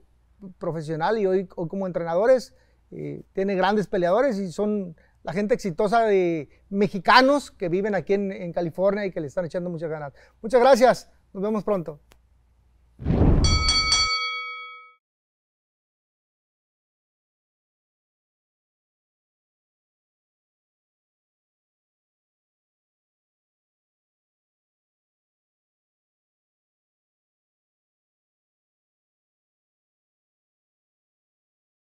profesional y hoy, hoy como entrenadores. Eh, tiene grandes peleadores y son la gente exitosa de mexicanos que viven aquí en California y que le están echando muchas ganas. Muchas gracias, nos vemos pronto.